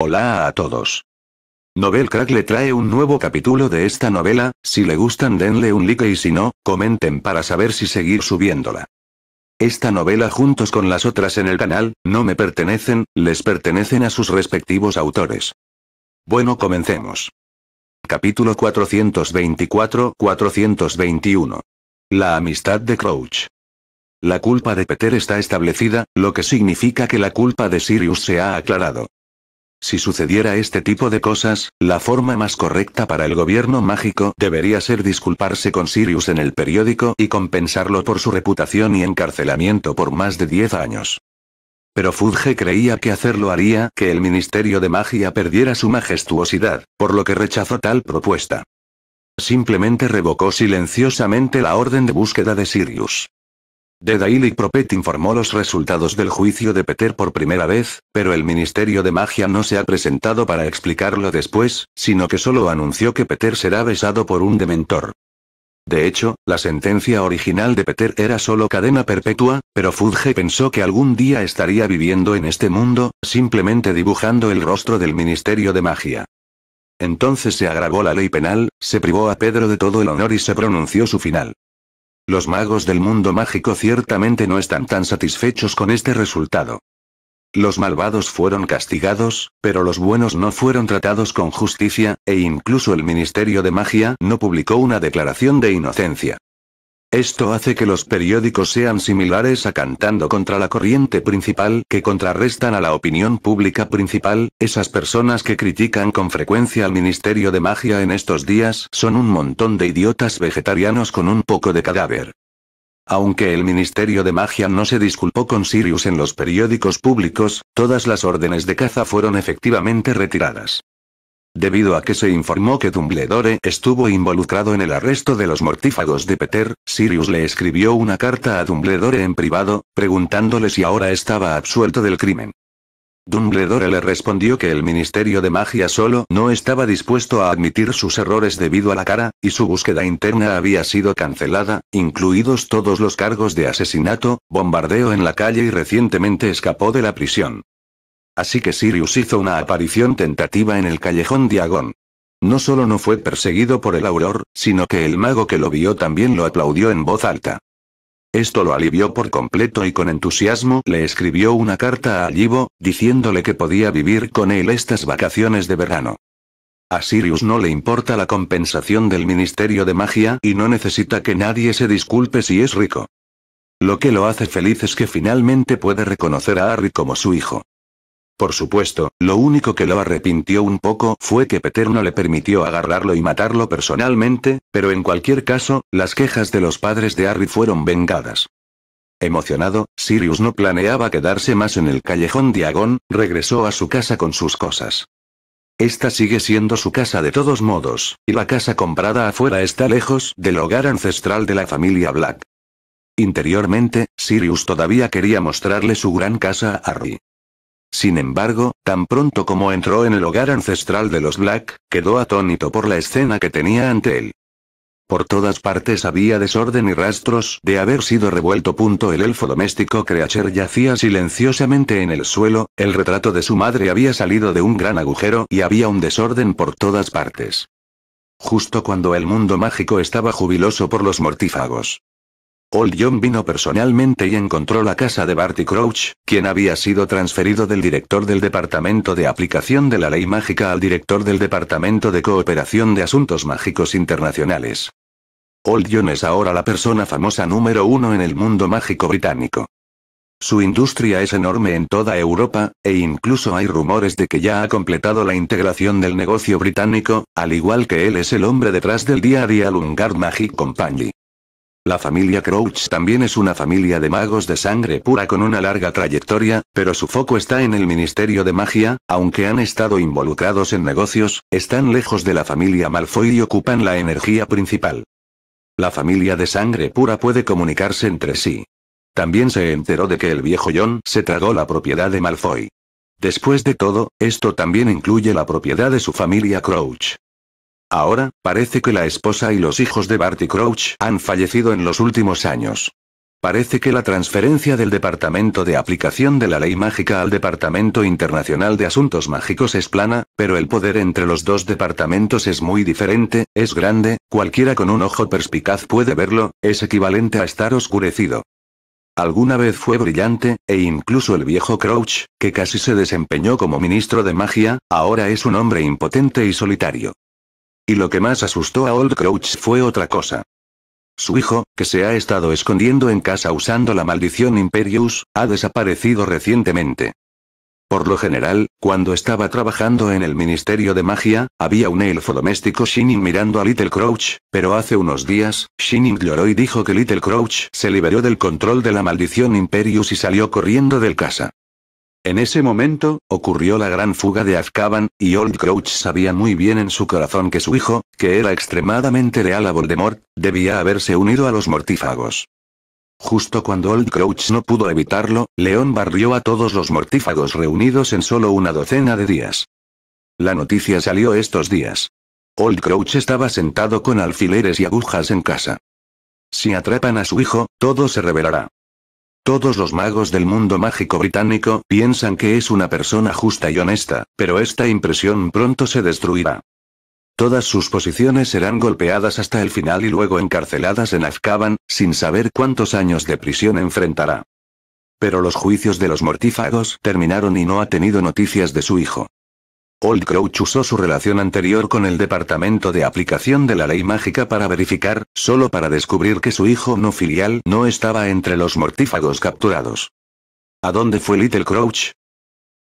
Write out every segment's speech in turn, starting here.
Hola a todos. Novel Crack le trae un nuevo capítulo de esta novela, si le gustan denle un like y si no, comenten para saber si seguir subiéndola. Esta novela juntos con las otras en el canal, no me pertenecen, les pertenecen a sus respectivos autores. Bueno comencemos. Capítulo 424-421. La amistad de Crouch. La culpa de Peter está establecida, lo que significa que la culpa de Sirius se ha aclarado. Si sucediera este tipo de cosas, la forma más correcta para el gobierno mágico debería ser disculparse con Sirius en el periódico y compensarlo por su reputación y encarcelamiento por más de 10 años. Pero Fudge creía que hacerlo haría que el Ministerio de Magia perdiera su majestuosidad, por lo que rechazó tal propuesta. Simplemente revocó silenciosamente la orden de búsqueda de Sirius. The Daily informó los resultados del juicio de Peter por primera vez, pero el Ministerio de Magia no se ha presentado para explicarlo después, sino que solo anunció que Peter será besado por un dementor. De hecho, la sentencia original de Peter era solo cadena perpetua, pero Fudge pensó que algún día estaría viviendo en este mundo, simplemente dibujando el rostro del Ministerio de Magia. Entonces se agravó la ley penal, se privó a Pedro de todo el honor y se pronunció su final. Los magos del mundo mágico ciertamente no están tan satisfechos con este resultado. Los malvados fueron castigados, pero los buenos no fueron tratados con justicia, e incluso el Ministerio de Magia no publicó una declaración de inocencia. Esto hace que los periódicos sean similares a cantando contra la corriente principal que contrarrestan a la opinión pública principal, esas personas que critican con frecuencia al Ministerio de Magia en estos días son un montón de idiotas vegetarianos con un poco de cadáver. Aunque el Ministerio de Magia no se disculpó con Sirius en los periódicos públicos, todas las órdenes de caza fueron efectivamente retiradas. Debido a que se informó que Dumbledore estuvo involucrado en el arresto de los mortífagos de Peter, Sirius le escribió una carta a Dumbledore en privado, preguntándole si ahora estaba absuelto del crimen. Dumbledore le respondió que el Ministerio de Magia solo no estaba dispuesto a admitir sus errores debido a la cara, y su búsqueda interna había sido cancelada, incluidos todos los cargos de asesinato, bombardeo en la calle y recientemente escapó de la prisión. Así que Sirius hizo una aparición tentativa en el callejón Diagón. No solo no fue perseguido por el auror, sino que el mago que lo vio también lo aplaudió en voz alta. Esto lo alivió por completo y con entusiasmo le escribió una carta a Allivo, diciéndole que podía vivir con él estas vacaciones de verano. A Sirius no le importa la compensación del Ministerio de Magia y no necesita que nadie se disculpe si es rico. Lo que lo hace feliz es que finalmente puede reconocer a Harry como su hijo. Por supuesto, lo único que lo arrepintió un poco fue que Peter no le permitió agarrarlo y matarlo personalmente, pero en cualquier caso, las quejas de los padres de Harry fueron vengadas. Emocionado, Sirius no planeaba quedarse más en el callejón Diagon. regresó a su casa con sus cosas. Esta sigue siendo su casa de todos modos, y la casa comprada afuera está lejos del hogar ancestral de la familia Black. Interiormente, Sirius todavía quería mostrarle su gran casa a Harry. Sin embargo, tan pronto como entró en el hogar ancestral de los Black, quedó atónito por la escena que tenía ante él. Por todas partes había desorden y rastros de haber sido revuelto. El elfo doméstico Creacher yacía silenciosamente en el suelo, el retrato de su madre había salido de un gran agujero y había un desorden por todas partes. Justo cuando el mundo mágico estaba jubiloso por los mortífagos. Old John vino personalmente y encontró la casa de Barty Crouch, quien había sido transferido del director del Departamento de Aplicación de la Ley Mágica al director del Departamento de Cooperación de Asuntos Mágicos Internacionales. Old John es ahora la persona famosa número uno en el mundo mágico británico. Su industria es enorme en toda Europa, e incluso hay rumores de que ya ha completado la integración del negocio británico, al igual que él es el hombre detrás del día a día Lungard Magic Company. La familia Crouch también es una familia de magos de sangre pura con una larga trayectoria, pero su foco está en el Ministerio de Magia, aunque han estado involucrados en negocios, están lejos de la familia Malfoy y ocupan la energía principal. La familia de sangre pura puede comunicarse entre sí. También se enteró de que el viejo John se tragó la propiedad de Malfoy. Después de todo, esto también incluye la propiedad de su familia Crouch. Ahora, parece que la esposa y los hijos de Barty Crouch han fallecido en los últimos años. Parece que la transferencia del Departamento de Aplicación de la Ley Mágica al Departamento Internacional de Asuntos Mágicos es plana, pero el poder entre los dos departamentos es muy diferente, es grande, cualquiera con un ojo perspicaz puede verlo, es equivalente a estar oscurecido. Alguna vez fue brillante, e incluso el viejo Crouch, que casi se desempeñó como ministro de magia, ahora es un hombre impotente y solitario. Y lo que más asustó a Old Crouch fue otra cosa. Su hijo, que se ha estado escondiendo en casa usando la maldición Imperius, ha desaparecido recientemente. Por lo general, cuando estaba trabajando en el Ministerio de Magia, había un elfo doméstico Shining mirando a Little Crouch, pero hace unos días, Shining lloró y dijo que Little Crouch se liberó del control de la maldición Imperius y salió corriendo del casa. En ese momento, ocurrió la gran fuga de Azkaban, y Old Crouch sabía muy bien en su corazón que su hijo, que era extremadamente leal a Voldemort, debía haberse unido a los mortífagos. Justo cuando Old Crouch no pudo evitarlo, León barrió a todos los mortífagos reunidos en solo una docena de días. La noticia salió estos días. Old Crouch estaba sentado con alfileres y agujas en casa. Si atrapan a su hijo, todo se revelará. Todos los magos del mundo mágico británico piensan que es una persona justa y honesta, pero esta impresión pronto se destruirá. Todas sus posiciones serán golpeadas hasta el final y luego encarceladas en Azkaban, sin saber cuántos años de prisión enfrentará. Pero los juicios de los mortífagos terminaron y no ha tenido noticias de su hijo. Old Crouch usó su relación anterior con el Departamento de Aplicación de la Ley Mágica para verificar, solo para descubrir que su hijo no filial no estaba entre los mortífagos capturados. ¿A dónde fue Little Crouch?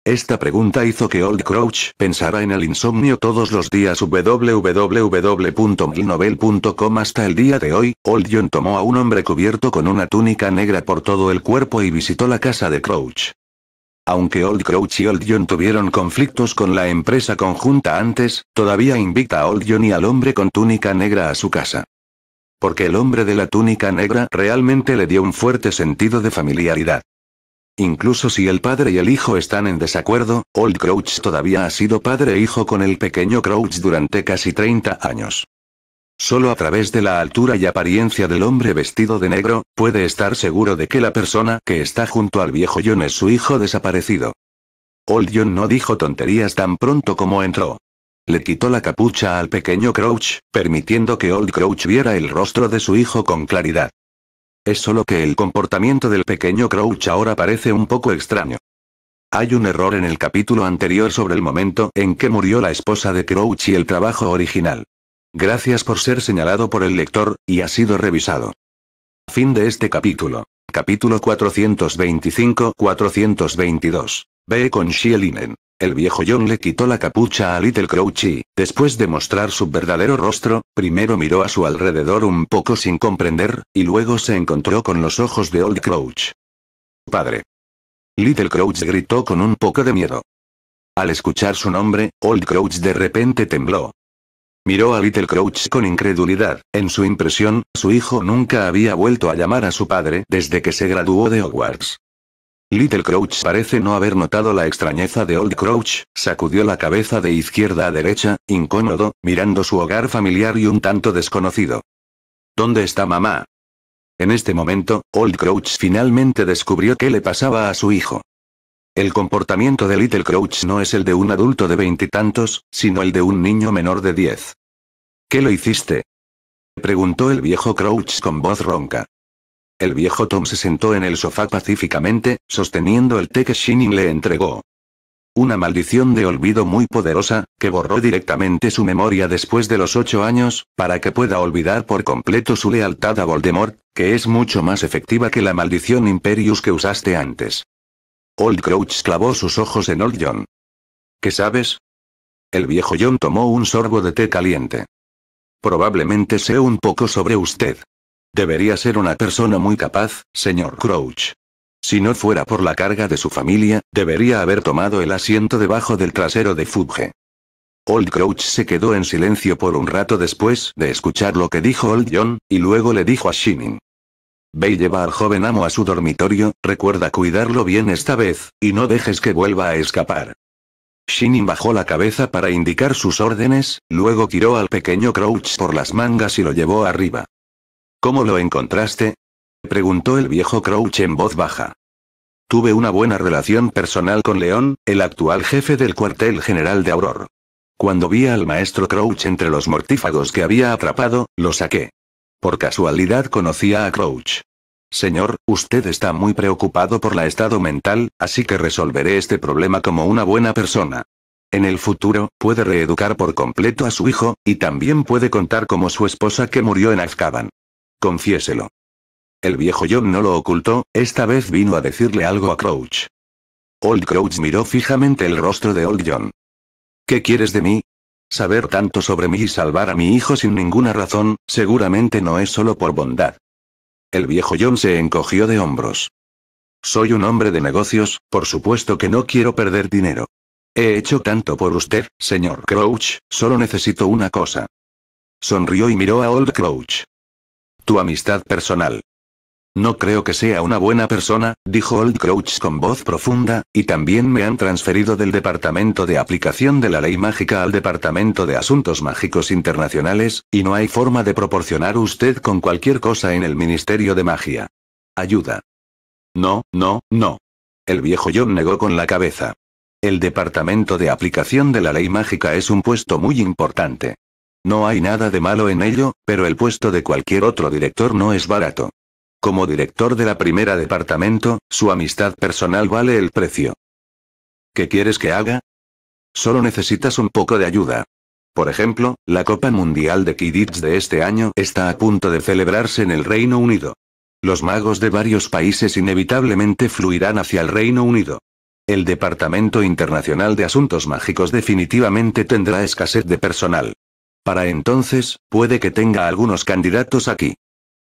Esta pregunta hizo que Old Crouch pensara en el insomnio todos los días www.milnovel.com hasta el día de hoy, Old John tomó a un hombre cubierto con una túnica negra por todo el cuerpo y visitó la casa de Crouch. Aunque Old Crouch y Old John tuvieron conflictos con la empresa conjunta antes, todavía invita a Old John y al hombre con túnica negra a su casa. Porque el hombre de la túnica negra realmente le dio un fuerte sentido de familiaridad. Incluso si el padre y el hijo están en desacuerdo, Old Crouch todavía ha sido padre e hijo con el pequeño Crouch durante casi 30 años. Solo a través de la altura y apariencia del hombre vestido de negro, puede estar seguro de que la persona que está junto al viejo John es su hijo desaparecido. Old John no dijo tonterías tan pronto como entró. Le quitó la capucha al pequeño Crouch, permitiendo que Old Crouch viera el rostro de su hijo con claridad. Es solo que el comportamiento del pequeño Crouch ahora parece un poco extraño. Hay un error en el capítulo anterior sobre el momento en que murió la esposa de Crouch y el trabajo original. Gracias por ser señalado por el lector, y ha sido revisado. Fin de este capítulo. Capítulo 425-422. Ve con Shielinen. El viejo John le quitó la capucha a Little Crouch y, después de mostrar su verdadero rostro, primero miró a su alrededor un poco sin comprender, y luego se encontró con los ojos de Old Crouch. Padre. Little Crouch gritó con un poco de miedo. Al escuchar su nombre, Old Crouch de repente tembló, Miró a Little Crouch con incredulidad. En su impresión, su hijo nunca había vuelto a llamar a su padre desde que se graduó de Hogwarts. Little Crouch parece no haber notado la extrañeza de Old Crouch, sacudió la cabeza de izquierda a derecha, incómodo, mirando su hogar familiar y un tanto desconocido. ¿Dónde está mamá? En este momento, Old Crouch finalmente descubrió qué le pasaba a su hijo. El comportamiento de Little Crouch no es el de un adulto de veintitantos, sino el de un niño menor de diez. ¿Qué lo hiciste? Preguntó el viejo Crouch con voz ronca. El viejo Tom se sentó en el sofá pacíficamente, sosteniendo el té que Shining le entregó. Una maldición de olvido muy poderosa, que borró directamente su memoria después de los ocho años, para que pueda olvidar por completo su lealtad a Voldemort, que es mucho más efectiva que la maldición Imperius que usaste antes. Old Crouch clavó sus ojos en Old John. ¿Qué sabes? El viejo John tomó un sorbo de té caliente. Probablemente sé un poco sobre usted. Debería ser una persona muy capaz, señor Crouch. Si no fuera por la carga de su familia, debería haber tomado el asiento debajo del trasero de Fudge. Old Crouch se quedó en silencio por un rato después de escuchar lo que dijo Old John, y luego le dijo a Shining. Ve y lleva al joven amo a su dormitorio, recuerda cuidarlo bien esta vez, y no dejes que vuelva a escapar. Shinin bajó la cabeza para indicar sus órdenes, luego tiró al pequeño Crouch por las mangas y lo llevó arriba. ¿Cómo lo encontraste? preguntó el viejo Crouch en voz baja. Tuve una buena relación personal con León, el actual jefe del cuartel general de Auror. Cuando vi al maestro Crouch entre los mortífagos que había atrapado, lo saqué. Por casualidad conocía a Crouch. Señor, usted está muy preocupado por la estado mental, así que resolveré este problema como una buena persona. En el futuro, puede reeducar por completo a su hijo, y también puede contar como su esposa que murió en Azkaban. Confiéselo. El viejo John no lo ocultó, esta vez vino a decirle algo a Crouch. Old Crouch miró fijamente el rostro de Old John. ¿Qué quieres de mí? Saber tanto sobre mí y salvar a mi hijo sin ninguna razón, seguramente no es solo por bondad. El viejo John se encogió de hombros. Soy un hombre de negocios, por supuesto que no quiero perder dinero. He hecho tanto por usted, señor Crouch, solo necesito una cosa. Sonrió y miró a Old Crouch. Tu amistad personal. No creo que sea una buena persona, dijo Old Crouch con voz profunda, y también me han transferido del Departamento de Aplicación de la Ley Mágica al Departamento de Asuntos Mágicos Internacionales, y no hay forma de proporcionar usted con cualquier cosa en el Ministerio de Magia. Ayuda. No, no, no. El viejo John negó con la cabeza. El Departamento de Aplicación de la Ley Mágica es un puesto muy importante. No hay nada de malo en ello, pero el puesto de cualquier otro director no es barato. Como director de la primera departamento, su amistad personal vale el precio. ¿Qué quieres que haga? Solo necesitas un poco de ayuda. Por ejemplo, la Copa Mundial de Quidditch de este año está a punto de celebrarse en el Reino Unido. Los magos de varios países inevitablemente fluirán hacia el Reino Unido. El Departamento Internacional de Asuntos Mágicos definitivamente tendrá escasez de personal. Para entonces, puede que tenga algunos candidatos aquí.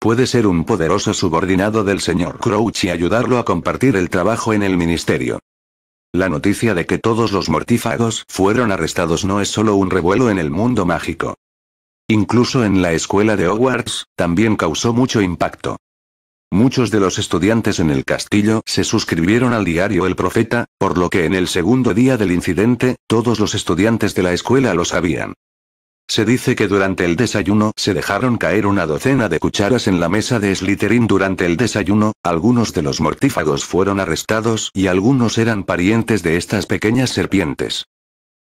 Puede ser un poderoso subordinado del señor Crouch y ayudarlo a compartir el trabajo en el ministerio. La noticia de que todos los mortífagos fueron arrestados no es solo un revuelo en el mundo mágico. Incluso en la escuela de Hogwarts, también causó mucho impacto. Muchos de los estudiantes en el castillo se suscribieron al diario El Profeta, por lo que en el segundo día del incidente, todos los estudiantes de la escuela lo sabían. Se dice que durante el desayuno se dejaron caer una docena de cucharas en la mesa de Slytherin durante el desayuno, algunos de los mortífagos fueron arrestados y algunos eran parientes de estas pequeñas serpientes.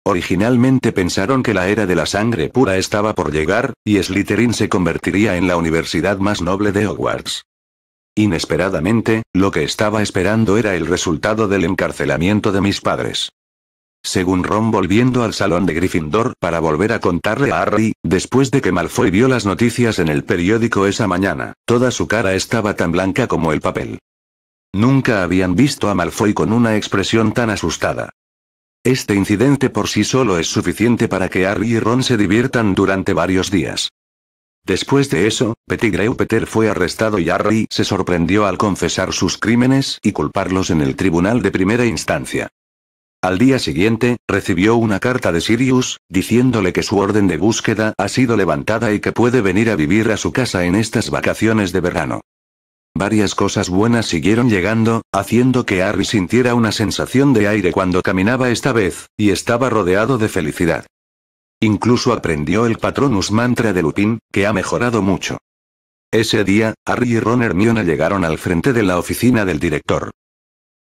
Originalmente pensaron que la era de la sangre pura estaba por llegar, y Slytherin se convertiría en la universidad más noble de Hogwarts. Inesperadamente, lo que estaba esperando era el resultado del encarcelamiento de mis padres según Ron volviendo al salón de Gryffindor para volver a contarle a Harry, después de que Malfoy vio las noticias en el periódico esa mañana, toda su cara estaba tan blanca como el papel. Nunca habían visto a Malfoy con una expresión tan asustada. Este incidente por sí solo es suficiente para que Harry y Ron se diviertan durante varios días. Después de eso, Pettigrew Peter fue arrestado y Harry se sorprendió al confesar sus crímenes y culparlos en el tribunal de primera instancia. Al día siguiente, recibió una carta de Sirius, diciéndole que su orden de búsqueda ha sido levantada y que puede venir a vivir a su casa en estas vacaciones de verano. Varias cosas buenas siguieron llegando, haciendo que Harry sintiera una sensación de aire cuando caminaba esta vez, y estaba rodeado de felicidad. Incluso aprendió el patronus mantra de Lupin, que ha mejorado mucho. Ese día, Harry y Ron Hermione llegaron al frente de la oficina del director.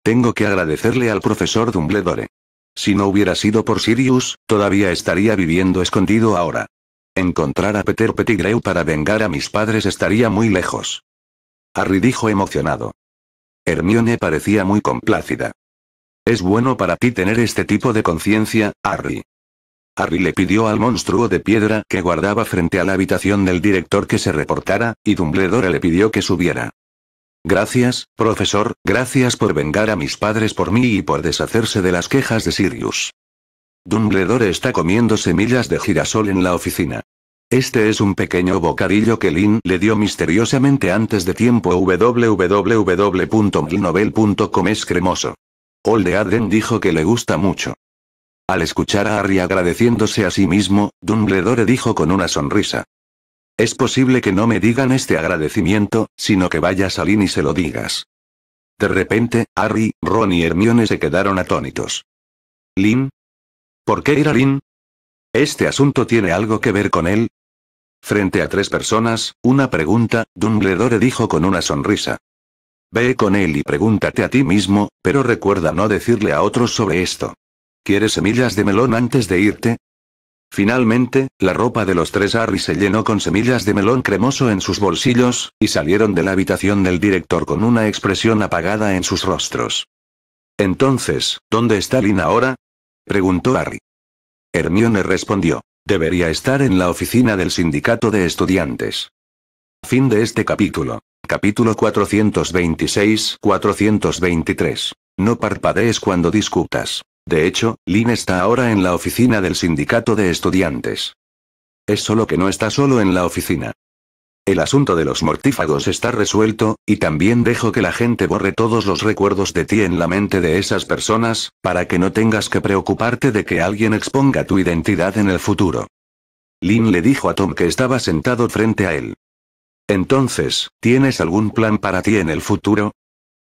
Tengo que agradecerle al profesor Dumbledore. Si no hubiera sido por Sirius, todavía estaría viviendo escondido ahora. Encontrar a Peter Pettigrew para vengar a mis padres estaría muy lejos. Harry dijo emocionado. Hermione parecía muy complácida. Es bueno para ti tener este tipo de conciencia, Harry. Harry le pidió al monstruo de piedra que guardaba frente a la habitación del director que se reportara, y Dumbledore le pidió que subiera. Gracias, profesor, gracias por vengar a mis padres por mí y por deshacerse de las quejas de Sirius. Dumbledore está comiendo semillas de girasol en la oficina. Este es un pequeño bocadillo que Lin le dio misteriosamente antes de tiempo www.milnovel.com es cremoso. Old Adren dijo que le gusta mucho. Al escuchar a Harry agradeciéndose a sí mismo, Dumbledore dijo con una sonrisa, es posible que no me digan este agradecimiento, sino que vayas a Lynn y se lo digas. De repente, Harry, Ron y Hermione se quedaron atónitos. Lin, ¿Por qué era Lin? ¿Este asunto tiene algo que ver con él? Frente a tres personas, una pregunta, Dumbledore dijo con una sonrisa. Ve con él y pregúntate a ti mismo, pero recuerda no decirle a otros sobre esto. ¿Quieres semillas de melón antes de irte? Finalmente, la ropa de los tres Harry se llenó con semillas de melón cremoso en sus bolsillos, y salieron de la habitación del director con una expresión apagada en sus rostros. Entonces, ¿dónde está Lynn ahora? preguntó Harry. Hermione respondió, debería estar en la oficina del sindicato de estudiantes. Fin de este capítulo. Capítulo 426-423. No parpadees cuando discutas. De hecho, Lin está ahora en la oficina del sindicato de estudiantes. Es solo que no está solo en la oficina. El asunto de los mortífagos está resuelto, y también dejo que la gente borre todos los recuerdos de ti en la mente de esas personas, para que no tengas que preocuparte de que alguien exponga tu identidad en el futuro. Lin le dijo a Tom que estaba sentado frente a él. Entonces, ¿tienes algún plan para ti en el futuro?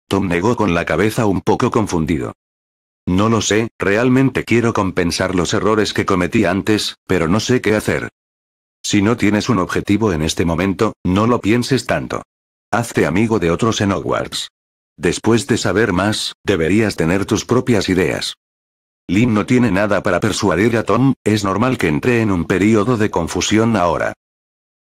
Tom negó con la cabeza un poco confundido. No lo sé, realmente quiero compensar los errores que cometí antes, pero no sé qué hacer. Si no tienes un objetivo en este momento, no lo pienses tanto. Hazte amigo de otros en Hogwarts. Después de saber más, deberías tener tus propias ideas. Lynn no tiene nada para persuadir a Tom, es normal que entre en un periodo de confusión ahora.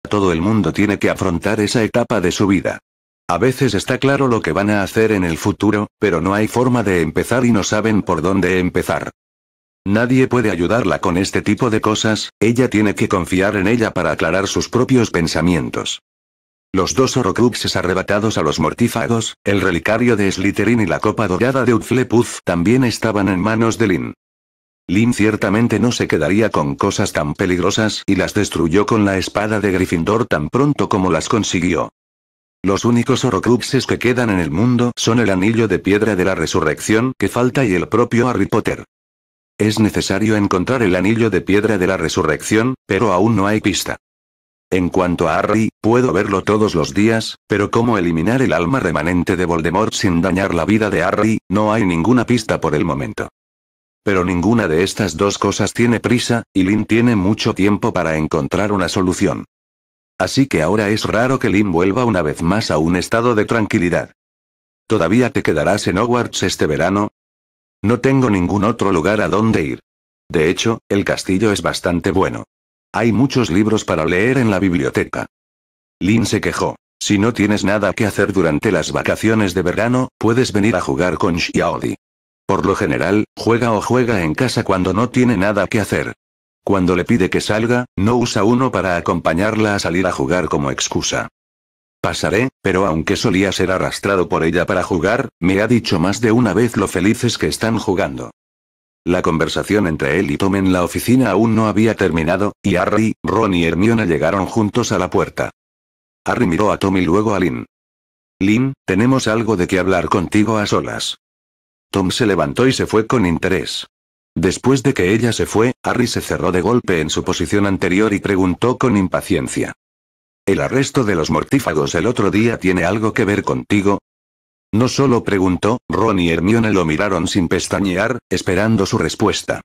Todo el mundo tiene que afrontar esa etapa de su vida. A veces está claro lo que van a hacer en el futuro, pero no hay forma de empezar y no saben por dónde empezar. Nadie puede ayudarla con este tipo de cosas, ella tiene que confiar en ella para aclarar sus propios pensamientos. Los dos Horocruxes arrebatados a los mortífagos, el relicario de Slytherin y la copa dorada de Utflepuz también estaban en manos de Lin. Lin ciertamente no se quedaría con cosas tan peligrosas y las destruyó con la espada de Gryffindor tan pronto como las consiguió. Los únicos horocruxes que quedan en el mundo son el anillo de piedra de la resurrección que falta y el propio Harry Potter. Es necesario encontrar el anillo de piedra de la resurrección, pero aún no hay pista. En cuanto a Harry, puedo verlo todos los días, pero cómo eliminar el alma remanente de Voldemort sin dañar la vida de Harry, no hay ninguna pista por el momento. Pero ninguna de estas dos cosas tiene prisa, y Lin tiene mucho tiempo para encontrar una solución. Así que ahora es raro que Lin vuelva una vez más a un estado de tranquilidad. ¿Todavía te quedarás en Hogwarts este verano? No tengo ningún otro lugar a donde ir. De hecho, el castillo es bastante bueno. Hay muchos libros para leer en la biblioteca. Lin se quejó. Si no tienes nada que hacer durante las vacaciones de verano, puedes venir a jugar con Xiaodi. Por lo general, juega o juega en casa cuando no tiene nada que hacer. Cuando le pide que salga, no usa uno para acompañarla a salir a jugar como excusa. Pasaré, pero aunque solía ser arrastrado por ella para jugar, me ha dicho más de una vez lo felices que están jugando. La conversación entre él y Tom en la oficina aún no había terminado, y Harry, Ron y Hermione llegaron juntos a la puerta. Harry miró a Tom y luego a Lynn. Lynn, tenemos algo de qué hablar contigo a solas. Tom se levantó y se fue con interés. Después de que ella se fue, Harry se cerró de golpe en su posición anterior y preguntó con impaciencia. ¿El arresto de los mortífagos el otro día tiene algo que ver contigo? No solo preguntó, Ron y Hermione lo miraron sin pestañear, esperando su respuesta.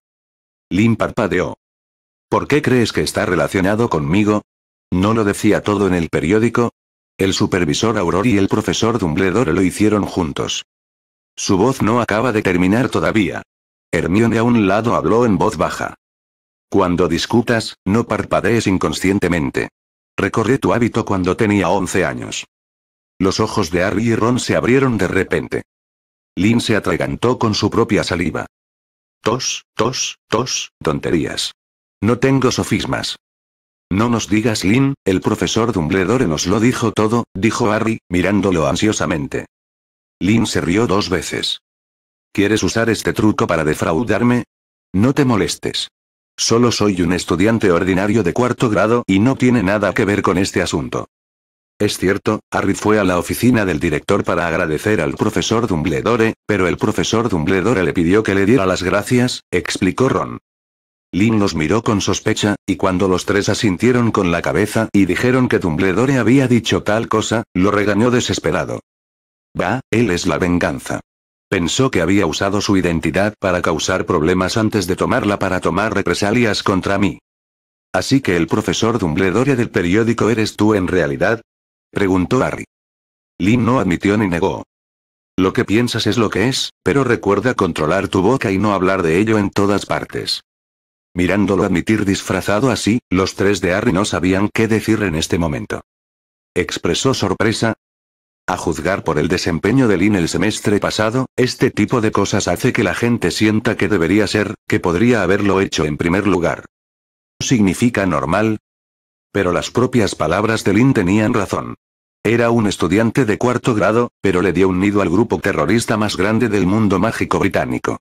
Lynn parpadeó. ¿Por qué crees que está relacionado conmigo? ¿No lo decía todo en el periódico? El supervisor Auror y el profesor Dumbledore lo hicieron juntos. Su voz no acaba de terminar todavía, Hermione a un lado habló en voz baja. Cuando discutas, no parpadees inconscientemente. Recorré tu hábito cuando tenía 11 años. Los ojos de Harry y Ron se abrieron de repente. Lin se atragantó con su propia saliva. Tos, tos, tos, tonterías. No tengo sofismas. No nos digas Lin. el profesor Dumbledore nos lo dijo todo, dijo Harry, mirándolo ansiosamente. Lin se rió dos veces. ¿Quieres usar este truco para defraudarme? No te molestes. Solo soy un estudiante ordinario de cuarto grado y no tiene nada que ver con este asunto. Es cierto, Harry fue a la oficina del director para agradecer al profesor Dumbledore, pero el profesor Dumbledore le pidió que le diera las gracias, explicó Ron. Lin los miró con sospecha, y cuando los tres asintieron con la cabeza y dijeron que Dumbledore había dicho tal cosa, lo regañó desesperado. Va, él es la venganza. Pensó que había usado su identidad para causar problemas antes de tomarla para tomar represalias contra mí. Así que el profesor Dumbledore del periódico eres tú en realidad? preguntó Harry. Lin no admitió ni negó. Lo que piensas es lo que es, pero recuerda controlar tu boca y no hablar de ello en todas partes. Mirándolo admitir disfrazado así, los tres de Harry no sabían qué decir en este momento. Expresó sorpresa, a juzgar por el desempeño de Lin el semestre pasado, este tipo de cosas hace que la gente sienta que debería ser, que podría haberlo hecho en primer lugar. ¿Significa normal? Pero las propias palabras de Lin tenían razón. Era un estudiante de cuarto grado, pero le dio un nido al grupo terrorista más grande del mundo mágico británico.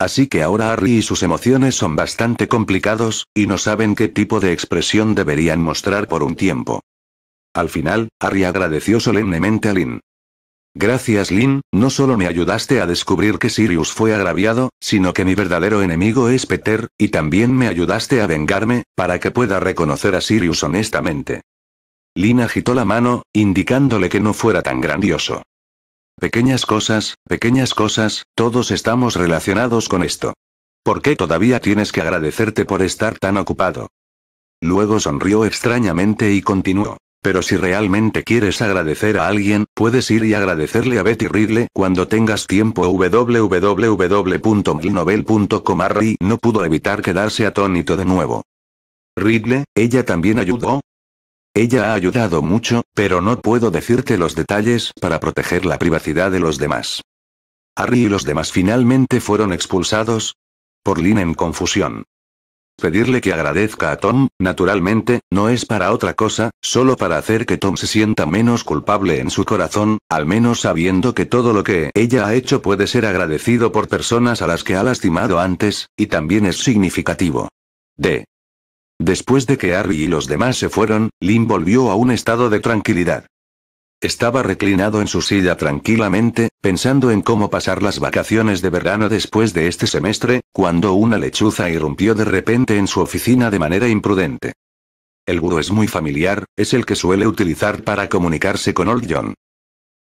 Así que ahora Harry y sus emociones son bastante complicados, y no saben qué tipo de expresión deberían mostrar por un tiempo. Al final, Harry agradeció solemnemente a Lin. Gracias Lin. no solo me ayudaste a descubrir que Sirius fue agraviado, sino que mi verdadero enemigo es Peter, y también me ayudaste a vengarme, para que pueda reconocer a Sirius honestamente. Lin agitó la mano, indicándole que no fuera tan grandioso. Pequeñas cosas, pequeñas cosas, todos estamos relacionados con esto. ¿Por qué todavía tienes que agradecerte por estar tan ocupado? Luego sonrió extrañamente y continuó. Pero si realmente quieres agradecer a alguien, puedes ir y agradecerle a Betty Ridley cuando tengas tiempo. www.milnovel.com Harry no pudo evitar quedarse atónito de nuevo. Ridley, ¿ella también ayudó? Ella ha ayudado mucho, pero no puedo decirte los detalles para proteger la privacidad de los demás. Harry y los demás finalmente fueron expulsados. Por Lin en confusión. Pedirle que agradezca a Tom, naturalmente, no es para otra cosa, solo para hacer que Tom se sienta menos culpable en su corazón, al menos sabiendo que todo lo que ella ha hecho puede ser agradecido por personas a las que ha lastimado antes, y también es significativo. D. Después de que Harry y los demás se fueron, Lynn volvió a un estado de tranquilidad. Estaba reclinado en su silla tranquilamente, pensando en cómo pasar las vacaciones de verano después de este semestre, cuando una lechuza irrumpió de repente en su oficina de manera imprudente. El gurú es muy familiar, es el que suele utilizar para comunicarse con Old John.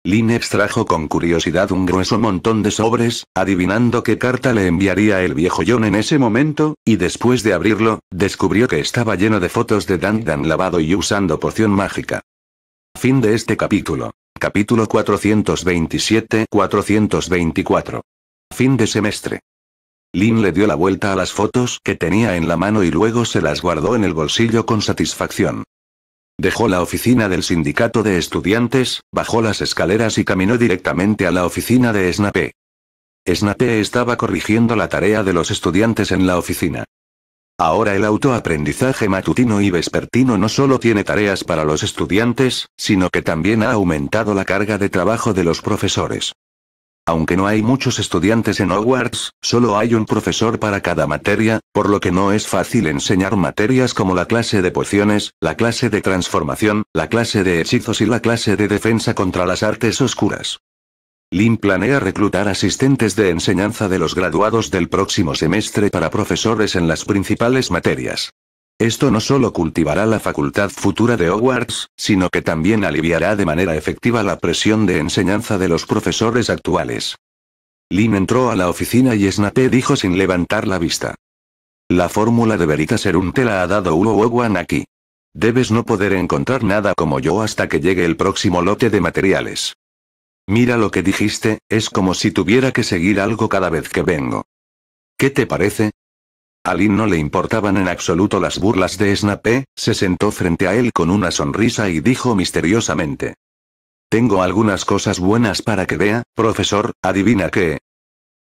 Lin extrajo con curiosidad un grueso montón de sobres, adivinando qué carta le enviaría el viejo John en ese momento, y después de abrirlo, descubrió que estaba lleno de fotos de Dan Dan lavado y usando poción mágica. Fin de este capítulo. Capítulo 427-424. Fin de semestre. Lin le dio la vuelta a las fotos que tenía en la mano y luego se las guardó en el bolsillo con satisfacción. Dejó la oficina del sindicato de estudiantes, bajó las escaleras y caminó directamente a la oficina de Snape. Snape estaba corrigiendo la tarea de los estudiantes en la oficina. Ahora el autoaprendizaje matutino y vespertino no solo tiene tareas para los estudiantes, sino que también ha aumentado la carga de trabajo de los profesores. Aunque no hay muchos estudiantes en Hogwarts, solo hay un profesor para cada materia, por lo que no es fácil enseñar materias como la clase de pociones, la clase de transformación, la clase de hechizos y la clase de defensa contra las artes oscuras. Lin planea reclutar asistentes de enseñanza de los graduados del próximo semestre para profesores en las principales materias. Esto no solo cultivará la facultad futura de Hogwarts, sino que también aliviará de manera efectiva la presión de enseñanza de los profesores actuales. Lin entró a la oficina y Snape dijo sin levantar la vista. La fórmula de ser un tela ha dado Ulo Owan aquí. Debes no poder encontrar nada como yo hasta que llegue el próximo lote de materiales. Mira lo que dijiste, es como si tuviera que seguir algo cada vez que vengo. ¿Qué te parece? A no le importaban en absoluto las burlas de Snape, se sentó frente a él con una sonrisa y dijo misteriosamente. Tengo algunas cosas buenas para que vea, profesor, adivina qué.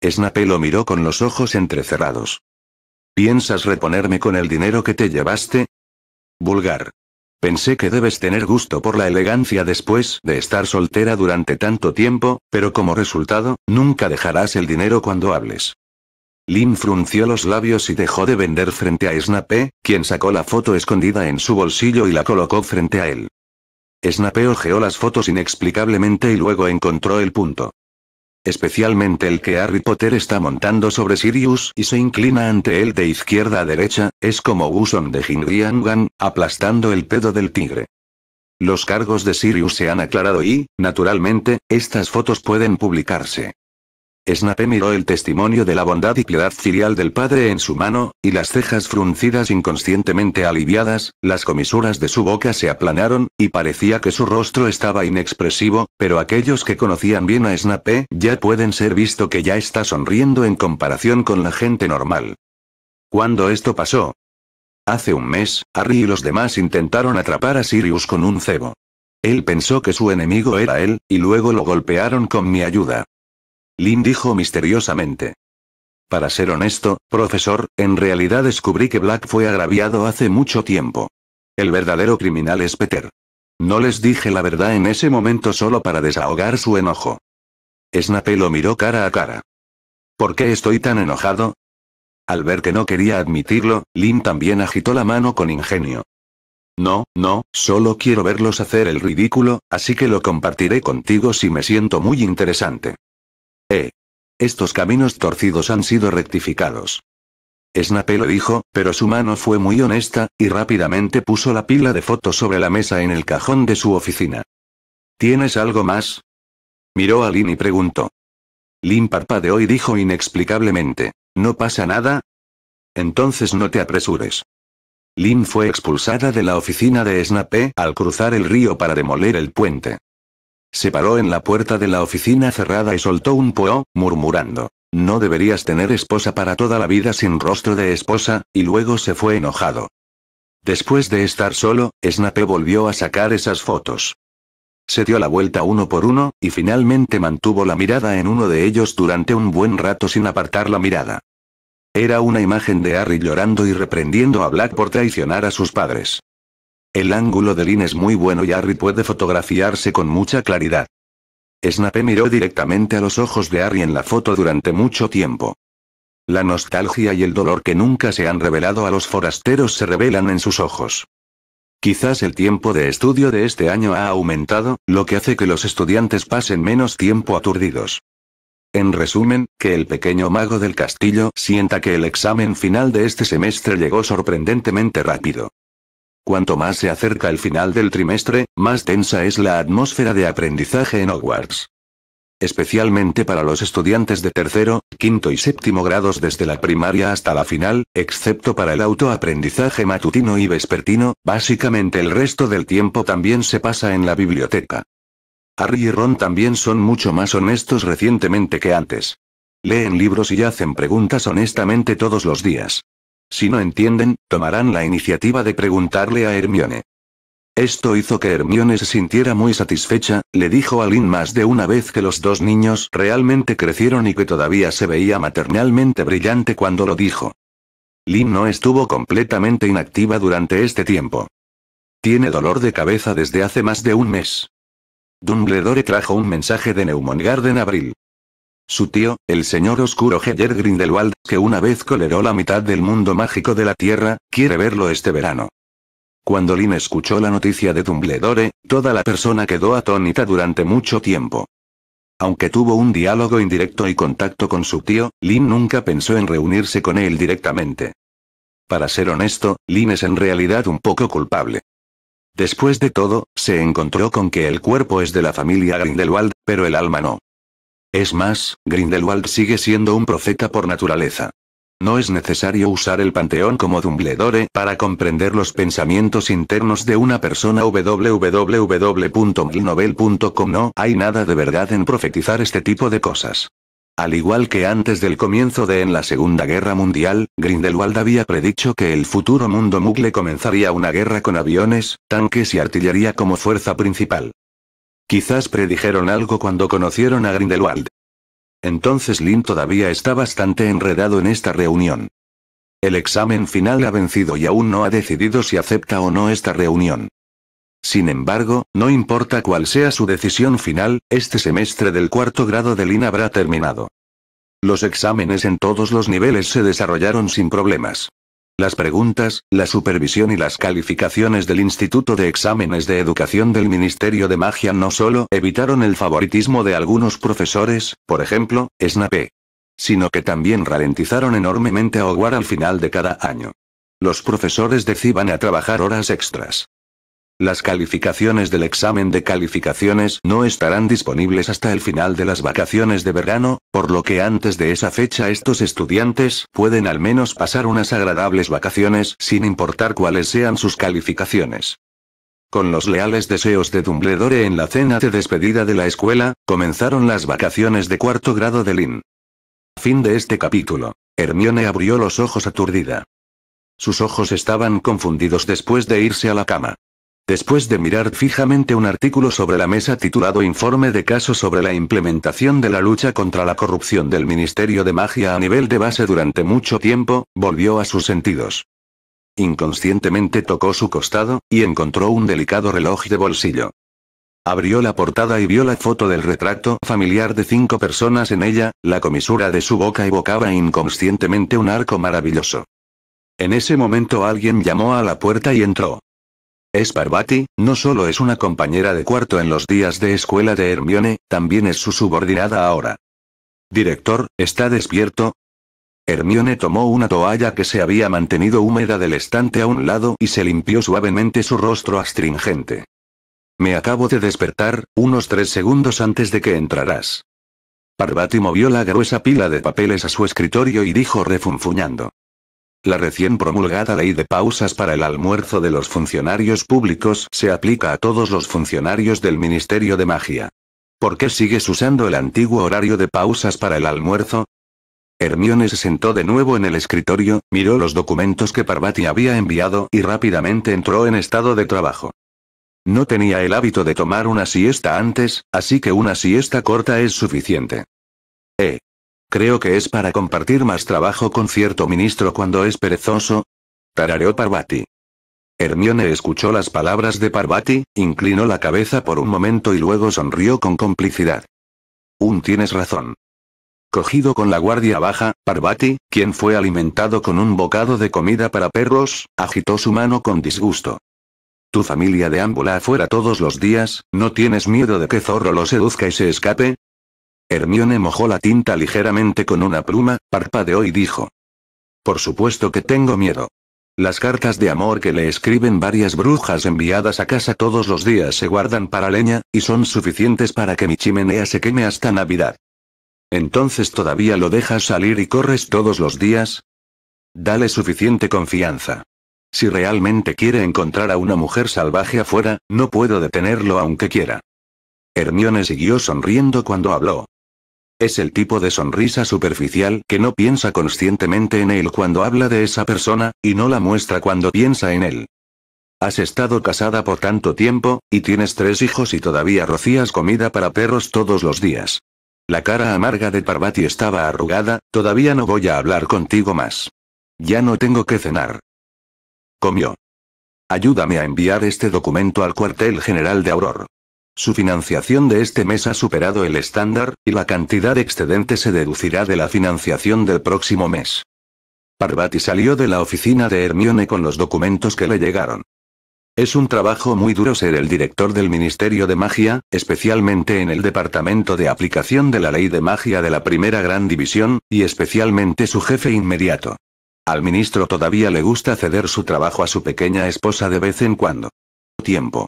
Snape lo miró con los ojos entrecerrados. ¿Piensas reponerme con el dinero que te llevaste? Vulgar. Pensé que debes tener gusto por la elegancia después de estar soltera durante tanto tiempo, pero como resultado, nunca dejarás el dinero cuando hables. Lin frunció los labios y dejó de vender frente a Snape, quien sacó la foto escondida en su bolsillo y la colocó frente a él. Snape ojeó las fotos inexplicablemente y luego encontró el punto especialmente el que Harry Potter está montando sobre Sirius y se inclina ante él de izquierda a derecha, es como Guson de Jingriangan, aplastando el pedo del tigre. Los cargos de Sirius se han aclarado y, naturalmente, estas fotos pueden publicarse. Snape miró el testimonio de la bondad y piedad filial del padre en su mano, y las cejas fruncidas inconscientemente aliviadas, las comisuras de su boca se aplanaron, y parecía que su rostro estaba inexpresivo, pero aquellos que conocían bien a Snape ya pueden ser visto que ya está sonriendo en comparación con la gente normal. ¿Cuándo esto pasó? Hace un mes, Harry y los demás intentaron atrapar a Sirius con un cebo. Él pensó que su enemigo era él, y luego lo golpearon con mi ayuda. Lin dijo misteriosamente. Para ser honesto, profesor, en realidad descubrí que Black fue agraviado hace mucho tiempo. El verdadero criminal es Peter. No les dije la verdad en ese momento solo para desahogar su enojo. Snape lo miró cara a cara. ¿Por qué estoy tan enojado? Al ver que no quería admitirlo, Lin también agitó la mano con ingenio. No, no, solo quiero verlos hacer el ridículo, así que lo compartiré contigo si me siento muy interesante. Eh, estos caminos torcidos han sido rectificados. Snape lo dijo, pero su mano fue muy honesta, y rápidamente puso la pila de fotos sobre la mesa en el cajón de su oficina. ¿Tienes algo más? Miró a Lin y preguntó. Lin parpadeó y dijo inexplicablemente. ¿No pasa nada? Entonces no te apresures. Lin fue expulsada de la oficina de Snape al cruzar el río para demoler el puente. Se paró en la puerta de la oficina cerrada y soltó un poo murmurando. No deberías tener esposa para toda la vida sin rostro de esposa, y luego se fue enojado. Después de estar solo, Snape volvió a sacar esas fotos. Se dio la vuelta uno por uno, y finalmente mantuvo la mirada en uno de ellos durante un buen rato sin apartar la mirada. Era una imagen de Harry llorando y reprendiendo a Black por traicionar a sus padres. El ángulo de Lin es muy bueno y Harry puede fotografiarse con mucha claridad. Snape miró directamente a los ojos de Harry en la foto durante mucho tiempo. La nostalgia y el dolor que nunca se han revelado a los forasteros se revelan en sus ojos. Quizás el tiempo de estudio de este año ha aumentado, lo que hace que los estudiantes pasen menos tiempo aturdidos. En resumen, que el pequeño mago del castillo sienta que el examen final de este semestre llegó sorprendentemente rápido. Cuanto más se acerca el final del trimestre, más tensa es la atmósfera de aprendizaje en Hogwarts. Especialmente para los estudiantes de tercero, quinto y séptimo grados desde la primaria hasta la final, excepto para el autoaprendizaje matutino y vespertino, básicamente el resto del tiempo también se pasa en la biblioteca. Harry y Ron también son mucho más honestos recientemente que antes. Leen libros y hacen preguntas honestamente todos los días. Si no entienden, tomarán la iniciativa de preguntarle a Hermione. Esto hizo que Hermione se sintiera muy satisfecha, le dijo a Lin más de una vez que los dos niños realmente crecieron y que todavía se veía maternalmente brillante cuando lo dijo. Lin no estuvo completamente inactiva durante este tiempo. Tiene dolor de cabeza desde hace más de un mes. Dumbledore trajo un mensaje de Neumongard en abril. Su tío, el señor oscuro Heller Grindelwald, que una vez coleró la mitad del mundo mágico de la Tierra, quiere verlo este verano. Cuando Lin escuchó la noticia de Dumbledore, toda la persona quedó atónita durante mucho tiempo. Aunque tuvo un diálogo indirecto y contacto con su tío, Lin nunca pensó en reunirse con él directamente. Para ser honesto, Lin es en realidad un poco culpable. Después de todo, se encontró con que el cuerpo es de la familia Grindelwald, pero el alma no. Es más, Grindelwald sigue siendo un profeta por naturaleza. No es necesario usar el panteón como Dumbledore para comprender los pensamientos internos de una persona www.milnovel.com No hay nada de verdad en profetizar este tipo de cosas. Al igual que antes del comienzo de en la Segunda Guerra Mundial, Grindelwald había predicho que el futuro mundo mugle comenzaría una guerra con aviones, tanques y artillería como fuerza principal. Quizás predijeron algo cuando conocieron a Grindelwald. Entonces Lin todavía está bastante enredado en esta reunión. El examen final ha vencido y aún no ha decidido si acepta o no esta reunión. Sin embargo, no importa cuál sea su decisión final, este semestre del cuarto grado de Lin habrá terminado. Los exámenes en todos los niveles se desarrollaron sin problemas. Las preguntas, la supervisión y las calificaciones del Instituto de Exámenes de Educación del Ministerio de Magia no solo evitaron el favoritismo de algunos profesores, por ejemplo, Snape, sino que también ralentizaron enormemente a Hogwarts al final de cada año. Los profesores decían a trabajar horas extras. Las calificaciones del examen de calificaciones no estarán disponibles hasta el final de las vacaciones de verano, por lo que antes de esa fecha estos estudiantes pueden al menos pasar unas agradables vacaciones sin importar cuáles sean sus calificaciones. Con los leales deseos de Dumbledore en la cena de despedida de la escuela, comenzaron las vacaciones de cuarto grado de Lin. Fin de este capítulo. Hermione abrió los ojos aturdida. Sus ojos estaban confundidos después de irse a la cama. Después de mirar fijamente un artículo sobre la mesa titulado Informe de caso sobre la implementación de la lucha contra la corrupción del Ministerio de Magia a nivel de base durante mucho tiempo, volvió a sus sentidos. Inconscientemente tocó su costado, y encontró un delicado reloj de bolsillo. Abrió la portada y vio la foto del retrato familiar de cinco personas en ella, la comisura de su boca evocaba inconscientemente un arco maravilloso. En ese momento alguien llamó a la puerta y entró. Es Parvati, no solo es una compañera de cuarto en los días de escuela de Hermione, también es su subordinada ahora. Director, ¿está despierto? Hermione tomó una toalla que se había mantenido húmeda del estante a un lado y se limpió suavemente su rostro astringente. Me acabo de despertar, unos tres segundos antes de que entrarás. Parvati movió la gruesa pila de papeles a su escritorio y dijo refunfuñando. La recién promulgada ley de pausas para el almuerzo de los funcionarios públicos se aplica a todos los funcionarios del Ministerio de Magia. ¿Por qué sigues usando el antiguo horario de pausas para el almuerzo? Hermione se sentó de nuevo en el escritorio, miró los documentos que Parvati había enviado y rápidamente entró en estado de trabajo. No tenía el hábito de tomar una siesta antes, así que una siesta corta es suficiente. Creo que es para compartir más trabajo con cierto ministro cuando es perezoso. Tarareó Parvati. Hermione escuchó las palabras de Parvati, inclinó la cabeza por un momento y luego sonrió con complicidad. Un tienes razón. Cogido con la guardia baja, Parvati, quien fue alimentado con un bocado de comida para perros, agitó su mano con disgusto. Tu familia de deambula afuera todos los días, ¿no tienes miedo de que Zorro lo seduzca y se escape? Hermione mojó la tinta ligeramente con una pluma, parpadeó y dijo. Por supuesto que tengo miedo. Las cartas de amor que le escriben varias brujas enviadas a casa todos los días se guardan para leña, y son suficientes para que mi chimenea se queme hasta Navidad. Entonces todavía lo dejas salir y corres todos los días. Dale suficiente confianza. Si realmente quiere encontrar a una mujer salvaje afuera, no puedo detenerlo aunque quiera. Hermione siguió sonriendo cuando habló. Es el tipo de sonrisa superficial que no piensa conscientemente en él cuando habla de esa persona, y no la muestra cuando piensa en él. Has estado casada por tanto tiempo, y tienes tres hijos y todavía rocías comida para perros todos los días. La cara amarga de Parvati estaba arrugada, todavía no voy a hablar contigo más. Ya no tengo que cenar. Comió. Ayúdame a enviar este documento al cuartel general de Auror. Su financiación de este mes ha superado el estándar, y la cantidad excedente se deducirá de la financiación del próximo mes. Parvati salió de la oficina de Hermione con los documentos que le llegaron. Es un trabajo muy duro ser el director del Ministerio de Magia, especialmente en el Departamento de Aplicación de la Ley de Magia de la Primera Gran División, y especialmente su jefe inmediato. Al ministro todavía le gusta ceder su trabajo a su pequeña esposa de vez en cuando. Tiempo.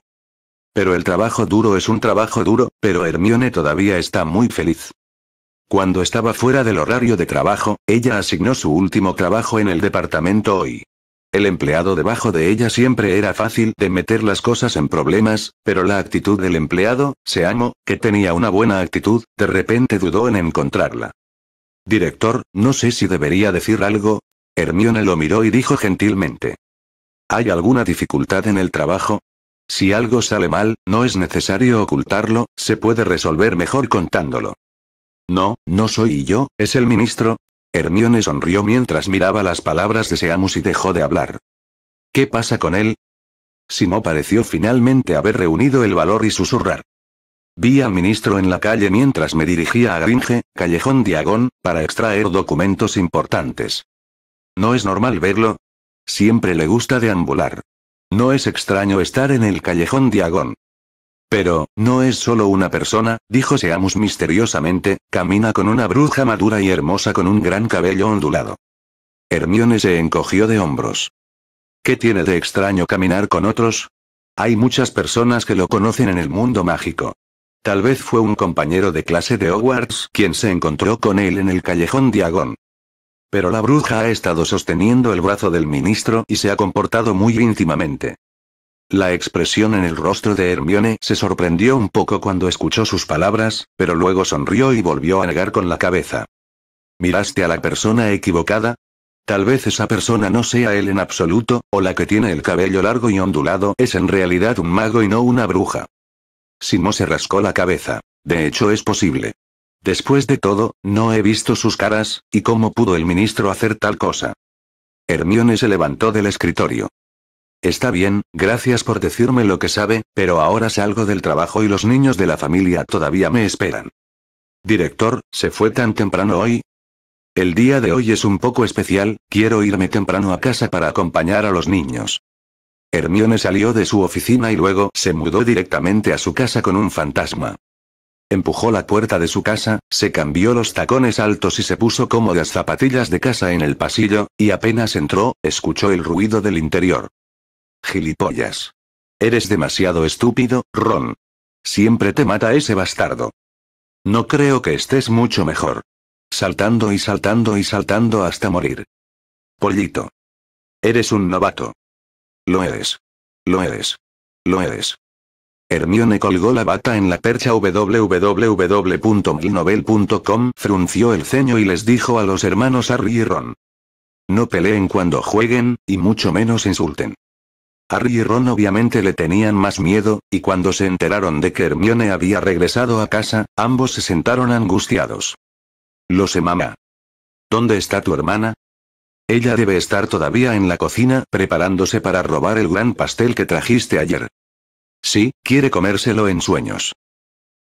Pero el trabajo duro es un trabajo duro, pero Hermione todavía está muy feliz. Cuando estaba fuera del horario de trabajo, ella asignó su último trabajo en el departamento hoy. El empleado debajo de ella siempre era fácil de meter las cosas en problemas, pero la actitud del empleado, se amo, que tenía una buena actitud, de repente dudó en encontrarla. Director, no sé si debería decir algo. Hermione lo miró y dijo gentilmente. ¿Hay alguna dificultad en el trabajo? Si algo sale mal, no es necesario ocultarlo, se puede resolver mejor contándolo. No, no soy yo, es el ministro. Hermione sonrió mientras miraba las palabras de Seamus y dejó de hablar. ¿Qué pasa con él? Simo pareció finalmente haber reunido el valor y susurrar. Vi al ministro en la calle mientras me dirigía a Gringe, Callejón Diagón, para extraer documentos importantes. No es normal verlo. Siempre le gusta deambular. No es extraño estar en el callejón Diagon. Pero, no es solo una persona, dijo Seamus misteriosamente, camina con una bruja madura y hermosa con un gran cabello ondulado. Hermione se encogió de hombros. ¿Qué tiene de extraño caminar con otros? Hay muchas personas que lo conocen en el mundo mágico. Tal vez fue un compañero de clase de Hogwarts quien se encontró con él en el callejón Diagón. Pero la bruja ha estado sosteniendo el brazo del ministro y se ha comportado muy íntimamente. La expresión en el rostro de Hermione se sorprendió un poco cuando escuchó sus palabras, pero luego sonrió y volvió a negar con la cabeza. ¿Miraste a la persona equivocada? Tal vez esa persona no sea él en absoluto, o la que tiene el cabello largo y ondulado es en realidad un mago y no una bruja. Simo se rascó la cabeza. De hecho es posible. Después de todo, no he visto sus caras, ¿y cómo pudo el ministro hacer tal cosa? Hermione se levantó del escritorio. Está bien, gracias por decirme lo que sabe, pero ahora salgo del trabajo y los niños de la familia todavía me esperan. Director, ¿se fue tan temprano hoy? El día de hoy es un poco especial, quiero irme temprano a casa para acompañar a los niños. Hermione salió de su oficina y luego se mudó directamente a su casa con un fantasma empujó la puerta de su casa, se cambió los tacones altos y se puso cómodas zapatillas de casa en el pasillo, y apenas entró, escuchó el ruido del interior. Gilipollas. Eres demasiado estúpido, Ron. Siempre te mata ese bastardo. No creo que estés mucho mejor. Saltando y saltando y saltando hasta morir. Pollito. Eres un novato. Lo eres. Lo eres. Lo eres. Hermione colgó la bata en la percha www.milnovel.com frunció el ceño y les dijo a los hermanos Harry y Ron. No peleen cuando jueguen, y mucho menos insulten. Harry y Ron obviamente le tenían más miedo, y cuando se enteraron de que Hermione había regresado a casa, ambos se sentaron angustiados. Lo sé mamá. ¿Dónde está tu hermana? Ella debe estar todavía en la cocina, preparándose para robar el gran pastel que trajiste ayer. Sí, quiere comérselo en sueños.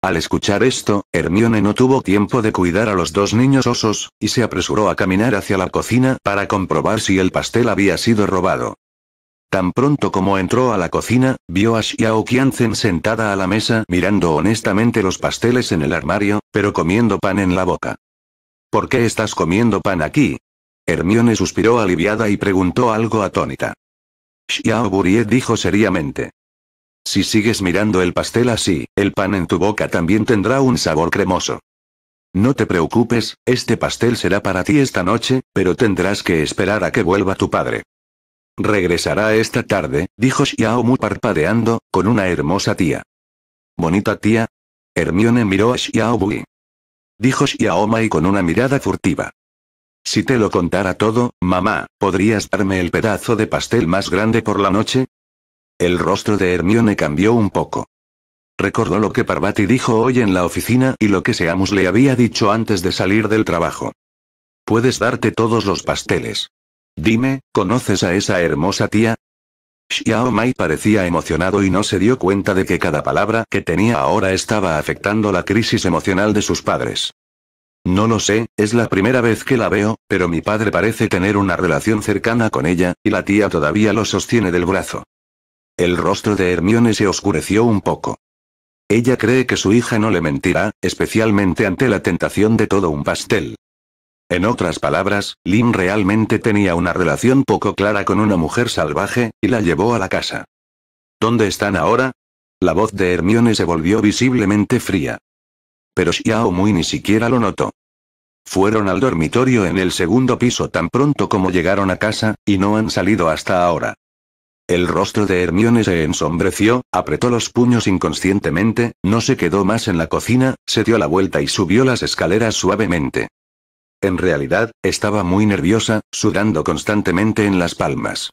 Al escuchar esto, Hermione no tuvo tiempo de cuidar a los dos niños osos, y se apresuró a caminar hacia la cocina para comprobar si el pastel había sido robado. Tan pronto como entró a la cocina, vio a Xiao Qianzen sentada a la mesa mirando honestamente los pasteles en el armario, pero comiendo pan en la boca. ¿Por qué estás comiendo pan aquí? Hermione suspiró aliviada y preguntó algo atónita. Xiao Burie dijo seriamente. Si sigues mirando el pastel así, el pan en tu boca también tendrá un sabor cremoso. No te preocupes, este pastel será para ti esta noche, pero tendrás que esperar a que vuelva tu padre. Regresará esta tarde, dijo Xiaomu parpadeando, con una hermosa tía. Bonita tía. Hermione miró a Xiaobu. Dijo Xiaomai con una mirada furtiva. Si te lo contara todo, mamá, ¿podrías darme el pedazo de pastel más grande por la noche? El rostro de Hermione cambió un poco. Recordó lo que Parvati dijo hoy en la oficina y lo que Seamus le había dicho antes de salir del trabajo. Puedes darte todos los pasteles. Dime, ¿conoces a esa hermosa tía? Xiao Mai parecía emocionado y no se dio cuenta de que cada palabra que tenía ahora estaba afectando la crisis emocional de sus padres. No lo sé, es la primera vez que la veo, pero mi padre parece tener una relación cercana con ella, y la tía todavía lo sostiene del brazo. El rostro de Hermione se oscureció un poco. Ella cree que su hija no le mentirá, especialmente ante la tentación de todo un pastel. En otras palabras, Lin realmente tenía una relación poco clara con una mujer salvaje, y la llevó a la casa. ¿Dónde están ahora? La voz de Hermione se volvió visiblemente fría. Pero Xiao muy ni siquiera lo notó. Fueron al dormitorio en el segundo piso tan pronto como llegaron a casa, y no han salido hasta ahora. El rostro de Hermione se ensombreció, apretó los puños inconscientemente, no se quedó más en la cocina, se dio la vuelta y subió las escaleras suavemente. En realidad, estaba muy nerviosa, sudando constantemente en las palmas.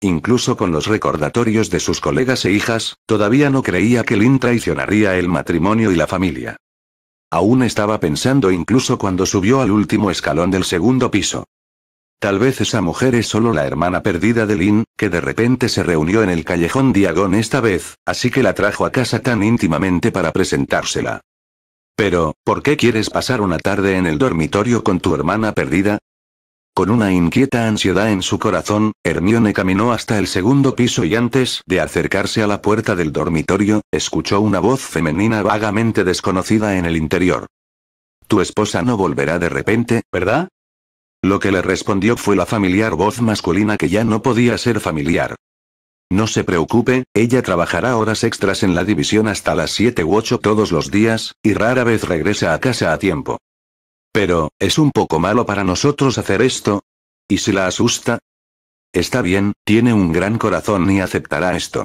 Incluso con los recordatorios de sus colegas e hijas, todavía no creía que Lynn traicionaría el matrimonio y la familia. Aún estaba pensando incluso cuando subió al último escalón del segundo piso. Tal vez esa mujer es solo la hermana perdida de Lynn, que de repente se reunió en el callejón Diagon esta vez, así que la trajo a casa tan íntimamente para presentársela. Pero, ¿por qué quieres pasar una tarde en el dormitorio con tu hermana perdida? Con una inquieta ansiedad en su corazón, Hermione caminó hasta el segundo piso y antes de acercarse a la puerta del dormitorio, escuchó una voz femenina vagamente desconocida en el interior. Tu esposa no volverá de repente, ¿verdad? Lo que le respondió fue la familiar voz masculina que ya no podía ser familiar. No se preocupe, ella trabajará horas extras en la división hasta las 7 u 8 todos los días, y rara vez regresa a casa a tiempo. Pero, ¿es un poco malo para nosotros hacer esto? ¿Y si la asusta? Está bien, tiene un gran corazón y aceptará esto.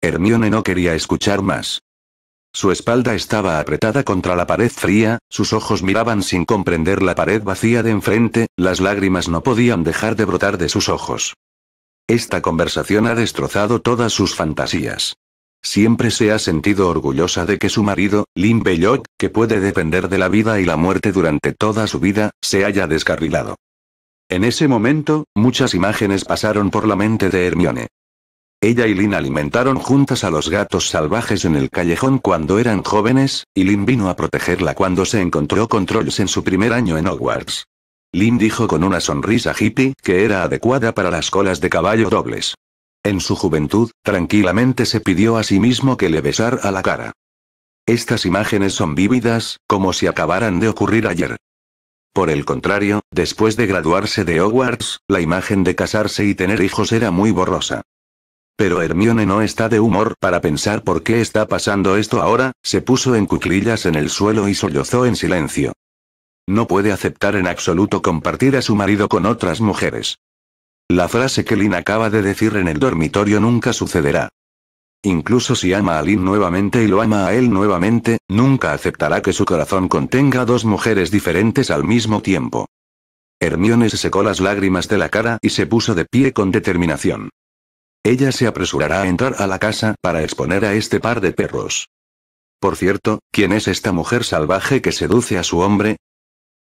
Hermione no quería escuchar más. Su espalda estaba apretada contra la pared fría, sus ojos miraban sin comprender la pared vacía de enfrente, las lágrimas no podían dejar de brotar de sus ojos. Esta conversación ha destrozado todas sus fantasías. Siempre se ha sentido orgullosa de que su marido, Lin Bellot, que puede depender de la vida y la muerte durante toda su vida, se haya descarrilado. En ese momento, muchas imágenes pasaron por la mente de Hermione. Ella y Lin alimentaron juntas a los gatos salvajes en el callejón cuando eran jóvenes, y Lin vino a protegerla cuando se encontró con trolls en su primer año en Hogwarts. Lin dijo con una sonrisa hippie que era adecuada para las colas de caballo dobles. En su juventud, tranquilamente se pidió a sí mismo que le besara a la cara. Estas imágenes son vívidas, como si acabaran de ocurrir ayer. Por el contrario, después de graduarse de Hogwarts, la imagen de casarse y tener hijos era muy borrosa. Pero Hermione no está de humor para pensar por qué está pasando esto ahora, se puso en cuclillas en el suelo y sollozó en silencio. No puede aceptar en absoluto compartir a su marido con otras mujeres. La frase que Lynn acaba de decir en el dormitorio nunca sucederá. Incluso si ama a Lynn nuevamente y lo ama a él nuevamente, nunca aceptará que su corazón contenga dos mujeres diferentes al mismo tiempo. Hermione se secó las lágrimas de la cara y se puso de pie con determinación. Ella se apresurará a entrar a la casa para exponer a este par de perros. Por cierto, ¿quién es esta mujer salvaje que seduce a su hombre?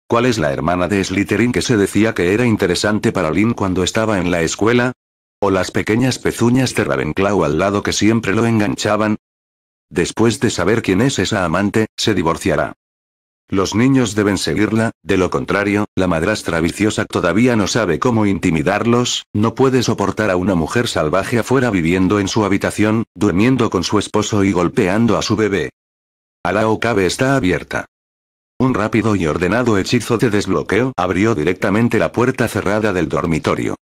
¿Cuál es la hermana de Slytherin que se decía que era interesante para Lynn cuando estaba en la escuela? ¿O las pequeñas pezuñas de Ravenclaw al lado que siempre lo enganchaban? Después de saber quién es esa amante, se divorciará. Los niños deben seguirla, de lo contrario, la madrastra viciosa todavía no sabe cómo intimidarlos, no puede soportar a una mujer salvaje afuera viviendo en su habitación, durmiendo con su esposo y golpeando a su bebé. A la cabe está abierta. Un rápido y ordenado hechizo de desbloqueo abrió directamente la puerta cerrada del dormitorio.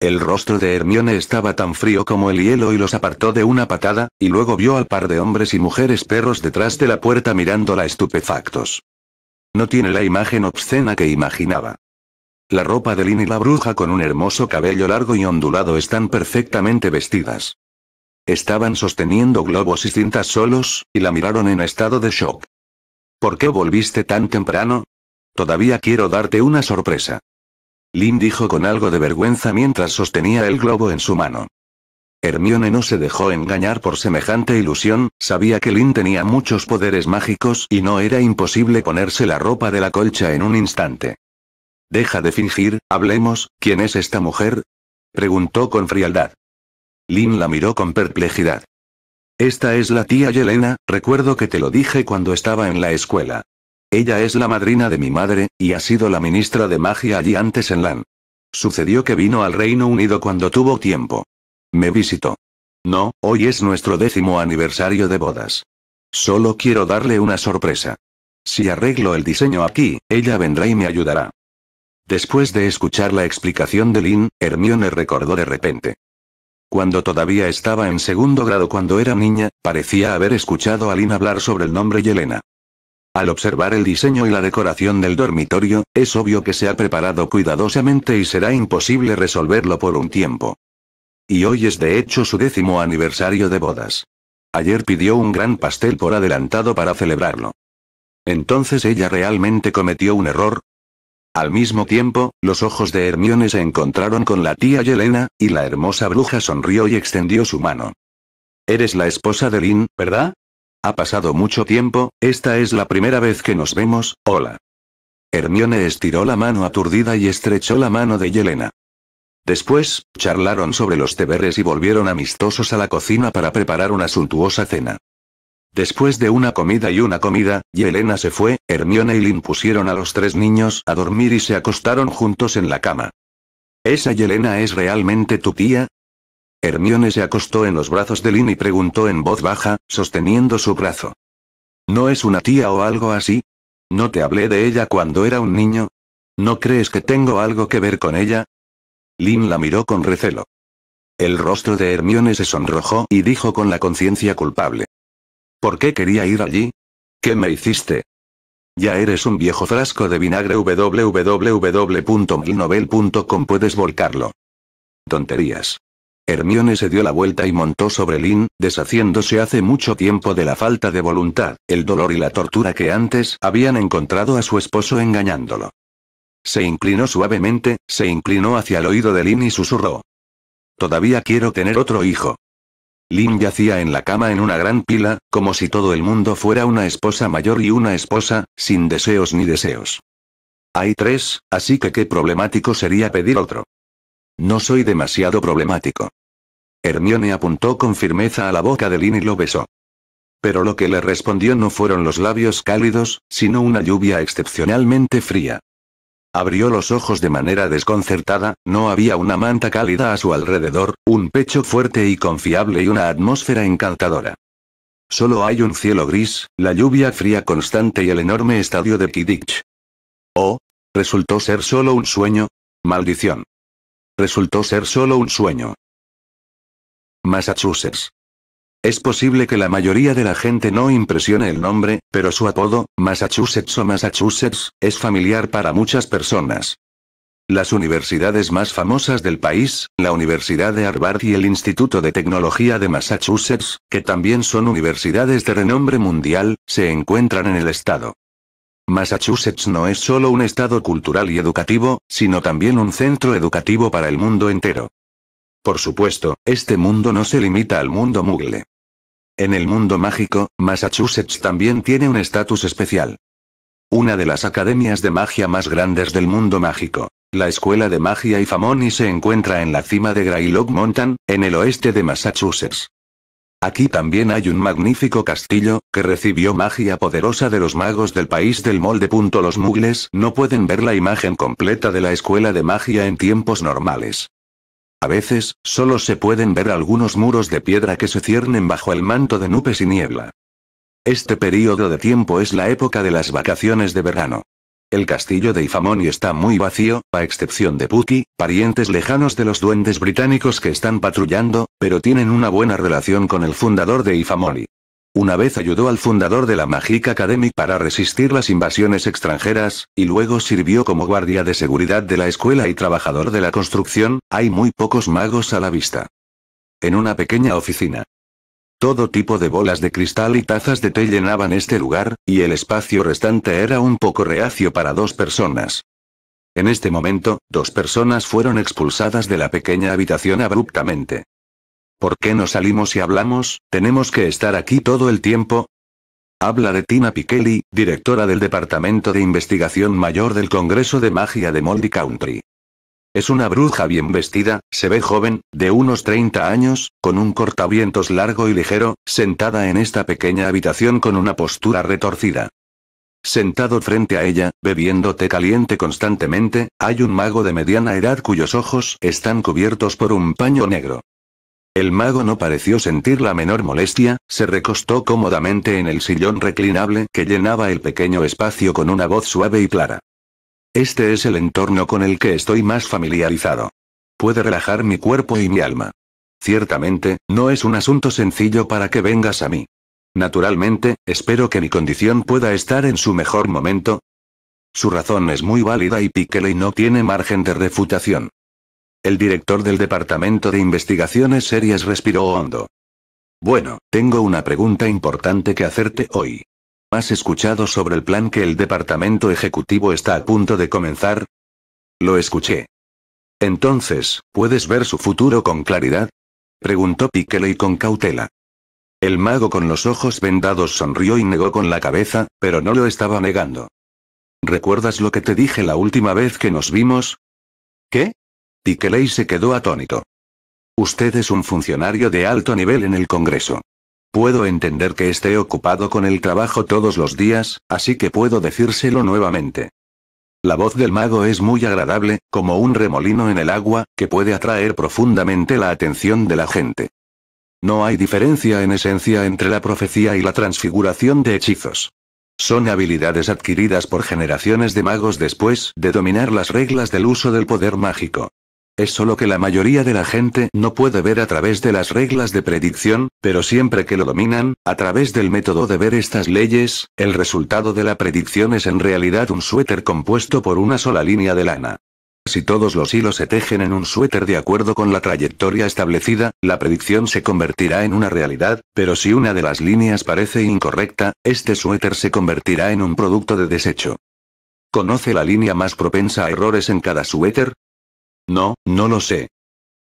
El rostro de Hermione estaba tan frío como el hielo y los apartó de una patada, y luego vio al par de hombres y mujeres perros detrás de la puerta mirándola estupefactos. No tiene la imagen obscena que imaginaba. La ropa de Lynn y la bruja con un hermoso cabello largo y ondulado están perfectamente vestidas. Estaban sosteniendo globos y cintas solos, y la miraron en estado de shock. ¿Por qué volviste tan temprano? Todavía quiero darte una sorpresa. Lin dijo con algo de vergüenza mientras sostenía el globo en su mano. Hermione no se dejó engañar por semejante ilusión, sabía que Lin tenía muchos poderes mágicos y no era imposible ponerse la ropa de la colcha en un instante. Deja de fingir, hablemos, ¿quién es esta mujer? preguntó con frialdad. Lin la miró con perplejidad. Esta es la tía Yelena, recuerdo que te lo dije cuando estaba en la escuela. Ella es la madrina de mi madre, y ha sido la ministra de magia allí antes en LAN. Sucedió que vino al Reino Unido cuando tuvo tiempo. Me visitó. No, hoy es nuestro décimo aniversario de bodas. Solo quiero darle una sorpresa. Si arreglo el diseño aquí, ella vendrá y me ayudará. Después de escuchar la explicación de Lynn, Hermione recordó de repente. Cuando todavía estaba en segundo grado cuando era niña, parecía haber escuchado a Lynn hablar sobre el nombre Yelena. Al observar el diseño y la decoración del dormitorio, es obvio que se ha preparado cuidadosamente y será imposible resolverlo por un tiempo. Y hoy es de hecho su décimo aniversario de bodas. Ayer pidió un gran pastel por adelantado para celebrarlo. Entonces ella realmente cometió un error. Al mismo tiempo, los ojos de Hermione se encontraron con la tía Yelena, y la hermosa bruja sonrió y extendió su mano. Eres la esposa de Lynn, ¿verdad? Ha pasado mucho tiempo, esta es la primera vez que nos vemos, hola. Hermione estiró la mano aturdida y estrechó la mano de Yelena. Después, charlaron sobre los deberes y volvieron amistosos a la cocina para preparar una suntuosa cena. Después de una comida y una comida, Yelena se fue, Hermione y Lynn pusieron a los tres niños a dormir y se acostaron juntos en la cama. ¿Esa Yelena es realmente tu tía? Hermione se acostó en los brazos de Lin y preguntó en voz baja, sosteniendo su brazo. ¿No es una tía o algo así? ¿No te hablé de ella cuando era un niño? ¿No crees que tengo algo que ver con ella? Lin la miró con recelo. El rostro de Hermione se sonrojó y dijo con la conciencia culpable. ¿Por qué quería ir allí? ¿Qué me hiciste? Ya eres un viejo frasco de vinagre www.milnovel.com puedes volcarlo. Tonterías. Hermione se dio la vuelta y montó sobre Lin, deshaciéndose hace mucho tiempo de la falta de voluntad, el dolor y la tortura que antes habían encontrado a su esposo engañándolo. Se inclinó suavemente, se inclinó hacia el oído de Lin y susurró. Todavía quiero tener otro hijo. Lin yacía en la cama en una gran pila, como si todo el mundo fuera una esposa mayor y una esposa, sin deseos ni deseos. Hay tres, así que qué problemático sería pedir otro. No soy demasiado problemático. Hermione apuntó con firmeza a la boca de Lin y lo besó. Pero lo que le respondió no fueron los labios cálidos, sino una lluvia excepcionalmente fría. Abrió los ojos de manera desconcertada, no había una manta cálida a su alrededor, un pecho fuerte y confiable y una atmósfera encantadora. Solo hay un cielo gris, la lluvia fría constante y el enorme estadio de Kidditch. Oh, resultó ser solo un sueño. Maldición. Resultó ser solo un sueño. Massachusetts. Es posible que la mayoría de la gente no impresione el nombre, pero su apodo, Massachusetts o Massachusetts, es familiar para muchas personas. Las universidades más famosas del país, la Universidad de Harvard y el Instituto de Tecnología de Massachusetts, que también son universidades de renombre mundial, se encuentran en el estado. Massachusetts no es solo un estado cultural y educativo, sino también un centro educativo para el mundo entero. Por supuesto, este mundo no se limita al mundo mugle. En el mundo mágico, Massachusetts también tiene un estatus especial. Una de las academias de magia más grandes del mundo mágico. La Escuela de Magia y Famoni se encuentra en la cima de Greylock Mountain, en el oeste de Massachusetts. Aquí también hay un magnífico castillo, que recibió magia poderosa de los magos del país del molde. Los mugles no pueden ver la imagen completa de la escuela de magia en tiempos normales. A veces, solo se pueden ver algunos muros de piedra que se ciernen bajo el manto de nubes y niebla. Este periodo de tiempo es la época de las vacaciones de verano. El castillo de Ifamoni está muy vacío, a excepción de Puki, parientes lejanos de los duendes británicos que están patrullando, pero tienen una buena relación con el fundador de Ifamoni. Una vez ayudó al fundador de la Magic Academy para resistir las invasiones extranjeras, y luego sirvió como guardia de seguridad de la escuela y trabajador de la construcción, hay muy pocos magos a la vista. En una pequeña oficina. Todo tipo de bolas de cristal y tazas de té llenaban este lugar, y el espacio restante era un poco reacio para dos personas. En este momento, dos personas fueron expulsadas de la pequeña habitación abruptamente. ¿Por qué no salimos y hablamos? ¿Tenemos que estar aquí todo el tiempo? Habla de Tina Pikeli, directora del Departamento de Investigación Mayor del Congreso de Magia de Moldy Country. Es una bruja bien vestida, se ve joven, de unos 30 años, con un cortavientos largo y ligero, sentada en esta pequeña habitación con una postura retorcida. Sentado frente a ella, bebiendo té caliente constantemente, hay un mago de mediana edad cuyos ojos están cubiertos por un paño negro. El mago no pareció sentir la menor molestia, se recostó cómodamente en el sillón reclinable que llenaba el pequeño espacio con una voz suave y clara. Este es el entorno con el que estoy más familiarizado. Puede relajar mi cuerpo y mi alma. Ciertamente, no es un asunto sencillo para que vengas a mí. Naturalmente, espero que mi condición pueda estar en su mejor momento. Su razón es muy válida y y no tiene margen de refutación. El director del Departamento de Investigaciones Serias respiró hondo. Bueno, tengo una pregunta importante que hacerte hoy. ¿Has escuchado sobre el plan que el departamento ejecutivo está a punto de comenzar? Lo escuché. Entonces, ¿puedes ver su futuro con claridad? Preguntó y con cautela. El mago con los ojos vendados sonrió y negó con la cabeza, pero no lo estaba negando. ¿Recuerdas lo que te dije la última vez que nos vimos? ¿Qué? y que ley se quedó atónito. Usted es un funcionario de alto nivel en el Congreso. Puedo entender que esté ocupado con el trabajo todos los días, así que puedo decírselo nuevamente. La voz del mago es muy agradable, como un remolino en el agua, que puede atraer profundamente la atención de la gente. No hay diferencia en esencia entre la profecía y la transfiguración de hechizos. Son habilidades adquiridas por generaciones de magos después de dominar las reglas del uso del poder mágico. Es solo que la mayoría de la gente no puede ver a través de las reglas de predicción, pero siempre que lo dominan, a través del método de ver estas leyes, el resultado de la predicción es en realidad un suéter compuesto por una sola línea de lana. Si todos los hilos se tejen en un suéter de acuerdo con la trayectoria establecida, la predicción se convertirá en una realidad, pero si una de las líneas parece incorrecta, este suéter se convertirá en un producto de desecho. ¿Conoce la línea más propensa a errores en cada suéter? No, no lo sé.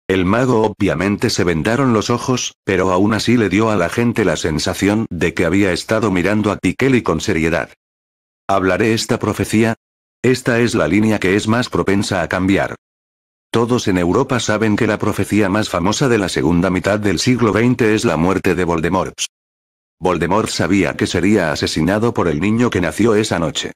El mago obviamente se vendaron los ojos, pero aún así le dio a la gente la sensación de que había estado mirando a y con seriedad. ¿Hablaré esta profecía? Esta es la línea que es más propensa a cambiar. Todos en Europa saben que la profecía más famosa de la segunda mitad del siglo XX es la muerte de Voldemort. Voldemort sabía que sería asesinado por el niño que nació esa noche.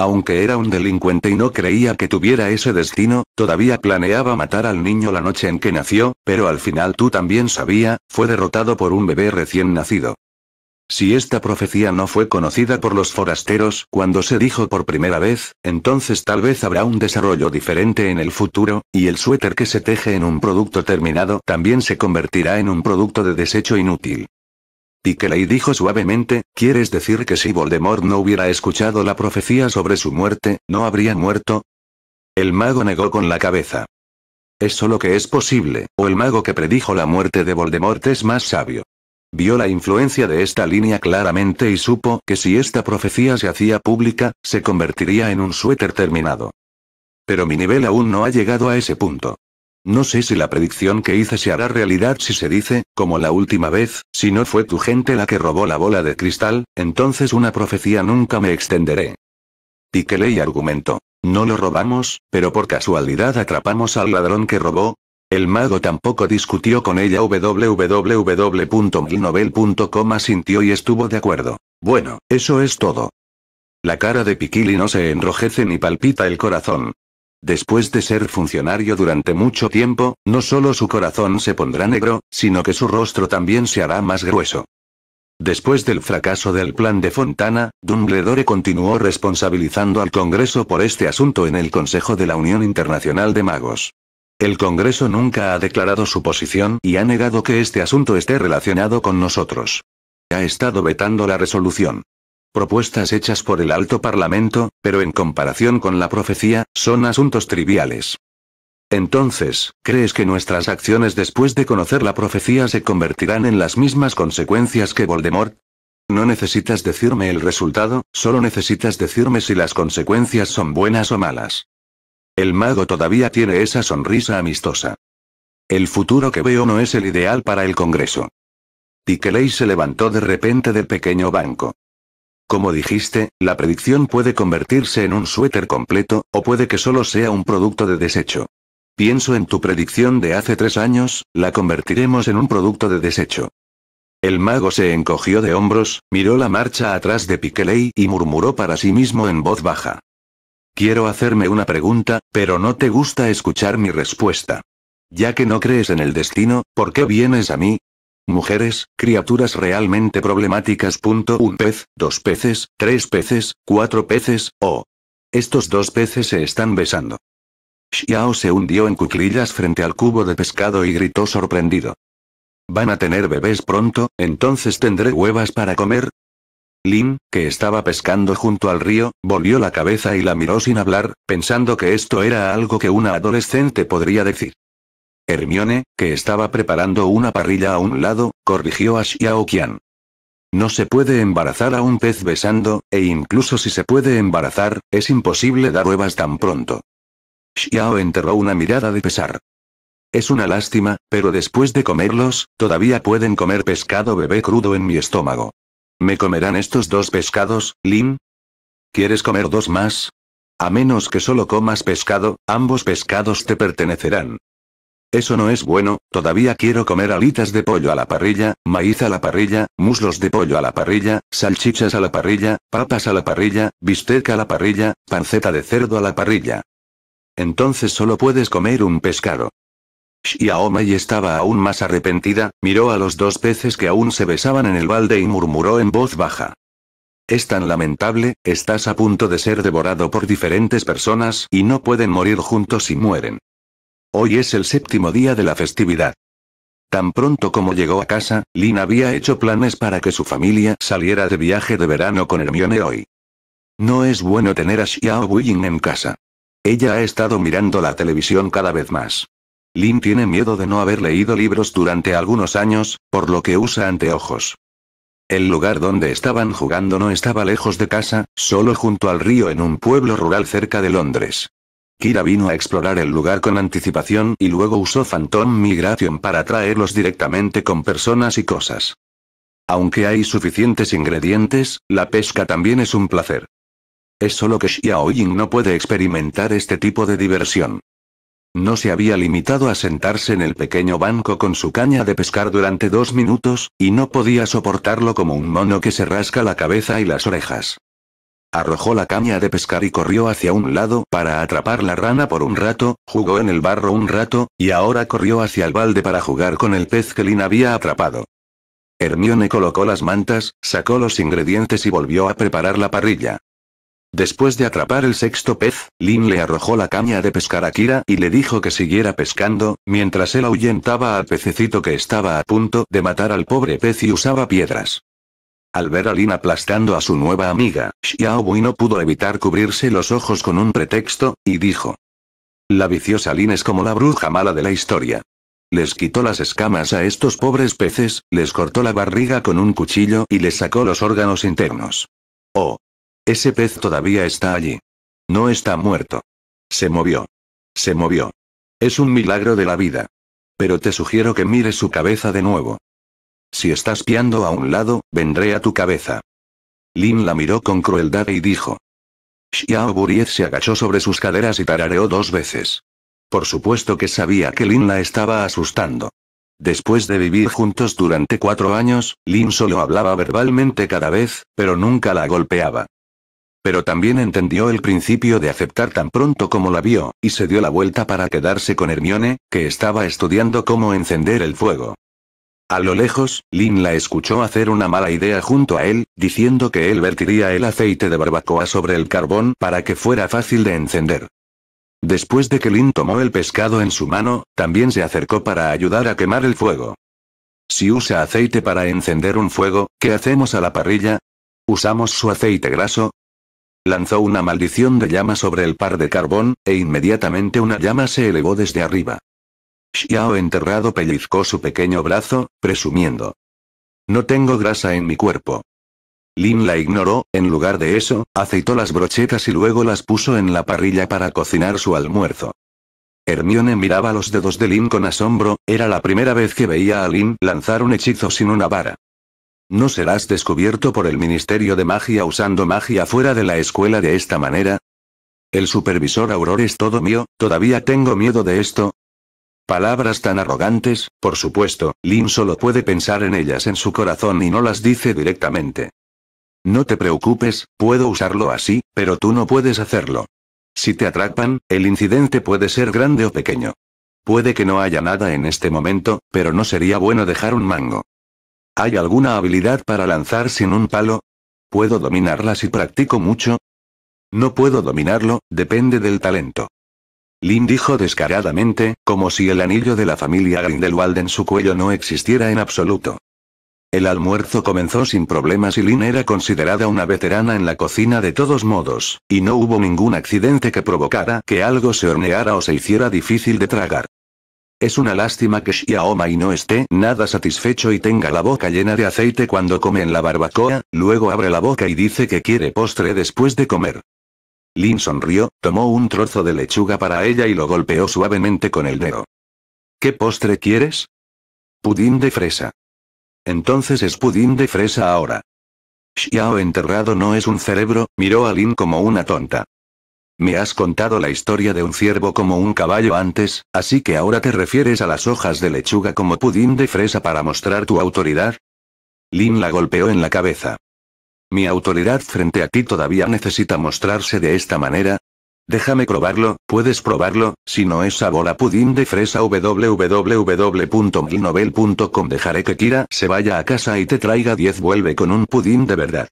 Aunque era un delincuente y no creía que tuviera ese destino, todavía planeaba matar al niño la noche en que nació, pero al final tú también sabía, fue derrotado por un bebé recién nacido. Si esta profecía no fue conocida por los forasteros cuando se dijo por primera vez, entonces tal vez habrá un desarrollo diferente en el futuro, y el suéter que se teje en un producto terminado también se convertirá en un producto de desecho inútil le dijo suavemente, ¿quieres decir que si Voldemort no hubiera escuchado la profecía sobre su muerte, no habría muerto? El mago negó con la cabeza. Es solo que es posible, o el mago que predijo la muerte de Voldemort es más sabio. Vio la influencia de esta línea claramente y supo que si esta profecía se hacía pública, se convertiría en un suéter terminado. Pero mi nivel aún no ha llegado a ese punto. No sé si la predicción que hice se hará realidad si se dice, como la última vez, si no fue tu gente la que robó la bola de cristal, entonces una profecía nunca me extenderé. Piqueley argumentó. No lo robamos, pero por casualidad atrapamos al ladrón que robó. El mago tampoco discutió con ella www.milnovel.com sintió y estuvo de acuerdo. Bueno, eso es todo. La cara de Piquili no se enrojece ni palpita el corazón. Después de ser funcionario durante mucho tiempo, no solo su corazón se pondrá negro, sino que su rostro también se hará más grueso. Después del fracaso del plan de Fontana, Dumbledore continuó responsabilizando al Congreso por este asunto en el Consejo de la Unión Internacional de Magos. El Congreso nunca ha declarado su posición y ha negado que este asunto esté relacionado con nosotros. Ha estado vetando la resolución propuestas hechas por el alto parlamento, pero en comparación con la profecía, son asuntos triviales. Entonces, ¿crees que nuestras acciones después de conocer la profecía se convertirán en las mismas consecuencias que Voldemort? No necesitas decirme el resultado, solo necesitas decirme si las consecuencias son buenas o malas. El mago todavía tiene esa sonrisa amistosa. El futuro que veo no es el ideal para el Congreso. Piqueley se levantó de repente del pequeño banco. Como dijiste, la predicción puede convertirse en un suéter completo, o puede que solo sea un producto de desecho. Pienso en tu predicción de hace tres años, la convertiremos en un producto de desecho. El mago se encogió de hombros, miró la marcha atrás de Piqueley y murmuró para sí mismo en voz baja. Quiero hacerme una pregunta, pero no te gusta escuchar mi respuesta. Ya que no crees en el destino, ¿por qué vienes a mí? Mujeres, criaturas realmente problemáticas. Un pez, dos peces, tres peces, cuatro peces, oh. Estos dos peces se están besando. Xiao se hundió en cuclillas frente al cubo de pescado y gritó sorprendido. ¿Van a tener bebés pronto, entonces tendré huevas para comer? Lin, que estaba pescando junto al río, volvió la cabeza y la miró sin hablar, pensando que esto era algo que una adolescente podría decir. Hermione, que estaba preparando una parrilla a un lado, corrigió a Xiao Qian. No se puede embarazar a un pez besando, e incluso si se puede embarazar, es imposible dar huevas tan pronto. Xiao enterró una mirada de pesar. Es una lástima, pero después de comerlos, todavía pueden comer pescado bebé crudo en mi estómago. ¿Me comerán estos dos pescados, Lin? ¿Quieres comer dos más? A menos que solo comas pescado, ambos pescados te pertenecerán. Eso no es bueno, todavía quiero comer alitas de pollo a la parrilla, maíz a la parrilla, muslos de pollo a la parrilla, salchichas a la parrilla, papas a la parrilla, bistec a la parrilla, panceta de cerdo a la parrilla. Entonces solo puedes comer un pescado. Xiaomei estaba aún más arrepentida, miró a los dos peces que aún se besaban en el balde y murmuró en voz baja. Es tan lamentable, estás a punto de ser devorado por diferentes personas y no pueden morir juntos si mueren. Hoy es el séptimo día de la festividad. Tan pronto como llegó a casa, Lin había hecho planes para que su familia saliera de viaje de verano con Hermione hoy. No es bueno tener a Xiao Ying en casa. Ella ha estado mirando la televisión cada vez más. Lin tiene miedo de no haber leído libros durante algunos años, por lo que usa anteojos. El lugar donde estaban jugando no estaba lejos de casa, solo junto al río en un pueblo rural cerca de Londres. Kira vino a explorar el lugar con anticipación y luego usó Phantom Migration para traerlos directamente con personas y cosas. Aunque hay suficientes ingredientes, la pesca también es un placer. Es solo que Xiao no puede experimentar este tipo de diversión. No se había limitado a sentarse en el pequeño banco con su caña de pescar durante dos minutos, y no podía soportarlo como un mono que se rasca la cabeza y las orejas. Arrojó la caña de pescar y corrió hacia un lado para atrapar la rana por un rato, jugó en el barro un rato, y ahora corrió hacia el balde para jugar con el pez que Lin había atrapado. Hermione colocó las mantas, sacó los ingredientes y volvió a preparar la parrilla. Después de atrapar el sexto pez, Lin le arrojó la caña de pescar a Kira y le dijo que siguiera pescando, mientras él ahuyentaba al pececito que estaba a punto de matar al pobre pez y usaba piedras. Al ver a Lin aplastando a su nueva amiga, Xiaobui no pudo evitar cubrirse los ojos con un pretexto, y dijo. La viciosa Lin es como la bruja mala de la historia. Les quitó las escamas a estos pobres peces, les cortó la barriga con un cuchillo y les sacó los órganos internos. Oh. Ese pez todavía está allí. No está muerto. Se movió. Se movió. Es un milagro de la vida. Pero te sugiero que mires su cabeza de nuevo. Si estás piando a un lado, vendré a tu cabeza. Lin la miró con crueldad y dijo. Xiao Buriez se agachó sobre sus caderas y tarareó dos veces. Por supuesto que sabía que Lin la estaba asustando. Después de vivir juntos durante cuatro años, Lin solo hablaba verbalmente cada vez, pero nunca la golpeaba. Pero también entendió el principio de aceptar tan pronto como la vio, y se dio la vuelta para quedarse con Hermione, que estaba estudiando cómo encender el fuego. A lo lejos, Lin la escuchó hacer una mala idea junto a él, diciendo que él vertiría el aceite de barbacoa sobre el carbón para que fuera fácil de encender. Después de que Lin tomó el pescado en su mano, también se acercó para ayudar a quemar el fuego. Si usa aceite para encender un fuego, ¿qué hacemos a la parrilla? ¿Usamos su aceite graso? Lanzó una maldición de llama sobre el par de carbón, e inmediatamente una llama se elevó desde arriba. Xiao enterrado pellizcó su pequeño brazo, presumiendo. No tengo grasa en mi cuerpo. Lin la ignoró, en lugar de eso, aceitó las brochetas y luego las puso en la parrilla para cocinar su almuerzo. Hermione miraba los dedos de Lin con asombro, era la primera vez que veía a Lin lanzar un hechizo sin una vara. ¿No serás descubierto por el Ministerio de Magia usando magia fuera de la escuela de esta manera? El supervisor Auror es todo mío, todavía tengo miedo de esto, Palabras tan arrogantes, por supuesto, Lin solo puede pensar en ellas en su corazón y no las dice directamente. No te preocupes, puedo usarlo así, pero tú no puedes hacerlo. Si te atrapan, el incidente puede ser grande o pequeño. Puede que no haya nada en este momento, pero no sería bueno dejar un mango. ¿Hay alguna habilidad para lanzar sin un palo? ¿Puedo dominarla si practico mucho? No puedo dominarlo, depende del talento. Lin dijo descaradamente, como si el anillo de la familia Grindelwald en su cuello no existiera en absoluto. El almuerzo comenzó sin problemas y Lin era considerada una veterana en la cocina de todos modos, y no hubo ningún accidente que provocara que algo se horneara o se hiciera difícil de tragar. Es una lástima que y no esté nada satisfecho y tenga la boca llena de aceite cuando come en la barbacoa, luego abre la boca y dice que quiere postre después de comer. Lin sonrió, tomó un trozo de lechuga para ella y lo golpeó suavemente con el dedo. ¿Qué postre quieres? Pudín de fresa. Entonces es pudín de fresa ahora. Xiao enterrado no es un cerebro, miró a Lin como una tonta. Me has contado la historia de un ciervo como un caballo antes, así que ahora te refieres a las hojas de lechuga como pudín de fresa para mostrar tu autoridad. Lin la golpeó en la cabeza. Mi autoridad frente a ti todavía necesita mostrarse de esta manera. Déjame probarlo, puedes probarlo, si no es sabor a pudín de fresa www.milnovel.com Dejaré que Kira se vaya a casa y te traiga 10 vuelve con un pudín de verdad.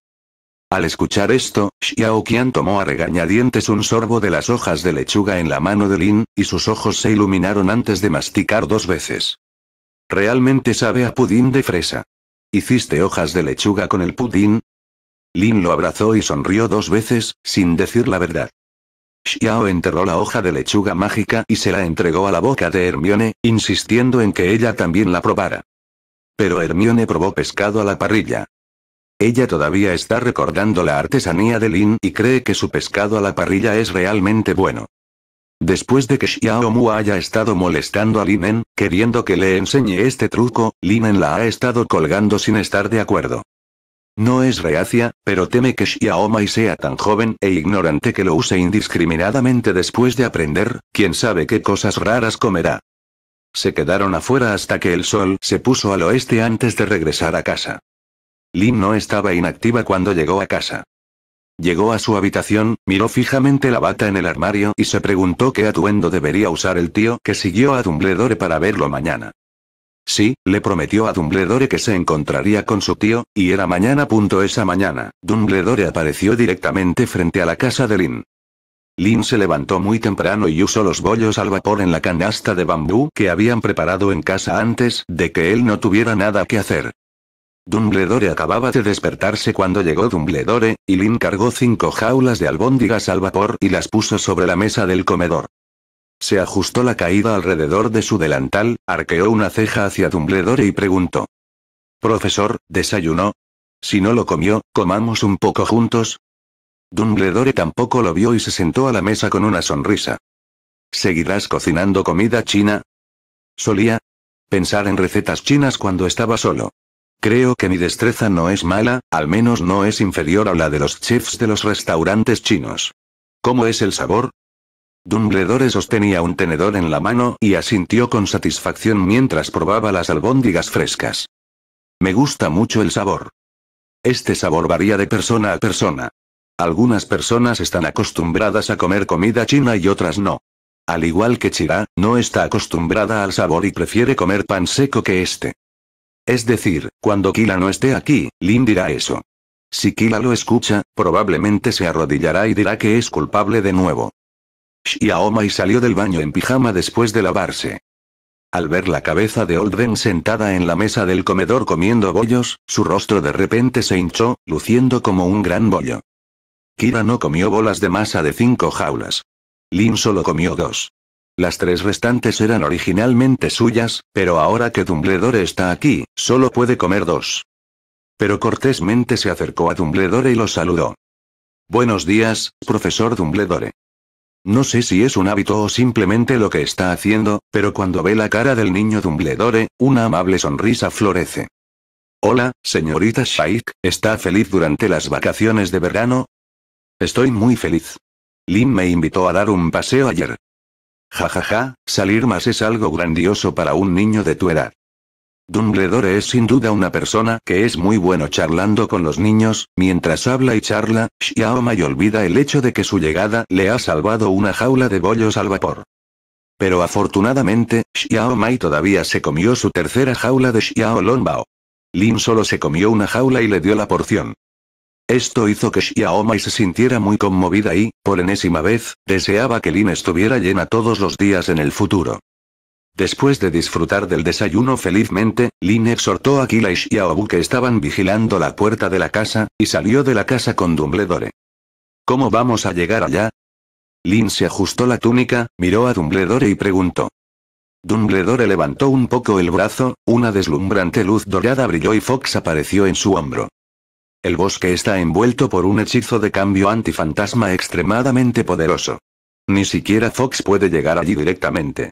Al escuchar esto, Xiao Qian tomó a regañadientes un sorbo de las hojas de lechuga en la mano de Lin, y sus ojos se iluminaron antes de masticar dos veces. Realmente sabe a pudín de fresa. ¿Hiciste hojas de lechuga con el pudín? Lin lo abrazó y sonrió dos veces, sin decir la verdad. Xiao enterró la hoja de lechuga mágica y se la entregó a la boca de Hermione, insistiendo en que ella también la probara. Pero Hermione probó pescado a la parrilla. Ella todavía está recordando la artesanía de Lin y cree que su pescado a la parrilla es realmente bueno. Después de que Xiao Mu haya estado molestando a Lin En, queriendo que le enseñe este truco, En la ha estado colgando sin estar de acuerdo. No es reacia, pero teme que Xiaomai sea tan joven e ignorante que lo use indiscriminadamente después de aprender, quién sabe qué cosas raras comerá. Se quedaron afuera hasta que el sol se puso al oeste antes de regresar a casa. Lin no estaba inactiva cuando llegó a casa. Llegó a su habitación, miró fijamente la bata en el armario y se preguntó qué atuendo debería usar el tío que siguió a Dumbledore para verlo mañana. Sí, le prometió a Dumbledore que se encontraría con su tío, y era mañana. Punto esa mañana, Dumbledore apareció directamente frente a la casa de Lin. Lin se levantó muy temprano y usó los bollos al vapor en la canasta de bambú que habían preparado en casa antes de que él no tuviera nada que hacer. Dumbledore acababa de despertarse cuando llegó Dumbledore, y Lin cargó cinco jaulas de albóndigas al vapor y las puso sobre la mesa del comedor. Se ajustó la caída alrededor de su delantal, arqueó una ceja hacia Dumbledore y preguntó. Profesor, ¿desayunó? Si no lo comió, comamos un poco juntos. Dumbledore tampoco lo vio y se sentó a la mesa con una sonrisa. ¿Seguirás cocinando comida china? Solía pensar en recetas chinas cuando estaba solo. Creo que mi destreza no es mala, al menos no es inferior a la de los chefs de los restaurantes chinos. ¿Cómo es el sabor? Dumbledore sostenía un tenedor en la mano y asintió con satisfacción mientras probaba las albóndigas frescas. Me gusta mucho el sabor. Este sabor varía de persona a persona. Algunas personas están acostumbradas a comer comida china y otras no. Al igual que Chira, no está acostumbrada al sabor y prefiere comer pan seco que este. Es decir, cuando Kila no esté aquí, Lin dirá eso. Si Kila lo escucha, probablemente se arrodillará y dirá que es culpable de nuevo y salió del baño en pijama después de lavarse. Al ver la cabeza de Olden sentada en la mesa del comedor comiendo bollos, su rostro de repente se hinchó, luciendo como un gran bollo. Kira no comió bolas de masa de cinco jaulas. Lin solo comió dos. Las tres restantes eran originalmente suyas, pero ahora que Dumbledore está aquí, solo puede comer dos. Pero cortésmente se acercó a Dumbledore y lo saludó. Buenos días, profesor Dumbledore. No sé si es un hábito o simplemente lo que está haciendo, pero cuando ve la cara del niño Dumbledore, una amable sonrisa florece. Hola, señorita Shaikh, ¿está feliz durante las vacaciones de verano? Estoy muy feliz. Lynn me invitó a dar un paseo ayer. Ja ja ja, salir más es algo grandioso para un niño de tu edad. Dumbledore es sin duda una persona que es muy bueno charlando con los niños, mientras habla y charla, Xiaomai olvida el hecho de que su llegada le ha salvado una jaula de bollos al vapor. Pero afortunadamente, Xiaomai todavía se comió su tercera jaula de Xiao Lombao. Lin solo se comió una jaula y le dio la porción. Esto hizo que Xiaomai se sintiera muy conmovida y, por enésima vez, deseaba que Lin estuviera llena todos los días en el futuro. Después de disfrutar del desayuno felizmente, Lin exhortó a Kilaish y a Obu que estaban vigilando la puerta de la casa, y salió de la casa con Dumbledore. ¿Cómo vamos a llegar allá? Lin se ajustó la túnica, miró a Dumbledore y preguntó. Dumbledore levantó un poco el brazo, una deslumbrante luz dorada brilló y Fox apareció en su hombro. El bosque está envuelto por un hechizo de cambio antifantasma extremadamente poderoso. Ni siquiera Fox puede llegar allí directamente.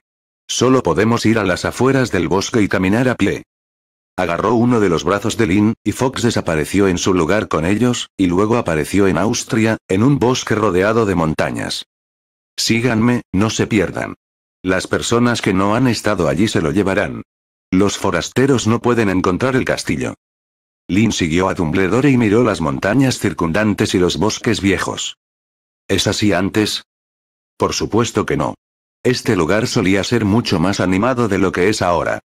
Solo podemos ir a las afueras del bosque y caminar a pie. Agarró uno de los brazos de Lin y Fox desapareció en su lugar con ellos, y luego apareció en Austria, en un bosque rodeado de montañas. Síganme, no se pierdan. Las personas que no han estado allí se lo llevarán. Los forasteros no pueden encontrar el castillo. Lin siguió a Dumbledore y miró las montañas circundantes y los bosques viejos. ¿Es así antes? Por supuesto que no. Este lugar solía ser mucho más animado de lo que es ahora.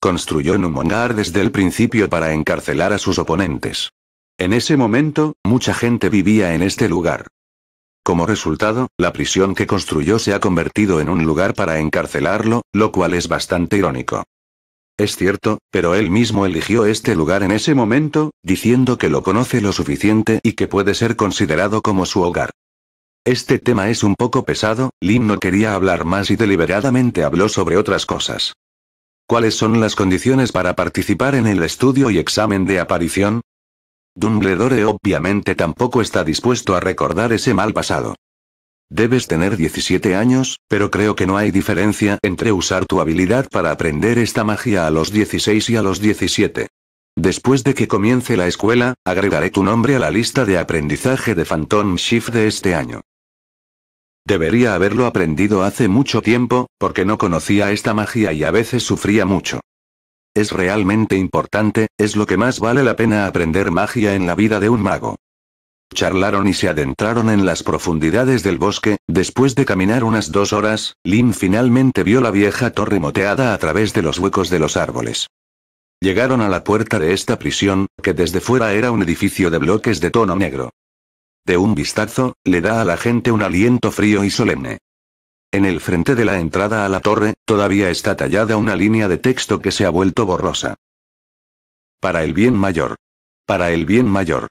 Construyó Numongar desde el principio para encarcelar a sus oponentes. En ese momento, mucha gente vivía en este lugar. Como resultado, la prisión que construyó se ha convertido en un lugar para encarcelarlo, lo cual es bastante irónico. Es cierto, pero él mismo eligió este lugar en ese momento, diciendo que lo conoce lo suficiente y que puede ser considerado como su hogar. Este tema es un poco pesado, Lin no quería hablar más y deliberadamente habló sobre otras cosas. ¿Cuáles son las condiciones para participar en el estudio y examen de aparición? Dumbledore obviamente tampoco está dispuesto a recordar ese mal pasado. Debes tener 17 años, pero creo que no hay diferencia entre usar tu habilidad para aprender esta magia a los 16 y a los 17. Después de que comience la escuela, agregaré tu nombre a la lista de aprendizaje de Phantom Shift de este año. Debería haberlo aprendido hace mucho tiempo, porque no conocía esta magia y a veces sufría mucho. Es realmente importante, es lo que más vale la pena aprender magia en la vida de un mago. Charlaron y se adentraron en las profundidades del bosque, después de caminar unas dos horas, Lin finalmente vio la vieja torre moteada a través de los huecos de los árboles. Llegaron a la puerta de esta prisión, que desde fuera era un edificio de bloques de tono negro. De un vistazo, le da a la gente un aliento frío y solemne. En el frente de la entrada a la torre, todavía está tallada una línea de texto que se ha vuelto borrosa. Para el bien mayor. Para el bien mayor.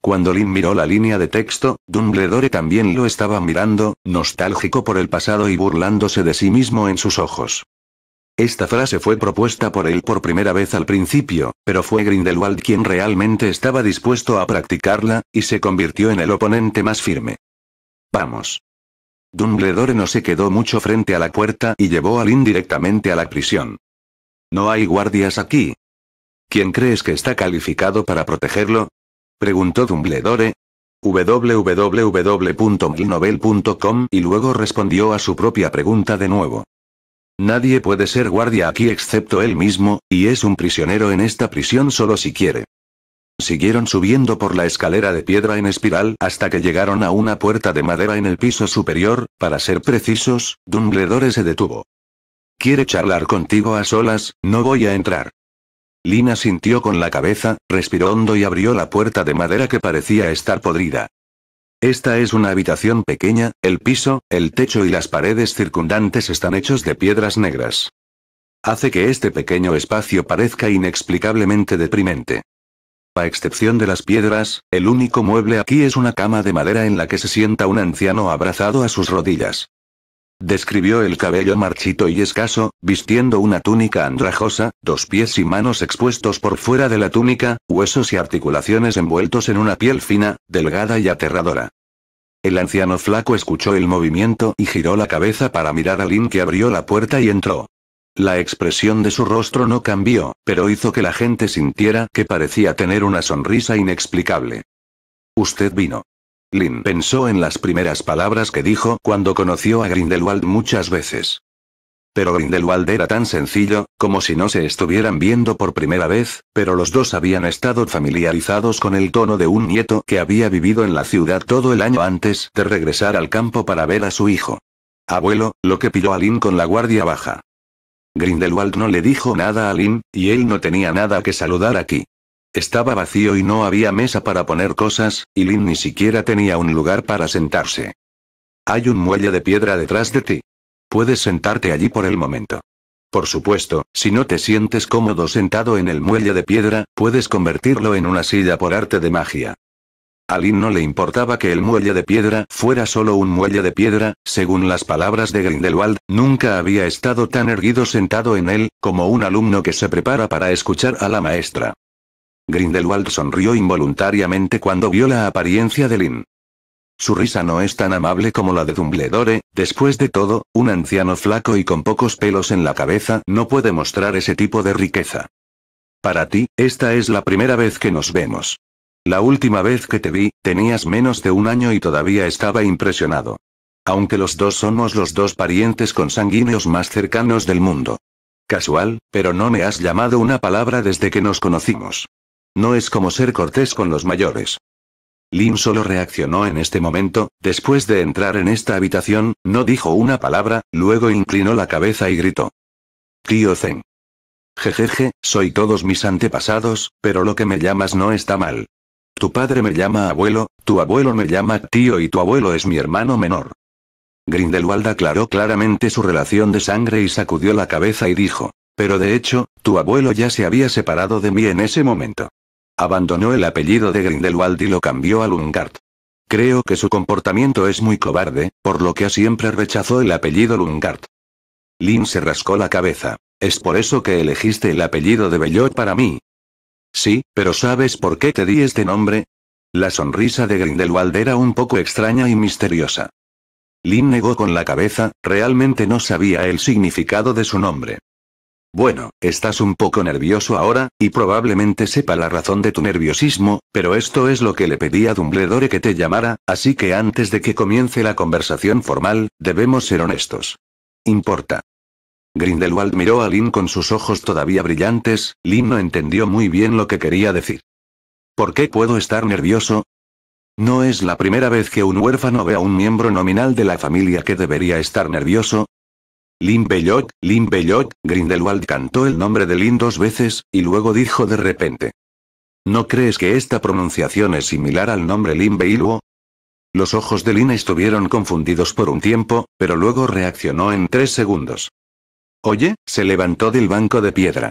Cuando Lin miró la línea de texto, Dumbledore también lo estaba mirando, nostálgico por el pasado y burlándose de sí mismo en sus ojos. Esta frase fue propuesta por él por primera vez al principio, pero fue Grindelwald quien realmente estaba dispuesto a practicarla, y se convirtió en el oponente más firme. Vamos. Dumbledore no se quedó mucho frente a la puerta y llevó a Lynn directamente a la prisión. No hay guardias aquí. ¿Quién crees que está calificado para protegerlo? preguntó Dumbledore, www.milnovel.com y luego respondió a su propia pregunta de nuevo. Nadie puede ser guardia aquí excepto él mismo, y es un prisionero en esta prisión solo si quiere. Siguieron subiendo por la escalera de piedra en espiral hasta que llegaron a una puerta de madera en el piso superior, para ser precisos, Dumbledore se detuvo. Quiere charlar contigo a solas, no voy a entrar. Lina sintió con la cabeza, respiró hondo y abrió la puerta de madera que parecía estar podrida. Esta es una habitación pequeña, el piso, el techo y las paredes circundantes están hechos de piedras negras. Hace que este pequeño espacio parezca inexplicablemente deprimente. A excepción de las piedras, el único mueble aquí es una cama de madera en la que se sienta un anciano abrazado a sus rodillas. Describió el cabello marchito y escaso, vistiendo una túnica andrajosa, dos pies y manos expuestos por fuera de la túnica, huesos y articulaciones envueltos en una piel fina, delgada y aterradora. El anciano flaco escuchó el movimiento y giró la cabeza para mirar a Lin que abrió la puerta y entró. La expresión de su rostro no cambió, pero hizo que la gente sintiera que parecía tener una sonrisa inexplicable. Usted vino. Lin pensó en las primeras palabras que dijo cuando conoció a Grindelwald muchas veces. Pero Grindelwald era tan sencillo, como si no se estuvieran viendo por primera vez, pero los dos habían estado familiarizados con el tono de un nieto que había vivido en la ciudad todo el año antes de regresar al campo para ver a su hijo. Abuelo, lo que pilló a Lin con la guardia baja. Grindelwald no le dijo nada a Lin, y él no tenía nada que saludar aquí. Estaba vacío y no había mesa para poner cosas, y Lin ni siquiera tenía un lugar para sentarse. Hay un muelle de piedra detrás de ti. Puedes sentarte allí por el momento. Por supuesto, si no te sientes cómodo sentado en el muelle de piedra, puedes convertirlo en una silla por arte de magia. A Lin no le importaba que el muelle de piedra fuera solo un muelle de piedra, según las palabras de Grindelwald, nunca había estado tan erguido sentado en él, como un alumno que se prepara para escuchar a la maestra. Grindelwald sonrió involuntariamente cuando vio la apariencia de Lynn. Su risa no es tan amable como la de Dumbledore, después de todo, un anciano flaco y con pocos pelos en la cabeza no puede mostrar ese tipo de riqueza. Para ti, esta es la primera vez que nos vemos. La última vez que te vi, tenías menos de un año y todavía estaba impresionado. Aunque los dos somos los dos parientes consanguíneos más cercanos del mundo. Casual, pero no me has llamado una palabra desde que nos conocimos. No es como ser cortés con los mayores. Lin solo reaccionó en este momento, después de entrar en esta habitación, no dijo una palabra, luego inclinó la cabeza y gritó. Tío Zen. Jejeje, soy todos mis antepasados, pero lo que me llamas no está mal. Tu padre me llama abuelo, tu abuelo me llama tío y tu abuelo es mi hermano menor. Grindelwald aclaró claramente su relación de sangre y sacudió la cabeza y dijo, pero de hecho, tu abuelo ya se había separado de mí en ese momento abandonó el apellido de Grindelwald y lo cambió a Lungard. Creo que su comportamiento es muy cobarde, por lo que siempre rechazó el apellido Lungard. Lin se rascó la cabeza. ¿Es por eso que elegiste el apellido de Bellot para mí? Sí, pero ¿sabes por qué te di este nombre? La sonrisa de Grindelwald era un poco extraña y misteriosa. Lin negó con la cabeza, realmente no sabía el significado de su nombre. Bueno, estás un poco nervioso ahora, y probablemente sepa la razón de tu nerviosismo, pero esto es lo que le pedí a Dumbledore que te llamara, así que antes de que comience la conversación formal, debemos ser honestos. Importa. Grindelwald miró a Lynn con sus ojos todavía brillantes, Lynn no entendió muy bien lo que quería decir. ¿Por qué puedo estar nervioso? No es la primera vez que un huérfano ve a un miembro nominal de la familia que debería estar nervioso, Lin Limbellock, Grindelwald cantó el nombre de Lin dos veces, y luego dijo de repente. ¿No crees que esta pronunciación es similar al nombre Beiluo? Los ojos de Lin estuvieron confundidos por un tiempo, pero luego reaccionó en tres segundos. Oye, se levantó del banco de piedra.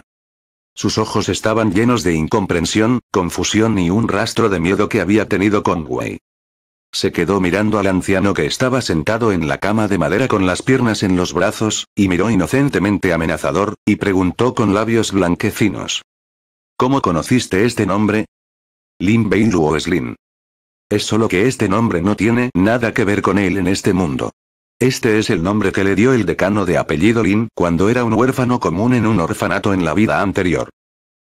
Sus ojos estaban llenos de incomprensión, confusión y un rastro de miedo que había tenido con Wei. Se quedó mirando al anciano que estaba sentado en la cama de madera con las piernas en los brazos, y miró inocentemente amenazador, y preguntó con labios blanquecinos. ¿Cómo conociste este nombre? Lin Beilu o Lin. Es solo que este nombre no tiene nada que ver con él en este mundo. Este es el nombre que le dio el decano de apellido Lin cuando era un huérfano común en un orfanato en la vida anterior.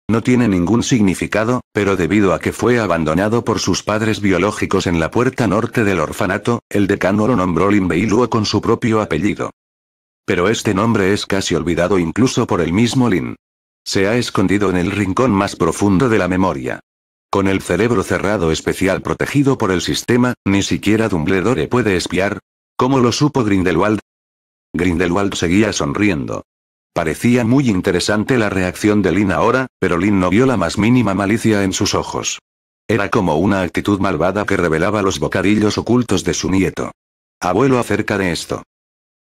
No tiene ningún significado, pero debido a que fue abandonado por sus padres biológicos en la puerta norte del orfanato, el decano lo nombró Lin Beiluo con su propio apellido. Pero este nombre es casi olvidado incluso por el mismo Lin. Se ha escondido en el rincón más profundo de la memoria. Con el cerebro cerrado especial protegido por el sistema, ni siquiera Dumbledore puede espiar. ¿Cómo lo supo Grindelwald? Grindelwald seguía sonriendo. Parecía muy interesante la reacción de Lin ahora, pero Lin no vio la más mínima malicia en sus ojos. Era como una actitud malvada que revelaba los bocadillos ocultos de su nieto. Abuelo acerca de esto.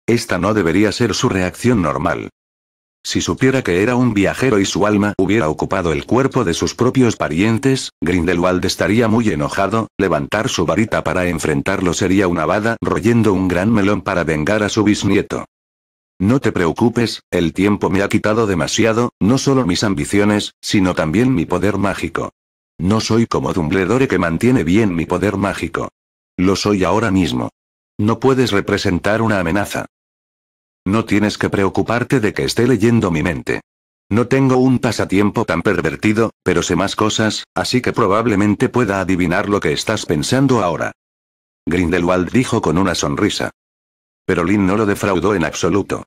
Esta no debería ser su reacción normal. Si supiera que era un viajero y su alma hubiera ocupado el cuerpo de sus propios parientes, Grindelwald estaría muy enojado, levantar su varita para enfrentarlo sería una bada royendo un gran melón para vengar a su bisnieto. No te preocupes, el tiempo me ha quitado demasiado, no solo mis ambiciones, sino también mi poder mágico. No soy como Dumbledore que mantiene bien mi poder mágico. Lo soy ahora mismo. No puedes representar una amenaza. No tienes que preocuparte de que esté leyendo mi mente. No tengo un pasatiempo tan pervertido, pero sé más cosas, así que probablemente pueda adivinar lo que estás pensando ahora. Grindelwald dijo con una sonrisa. Pero Lin no lo defraudó en absoluto.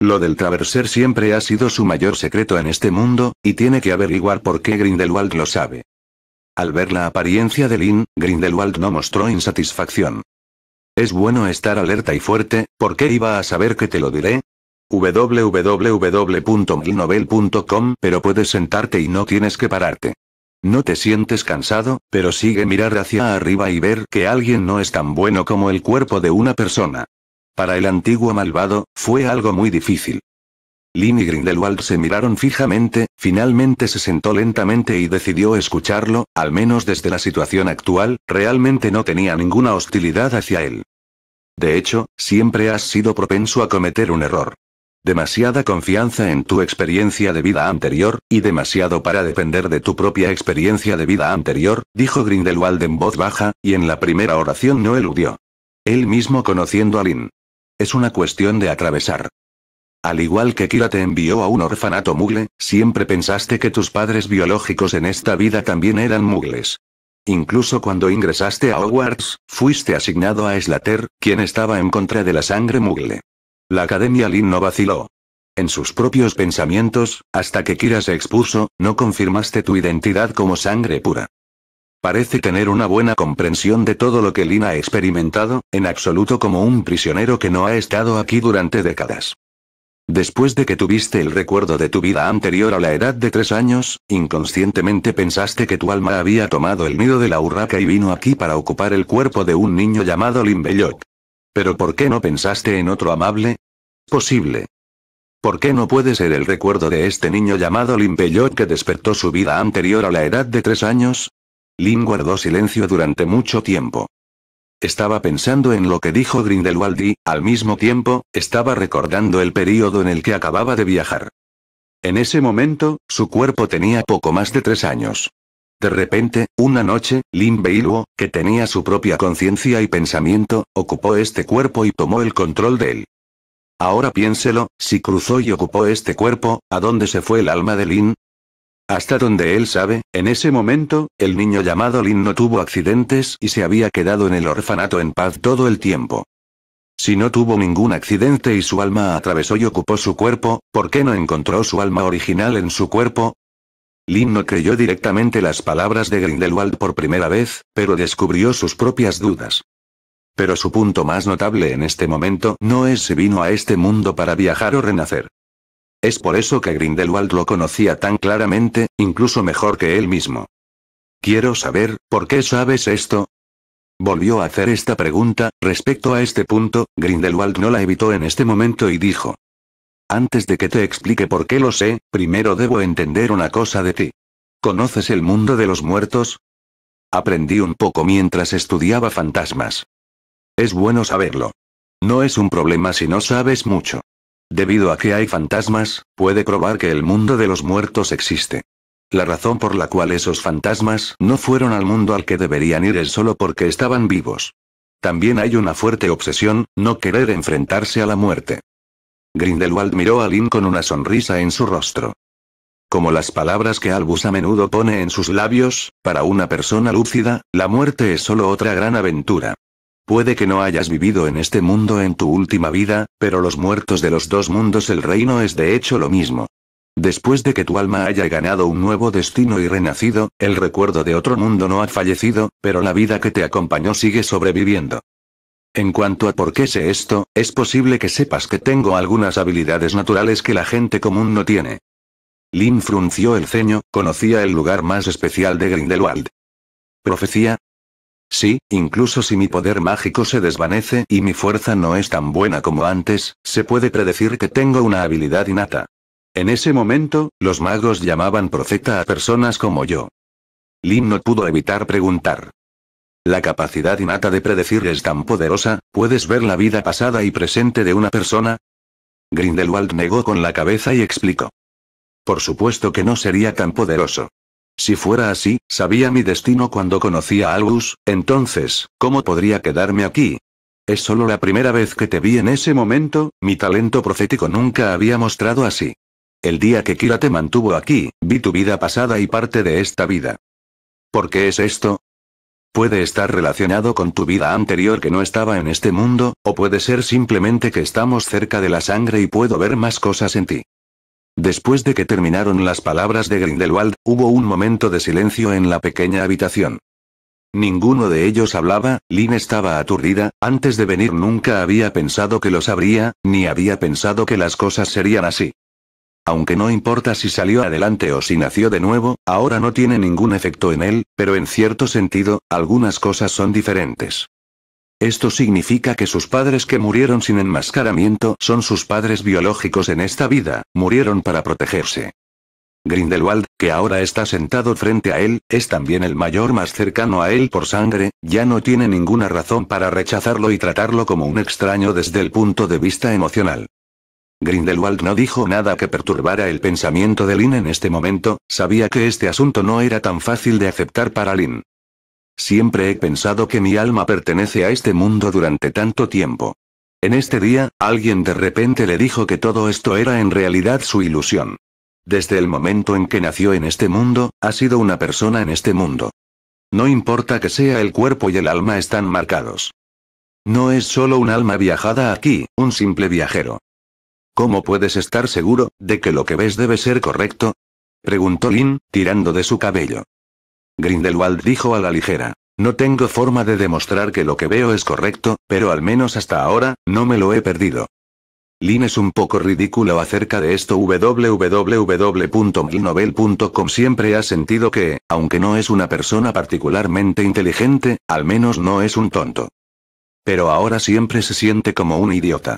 Lo del traverser siempre ha sido su mayor secreto en este mundo, y tiene que averiguar por qué Grindelwald lo sabe. Al ver la apariencia de Lin, Grindelwald no mostró insatisfacción. Es bueno estar alerta y fuerte, ¿por qué iba a saber que te lo diré? www.milnovel.com Pero puedes sentarte y no tienes que pararte. No te sientes cansado, pero sigue mirar hacia arriba y ver que alguien no es tan bueno como el cuerpo de una persona. Para el antiguo malvado, fue algo muy difícil. Lin y Grindelwald se miraron fijamente, finalmente se sentó lentamente y decidió escucharlo, al menos desde la situación actual, realmente no tenía ninguna hostilidad hacia él. De hecho, siempre has sido propenso a cometer un error. Demasiada confianza en tu experiencia de vida anterior, y demasiado para depender de tu propia experiencia de vida anterior, dijo Grindelwald en voz baja, y en la primera oración no eludió. Él mismo conociendo a Lin. Es una cuestión de atravesar. Al igual que Kira te envió a un orfanato mugle, siempre pensaste que tus padres biológicos en esta vida también eran mugles. Incluso cuando ingresaste a Hogwarts, fuiste asignado a Slater, quien estaba en contra de la sangre mugle. La Academia Lin no vaciló. En sus propios pensamientos, hasta que Kira se expuso, no confirmaste tu identidad como sangre pura. Parece tener una buena comprensión de todo lo que Lina ha experimentado, en absoluto como un prisionero que no ha estado aquí durante décadas. Después de que tuviste el recuerdo de tu vida anterior a la edad de tres años, inconscientemente pensaste que tu alma había tomado el nido de la urraca y vino aquí para ocupar el cuerpo de un niño llamado Lin Pero ¿por qué no pensaste en otro amable? Posible. ¿Por qué no puede ser el recuerdo de este niño llamado Lin que despertó su vida anterior a la edad de tres años? Lin guardó silencio durante mucho tiempo. Estaba pensando en lo que dijo Grindelwald y, al mismo tiempo, estaba recordando el período en el que acababa de viajar. En ese momento, su cuerpo tenía poco más de tres años. De repente, una noche, Lin Beiluo, que tenía su propia conciencia y pensamiento, ocupó este cuerpo y tomó el control de él. Ahora piénselo, si cruzó y ocupó este cuerpo, ¿a dónde se fue el alma de Lin? Hasta donde él sabe, en ese momento, el niño llamado Lin no tuvo accidentes y se había quedado en el orfanato en paz todo el tiempo. Si no tuvo ningún accidente y su alma atravesó y ocupó su cuerpo, ¿por qué no encontró su alma original en su cuerpo? Lin no creyó directamente las palabras de Grindelwald por primera vez, pero descubrió sus propias dudas. Pero su punto más notable en este momento no es si vino a este mundo para viajar o renacer. Es por eso que Grindelwald lo conocía tan claramente, incluso mejor que él mismo. Quiero saber, ¿por qué sabes esto? Volvió a hacer esta pregunta, respecto a este punto, Grindelwald no la evitó en este momento y dijo. Antes de que te explique por qué lo sé, primero debo entender una cosa de ti. ¿Conoces el mundo de los muertos? Aprendí un poco mientras estudiaba fantasmas. Es bueno saberlo. No es un problema si no sabes mucho. Debido a que hay fantasmas, puede probar que el mundo de los muertos existe. La razón por la cual esos fantasmas no fueron al mundo al que deberían ir es solo porque estaban vivos. También hay una fuerte obsesión, no querer enfrentarse a la muerte. Grindelwald miró a Lynn con una sonrisa en su rostro. Como las palabras que Albus a menudo pone en sus labios, para una persona lúcida, la muerte es solo otra gran aventura. Puede que no hayas vivido en este mundo en tu última vida, pero los muertos de los dos mundos el reino es de hecho lo mismo. Después de que tu alma haya ganado un nuevo destino y renacido, el recuerdo de otro mundo no ha fallecido, pero la vida que te acompañó sigue sobreviviendo. En cuanto a por qué sé esto, es posible que sepas que tengo algunas habilidades naturales que la gente común no tiene. Lin frunció el ceño, conocía el lugar más especial de Grindelwald. Profecía, Sí, incluso si mi poder mágico se desvanece y mi fuerza no es tan buena como antes, se puede predecir que tengo una habilidad innata. En ese momento, los magos llamaban profeta a personas como yo. Lin no pudo evitar preguntar. La capacidad innata de predecir es tan poderosa, ¿puedes ver la vida pasada y presente de una persona? Grindelwald negó con la cabeza y explicó. Por supuesto que no sería tan poderoso. Si fuera así, sabía mi destino cuando conocí a Albus, entonces, ¿cómo podría quedarme aquí? Es solo la primera vez que te vi en ese momento, mi talento profético nunca había mostrado así. El día que Kira te mantuvo aquí, vi tu vida pasada y parte de esta vida. ¿Por qué es esto? Puede estar relacionado con tu vida anterior que no estaba en este mundo, o puede ser simplemente que estamos cerca de la sangre y puedo ver más cosas en ti. Después de que terminaron las palabras de Grindelwald, hubo un momento de silencio en la pequeña habitación. Ninguno de ellos hablaba, Lynn estaba aturdida, antes de venir nunca había pensado que lo sabría, ni había pensado que las cosas serían así. Aunque no importa si salió adelante o si nació de nuevo, ahora no tiene ningún efecto en él, pero en cierto sentido, algunas cosas son diferentes. Esto significa que sus padres que murieron sin enmascaramiento son sus padres biológicos en esta vida, murieron para protegerse. Grindelwald, que ahora está sentado frente a él, es también el mayor más cercano a él por sangre, ya no tiene ninguna razón para rechazarlo y tratarlo como un extraño desde el punto de vista emocional. Grindelwald no dijo nada que perturbara el pensamiento de Lynn en este momento, sabía que este asunto no era tan fácil de aceptar para Lynn. Siempre he pensado que mi alma pertenece a este mundo durante tanto tiempo. En este día, alguien de repente le dijo que todo esto era en realidad su ilusión. Desde el momento en que nació en este mundo, ha sido una persona en este mundo. No importa que sea el cuerpo y el alma están marcados. No es solo un alma viajada aquí, un simple viajero. ¿Cómo puedes estar seguro de que lo que ves debe ser correcto? preguntó Lin, tirando de su cabello. Grindelwald dijo a la ligera. No tengo forma de demostrar que lo que veo es correcto, pero al menos hasta ahora, no me lo he perdido. Lin es un poco ridículo acerca de esto. www.milnovel.com siempre ha sentido que, aunque no es una persona particularmente inteligente, al menos no es un tonto. Pero ahora siempre se siente como un idiota.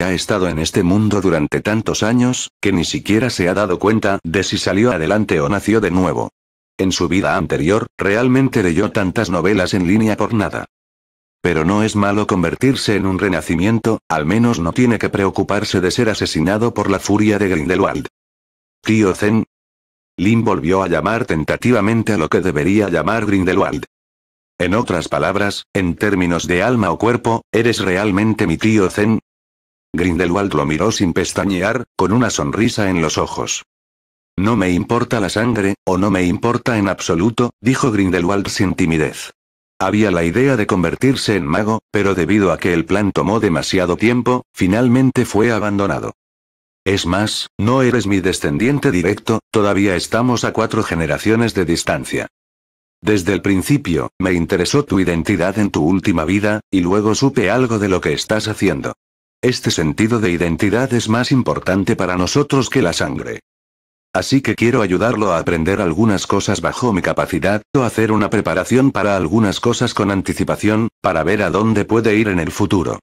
Ha estado en este mundo durante tantos años, que ni siquiera se ha dado cuenta de si salió adelante o nació de nuevo. En su vida anterior, realmente leyó tantas novelas en línea por nada. Pero no es malo convertirse en un renacimiento, al menos no tiene que preocuparse de ser asesinado por la furia de Grindelwald. Tío Zen. Lin volvió a llamar tentativamente a lo que debería llamar Grindelwald. En otras palabras, en términos de alma o cuerpo, ¿eres realmente mi tío Zen? Grindelwald lo miró sin pestañear, con una sonrisa en los ojos. No me importa la sangre, o no me importa en absoluto, dijo Grindelwald sin timidez. Había la idea de convertirse en mago, pero debido a que el plan tomó demasiado tiempo, finalmente fue abandonado. Es más, no eres mi descendiente directo, todavía estamos a cuatro generaciones de distancia. Desde el principio, me interesó tu identidad en tu última vida, y luego supe algo de lo que estás haciendo. Este sentido de identidad es más importante para nosotros que la sangre. Así que quiero ayudarlo a aprender algunas cosas bajo mi capacidad, o hacer una preparación para algunas cosas con anticipación, para ver a dónde puede ir en el futuro.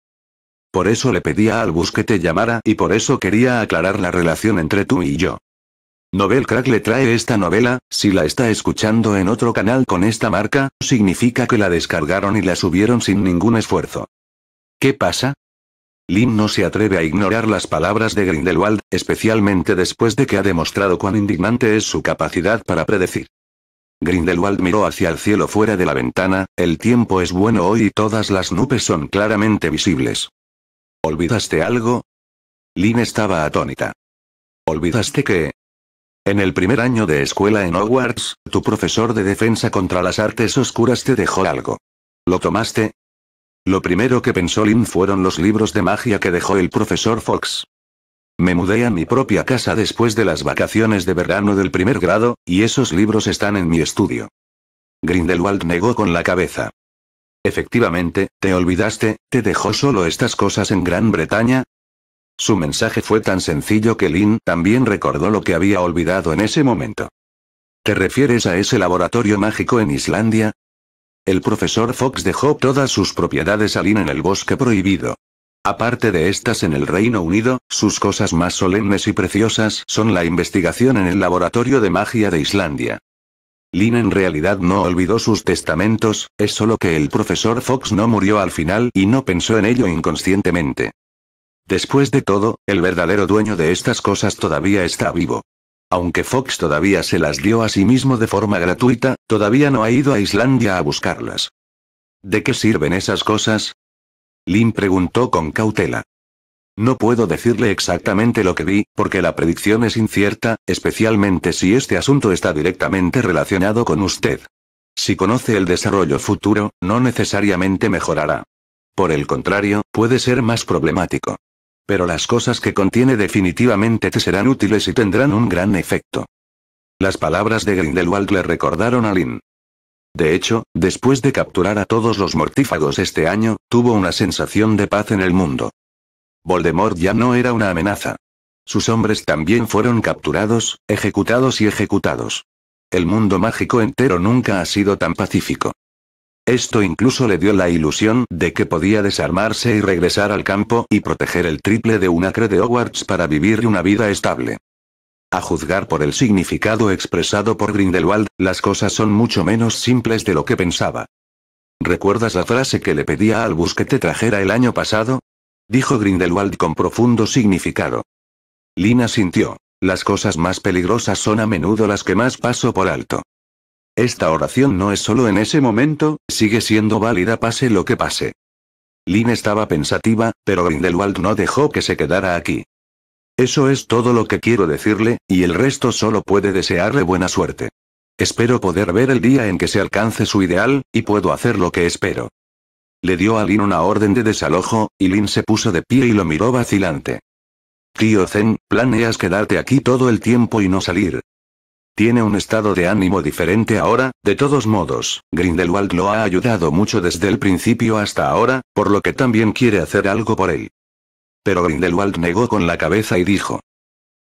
Por eso le pedí a Albus que te llamara y por eso quería aclarar la relación entre tú y yo. Novel Crack le trae esta novela, si la está escuchando en otro canal con esta marca, significa que la descargaron y la subieron sin ningún esfuerzo. ¿Qué pasa? Lynn no se atreve a ignorar las palabras de Grindelwald, especialmente después de que ha demostrado cuán indignante es su capacidad para predecir. Grindelwald miró hacia el cielo fuera de la ventana, el tiempo es bueno hoy y todas las nubes son claramente visibles. ¿Olvidaste algo? Lynn estaba atónita. ¿Olvidaste que... En el primer año de escuela en Hogwarts, tu profesor de defensa contra las artes oscuras te dejó algo. Lo tomaste, lo primero que pensó Lin fueron los libros de magia que dejó el profesor Fox. Me mudé a mi propia casa después de las vacaciones de verano del primer grado, y esos libros están en mi estudio. Grindelwald negó con la cabeza. Efectivamente, te olvidaste, te dejó solo estas cosas en Gran Bretaña. Su mensaje fue tan sencillo que Lin también recordó lo que había olvidado en ese momento. ¿Te refieres a ese laboratorio mágico en Islandia? El profesor Fox dejó todas sus propiedades a Lynn en el bosque prohibido. Aparte de estas en el Reino Unido, sus cosas más solemnes y preciosas son la investigación en el Laboratorio de Magia de Islandia. Lynn en realidad no olvidó sus testamentos, es solo que el profesor Fox no murió al final y no pensó en ello inconscientemente. Después de todo, el verdadero dueño de estas cosas todavía está vivo. Aunque Fox todavía se las dio a sí mismo de forma gratuita, todavía no ha ido a Islandia a buscarlas. ¿De qué sirven esas cosas? Lin preguntó con cautela. No puedo decirle exactamente lo que vi, porque la predicción es incierta, especialmente si este asunto está directamente relacionado con usted. Si conoce el desarrollo futuro, no necesariamente mejorará. Por el contrario, puede ser más problemático. Pero las cosas que contiene definitivamente te serán útiles y tendrán un gran efecto. Las palabras de Grindelwald le recordaron a Lynn. De hecho, después de capturar a todos los mortífagos este año, tuvo una sensación de paz en el mundo. Voldemort ya no era una amenaza. Sus hombres también fueron capturados, ejecutados y ejecutados. El mundo mágico entero nunca ha sido tan pacífico. Esto incluso le dio la ilusión de que podía desarmarse y regresar al campo y proteger el triple de un acre de Hogwarts para vivir una vida estable. A juzgar por el significado expresado por Grindelwald, las cosas son mucho menos simples de lo que pensaba. ¿Recuerdas la frase que le pedía al Albus que te trajera el año pasado? Dijo Grindelwald con profundo significado. Lina sintió. Las cosas más peligrosas son a menudo las que más paso por alto. Esta oración no es solo en ese momento, sigue siendo válida pase lo que pase. Lin estaba pensativa, pero Grindelwald no dejó que se quedara aquí. Eso es todo lo que quiero decirle, y el resto solo puede desearle buena suerte. Espero poder ver el día en que se alcance su ideal, y puedo hacer lo que espero. Le dio a Lin una orden de desalojo, y Lin se puso de pie y lo miró vacilante. Tío Zen, ¿planeas quedarte aquí todo el tiempo y no salir? Tiene un estado de ánimo diferente ahora, de todos modos, Grindelwald lo ha ayudado mucho desde el principio hasta ahora, por lo que también quiere hacer algo por él. Pero Grindelwald negó con la cabeza y dijo.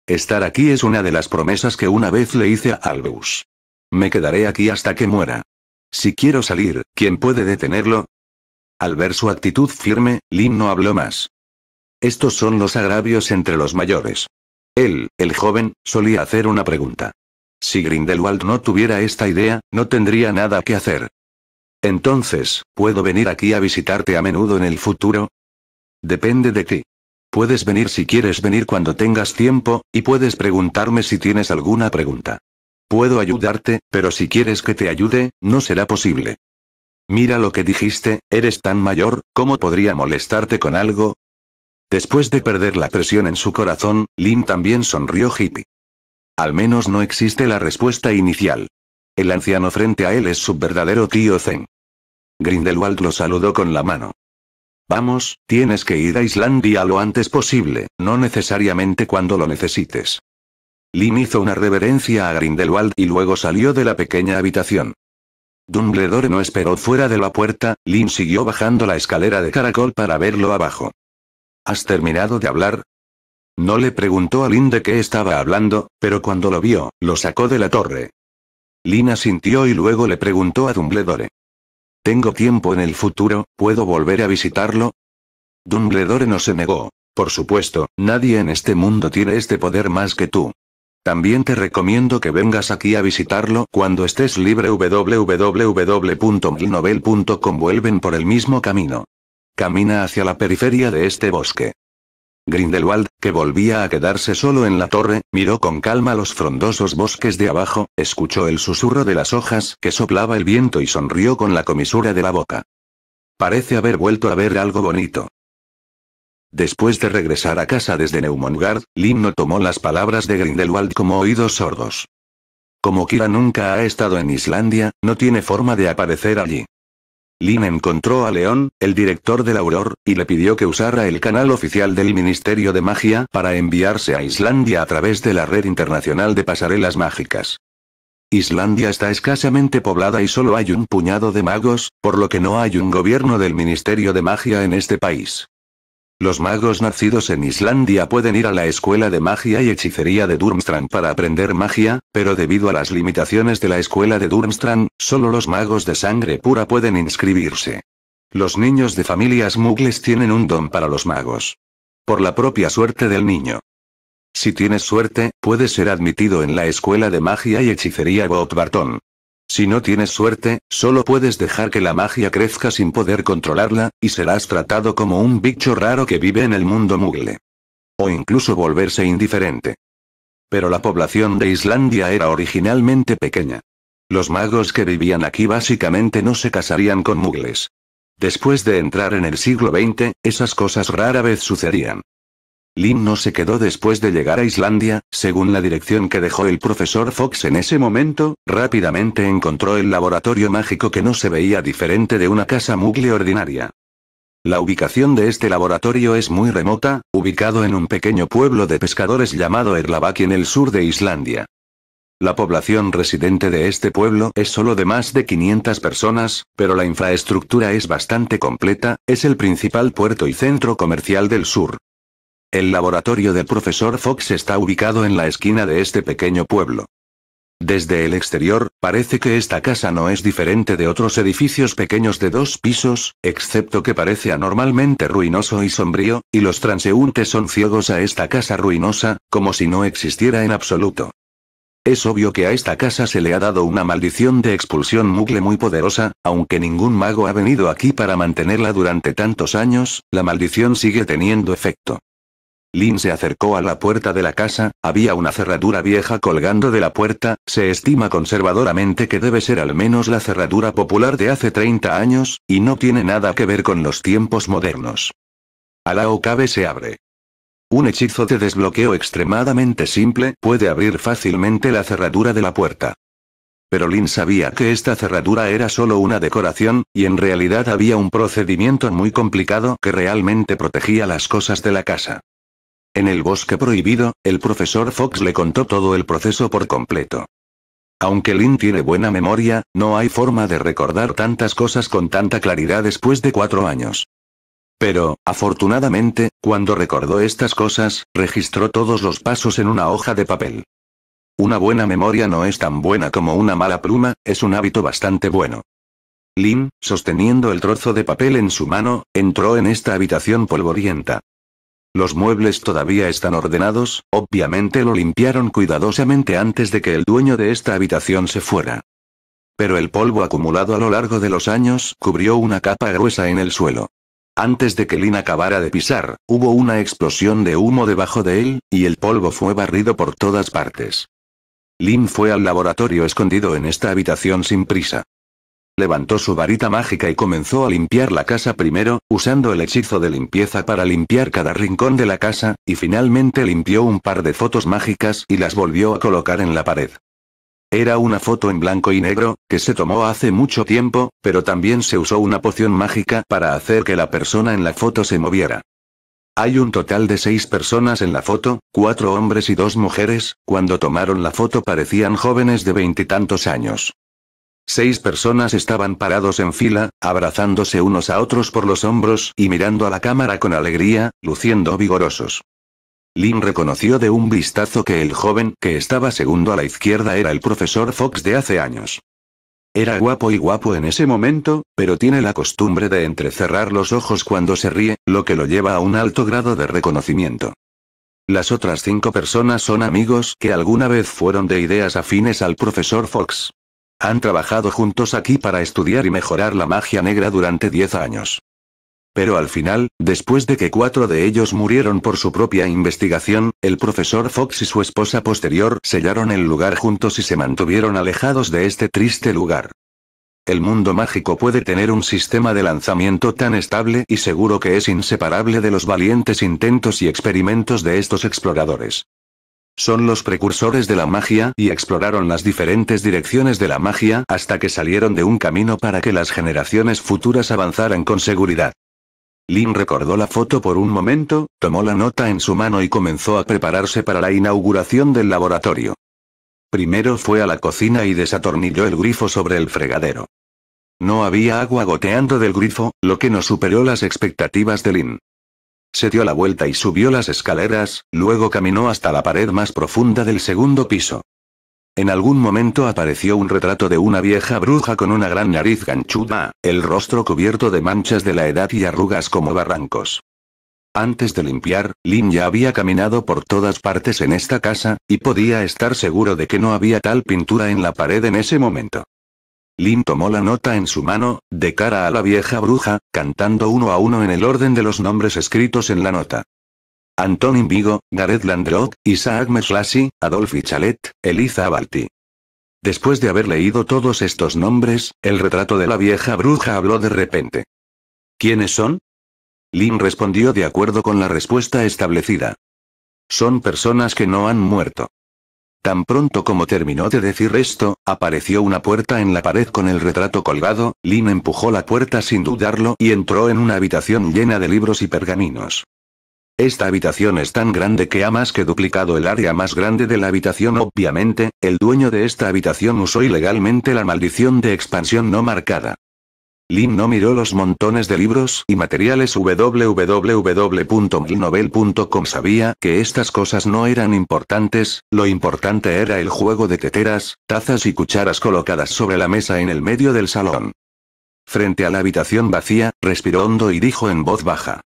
Estar aquí es una de las promesas que una vez le hice a Albus. Me quedaré aquí hasta que muera. Si quiero salir, ¿quién puede detenerlo? Al ver su actitud firme, Lin no habló más. Estos son los agravios entre los mayores. Él, el joven, solía hacer una pregunta. Si Grindelwald no tuviera esta idea, no tendría nada que hacer. Entonces, ¿puedo venir aquí a visitarte a menudo en el futuro? Depende de ti. Puedes venir si quieres venir cuando tengas tiempo, y puedes preguntarme si tienes alguna pregunta. Puedo ayudarte, pero si quieres que te ayude, no será posible. Mira lo que dijiste, eres tan mayor, ¿cómo podría molestarte con algo? Después de perder la presión en su corazón, Lin también sonrió hippie. Al menos no existe la respuesta inicial. El anciano frente a él es su verdadero tío Zen. Grindelwald lo saludó con la mano. Vamos, tienes que ir a Islandia lo antes posible, no necesariamente cuando lo necesites. Lin hizo una reverencia a Grindelwald y luego salió de la pequeña habitación. Dumbledore no esperó fuera de la puerta, Lin siguió bajando la escalera de caracol para verlo abajo. ¿Has terminado de hablar? No le preguntó a Lin de qué estaba hablando, pero cuando lo vio, lo sacó de la torre. Lina sintió y luego le preguntó a Dumbledore. Tengo tiempo en el futuro, ¿puedo volver a visitarlo? Dumbledore no se negó. Por supuesto, nadie en este mundo tiene este poder más que tú. También te recomiendo que vengas aquí a visitarlo cuando estés libre www.milnovel.com vuelven por el mismo camino. Camina hacia la periferia de este bosque. Grindelwald, que volvía a quedarse solo en la torre, miró con calma los frondosos bosques de abajo, escuchó el susurro de las hojas que soplaba el viento y sonrió con la comisura de la boca. Parece haber vuelto a ver algo bonito. Después de regresar a casa desde Neumongard, Lynn no tomó las palabras de Grindelwald como oídos sordos. Como Kira nunca ha estado en Islandia, no tiene forma de aparecer allí. Lin encontró a León, el director de la Auror, y le pidió que usara el canal oficial del Ministerio de Magia para enviarse a Islandia a través de la red internacional de pasarelas mágicas. Islandia está escasamente poblada y solo hay un puñado de magos, por lo que no hay un gobierno del Ministerio de Magia en este país. Los magos nacidos en Islandia pueden ir a la escuela de magia y hechicería de Durmstrang para aprender magia, pero debido a las limitaciones de la escuela de Durmstrang, solo los magos de sangre pura pueden inscribirse. Los niños de familias mugles tienen un don para los magos. Por la propia suerte del niño. Si tienes suerte, puedes ser admitido en la escuela de magia y hechicería Bob si no tienes suerte, solo puedes dejar que la magia crezca sin poder controlarla, y serás tratado como un bicho raro que vive en el mundo mugle. O incluso volverse indiferente. Pero la población de Islandia era originalmente pequeña. Los magos que vivían aquí básicamente no se casarían con mugles. Después de entrar en el siglo XX, esas cosas rara vez sucedían. Lynn no se quedó después de llegar a Islandia, según la dirección que dejó el profesor Fox en ese momento, rápidamente encontró el laboratorio mágico que no se veía diferente de una casa mugle ordinaria. La ubicación de este laboratorio es muy remota, ubicado en un pequeño pueblo de pescadores llamado Erlavaki en el sur de Islandia. La población residente de este pueblo es solo de más de 500 personas, pero la infraestructura es bastante completa, es el principal puerto y centro comercial del sur. El laboratorio del profesor Fox está ubicado en la esquina de este pequeño pueblo. Desde el exterior, parece que esta casa no es diferente de otros edificios pequeños de dos pisos, excepto que parece anormalmente ruinoso y sombrío, y los transeúntes son ciegos a esta casa ruinosa, como si no existiera en absoluto. Es obvio que a esta casa se le ha dado una maldición de expulsión mugle muy poderosa, aunque ningún mago ha venido aquí para mantenerla durante tantos años, la maldición sigue teniendo efecto. Lin se acercó a la puerta de la casa, había una cerradura vieja colgando de la puerta, se estima conservadoramente que debe ser al menos la cerradura popular de hace 30 años, y no tiene nada que ver con los tiempos modernos. Alao Cabe se abre. Un hechizo de desbloqueo extremadamente simple puede abrir fácilmente la cerradura de la puerta. Pero Lin sabía que esta cerradura era solo una decoración, y en realidad había un procedimiento muy complicado que realmente protegía las cosas de la casa. En el bosque prohibido, el profesor Fox le contó todo el proceso por completo. Aunque Lin tiene buena memoria, no hay forma de recordar tantas cosas con tanta claridad después de cuatro años. Pero, afortunadamente, cuando recordó estas cosas, registró todos los pasos en una hoja de papel. Una buena memoria no es tan buena como una mala pluma, es un hábito bastante bueno. Lin, sosteniendo el trozo de papel en su mano, entró en esta habitación polvorienta. Los muebles todavía están ordenados, obviamente lo limpiaron cuidadosamente antes de que el dueño de esta habitación se fuera. Pero el polvo acumulado a lo largo de los años cubrió una capa gruesa en el suelo. Antes de que Lin acabara de pisar, hubo una explosión de humo debajo de él, y el polvo fue barrido por todas partes. Lin fue al laboratorio escondido en esta habitación sin prisa levantó su varita mágica y comenzó a limpiar la casa primero, usando el hechizo de limpieza para limpiar cada rincón de la casa, y finalmente limpió un par de fotos mágicas y las volvió a colocar en la pared. Era una foto en blanco y negro, que se tomó hace mucho tiempo, pero también se usó una poción mágica para hacer que la persona en la foto se moviera. Hay un total de seis personas en la foto, cuatro hombres y dos mujeres, cuando tomaron la foto parecían jóvenes de veintitantos años. Seis personas estaban parados en fila, abrazándose unos a otros por los hombros y mirando a la cámara con alegría, luciendo vigorosos. Lin reconoció de un vistazo que el joven que estaba segundo a la izquierda era el profesor Fox de hace años. Era guapo y guapo en ese momento, pero tiene la costumbre de entrecerrar los ojos cuando se ríe, lo que lo lleva a un alto grado de reconocimiento. Las otras cinco personas son amigos que alguna vez fueron de ideas afines al profesor Fox. Han trabajado juntos aquí para estudiar y mejorar la magia negra durante 10 años. Pero al final, después de que cuatro de ellos murieron por su propia investigación, el profesor Fox y su esposa posterior sellaron el lugar juntos y se mantuvieron alejados de este triste lugar. El mundo mágico puede tener un sistema de lanzamiento tan estable y seguro que es inseparable de los valientes intentos y experimentos de estos exploradores. Son los precursores de la magia y exploraron las diferentes direcciones de la magia hasta que salieron de un camino para que las generaciones futuras avanzaran con seguridad. Lin recordó la foto por un momento, tomó la nota en su mano y comenzó a prepararse para la inauguración del laboratorio. Primero fue a la cocina y desatornilló el grifo sobre el fregadero. No había agua goteando del grifo, lo que no superó las expectativas de Lin. Se dio la vuelta y subió las escaleras, luego caminó hasta la pared más profunda del segundo piso. En algún momento apareció un retrato de una vieja bruja con una gran nariz ganchuda, el rostro cubierto de manchas de la edad y arrugas como barrancos. Antes de limpiar, Lin ya había caminado por todas partes en esta casa, y podía estar seguro de que no había tal pintura en la pared en ese momento. Lin tomó la nota en su mano, de cara a la vieja bruja, cantando uno a uno en el orden de los nombres escritos en la nota. Antonin Vigo, Gareth Landrock, Isaac Merslasi, Adolphe Chalet, Eliza balti Después de haber leído todos estos nombres, el retrato de la vieja bruja habló de repente. ¿Quiénes son? Lin respondió de acuerdo con la respuesta establecida. Son personas que no han muerto. Tan pronto como terminó de decir esto, apareció una puerta en la pared con el retrato colgado, Lin empujó la puerta sin dudarlo y entró en una habitación llena de libros y pergaminos. Esta habitación es tan grande que ha más que duplicado el área más grande de la habitación. Obviamente, el dueño de esta habitación usó ilegalmente la maldición de expansión no marcada. Lim no miró los montones de libros y materiales www.milnovel.com sabía que estas cosas no eran importantes, lo importante era el juego de teteras, tazas y cucharas colocadas sobre la mesa en el medio del salón. Frente a la habitación vacía, respiró hondo y dijo en voz baja.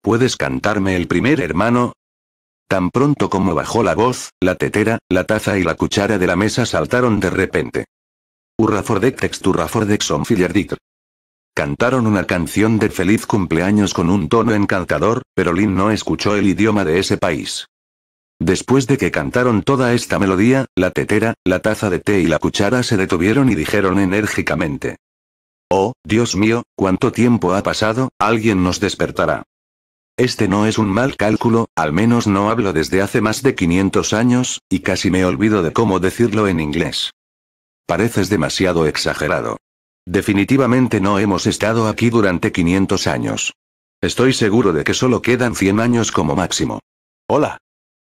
¿Puedes cantarme el primer hermano? Tan pronto como bajó la voz, la tetera, la taza y la cuchara de la mesa saltaron de repente. Urrafordex texturrafordex on Cantaron una canción de feliz cumpleaños con un tono encantador, pero Lin no escuchó el idioma de ese país. Después de que cantaron toda esta melodía, la tetera, la taza de té y la cuchara se detuvieron y dijeron enérgicamente. Oh, Dios mío, cuánto tiempo ha pasado, alguien nos despertará. Este no es un mal cálculo, al menos no hablo desde hace más de 500 años, y casi me olvido de cómo decirlo en inglés. Pareces demasiado exagerado. Definitivamente no hemos estado aquí durante 500 años. Estoy seguro de que solo quedan 100 años como máximo. Hola.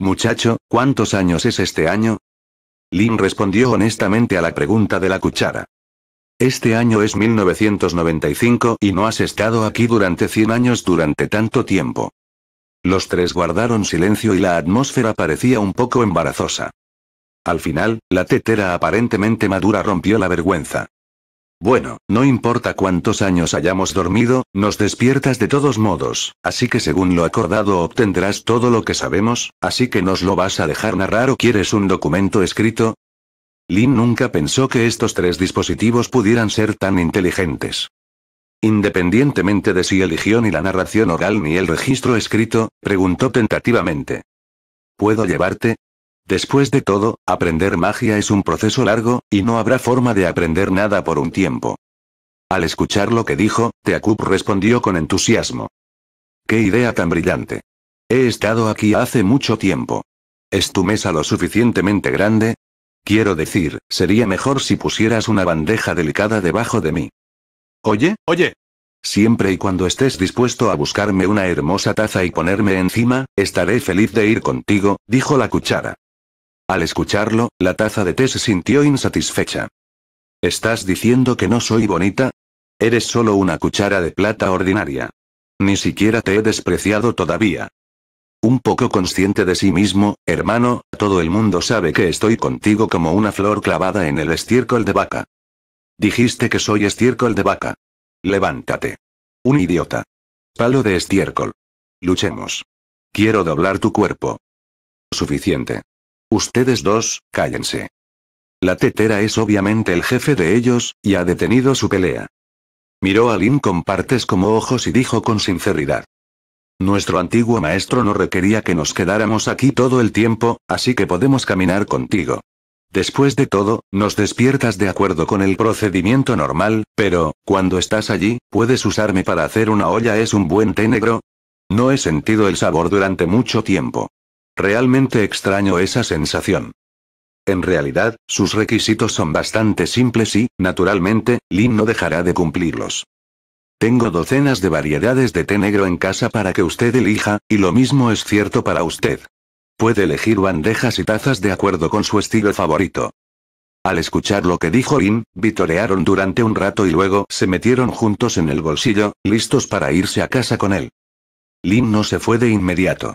Muchacho, ¿cuántos años es este año? Lin respondió honestamente a la pregunta de la cuchara. Este año es 1995 y no has estado aquí durante 100 años durante tanto tiempo. Los tres guardaron silencio y la atmósfera parecía un poco embarazosa. Al final, la tetera aparentemente madura rompió la vergüenza. Bueno, no importa cuántos años hayamos dormido, nos despiertas de todos modos, así que según lo acordado obtendrás todo lo que sabemos, así que nos lo vas a dejar narrar o quieres un documento escrito. Lin nunca pensó que estos tres dispositivos pudieran ser tan inteligentes. Independientemente de si eligió ni la narración oral ni el registro escrito, preguntó tentativamente. ¿Puedo llevarte? Después de todo, aprender magia es un proceso largo, y no habrá forma de aprender nada por un tiempo. Al escuchar lo que dijo, Teacup respondió con entusiasmo. ¡Qué idea tan brillante! He estado aquí hace mucho tiempo. ¿Es tu mesa lo suficientemente grande? Quiero decir, sería mejor si pusieras una bandeja delicada debajo de mí. Oye, oye. Siempre y cuando estés dispuesto a buscarme una hermosa taza y ponerme encima, estaré feliz de ir contigo, dijo la cuchara. Al escucharlo, la taza de té se sintió insatisfecha. ¿Estás diciendo que no soy bonita? Eres solo una cuchara de plata ordinaria. Ni siquiera te he despreciado todavía. Un poco consciente de sí mismo, hermano, todo el mundo sabe que estoy contigo como una flor clavada en el estiércol de vaca. Dijiste que soy estiércol de vaca. Levántate. Un idiota. Palo de estiércol. Luchemos. Quiero doblar tu cuerpo. Suficiente. Ustedes dos, cállense. La tetera es obviamente el jefe de ellos, y ha detenido su pelea. Miró a Lin con partes como ojos y dijo con sinceridad. Nuestro antiguo maestro no requería que nos quedáramos aquí todo el tiempo, así que podemos caminar contigo. Después de todo, nos despiertas de acuerdo con el procedimiento normal, pero, cuando estás allí, puedes usarme para hacer una olla es un buen té negro. No he sentido el sabor durante mucho tiempo. Realmente extraño esa sensación. En realidad, sus requisitos son bastante simples y, naturalmente, Lin no dejará de cumplirlos. Tengo docenas de variedades de té negro en casa para que usted elija, y lo mismo es cierto para usted. Puede elegir bandejas y tazas de acuerdo con su estilo favorito. Al escuchar lo que dijo Lin, vitorearon durante un rato y luego se metieron juntos en el bolsillo, listos para irse a casa con él. Lin no se fue de inmediato.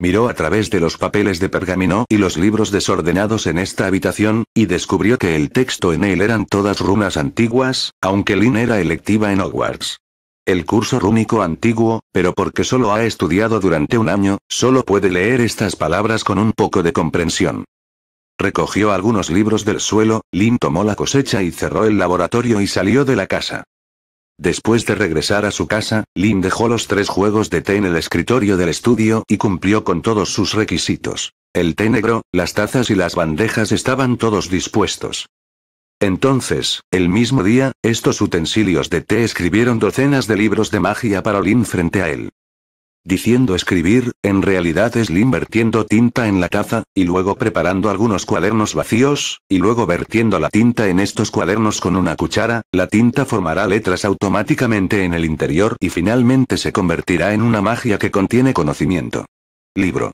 Miró a través de los papeles de pergamino y los libros desordenados en esta habitación, y descubrió que el texto en él eran todas runas antiguas, aunque Lynn era electiva en Hogwarts. El curso rúnico antiguo, pero porque solo ha estudiado durante un año, solo puede leer estas palabras con un poco de comprensión. Recogió algunos libros del suelo, Lin tomó la cosecha y cerró el laboratorio y salió de la casa. Después de regresar a su casa, Lin dejó los tres juegos de té en el escritorio del estudio y cumplió con todos sus requisitos. El té negro, las tazas y las bandejas estaban todos dispuestos. Entonces, el mismo día, estos utensilios de té escribieron docenas de libros de magia para Lin frente a él. Diciendo escribir, en realidad es Lin vertiendo tinta en la taza, y luego preparando algunos cuadernos vacíos, y luego vertiendo la tinta en estos cuadernos con una cuchara, la tinta formará letras automáticamente en el interior y finalmente se convertirá en una magia que contiene conocimiento. Libro.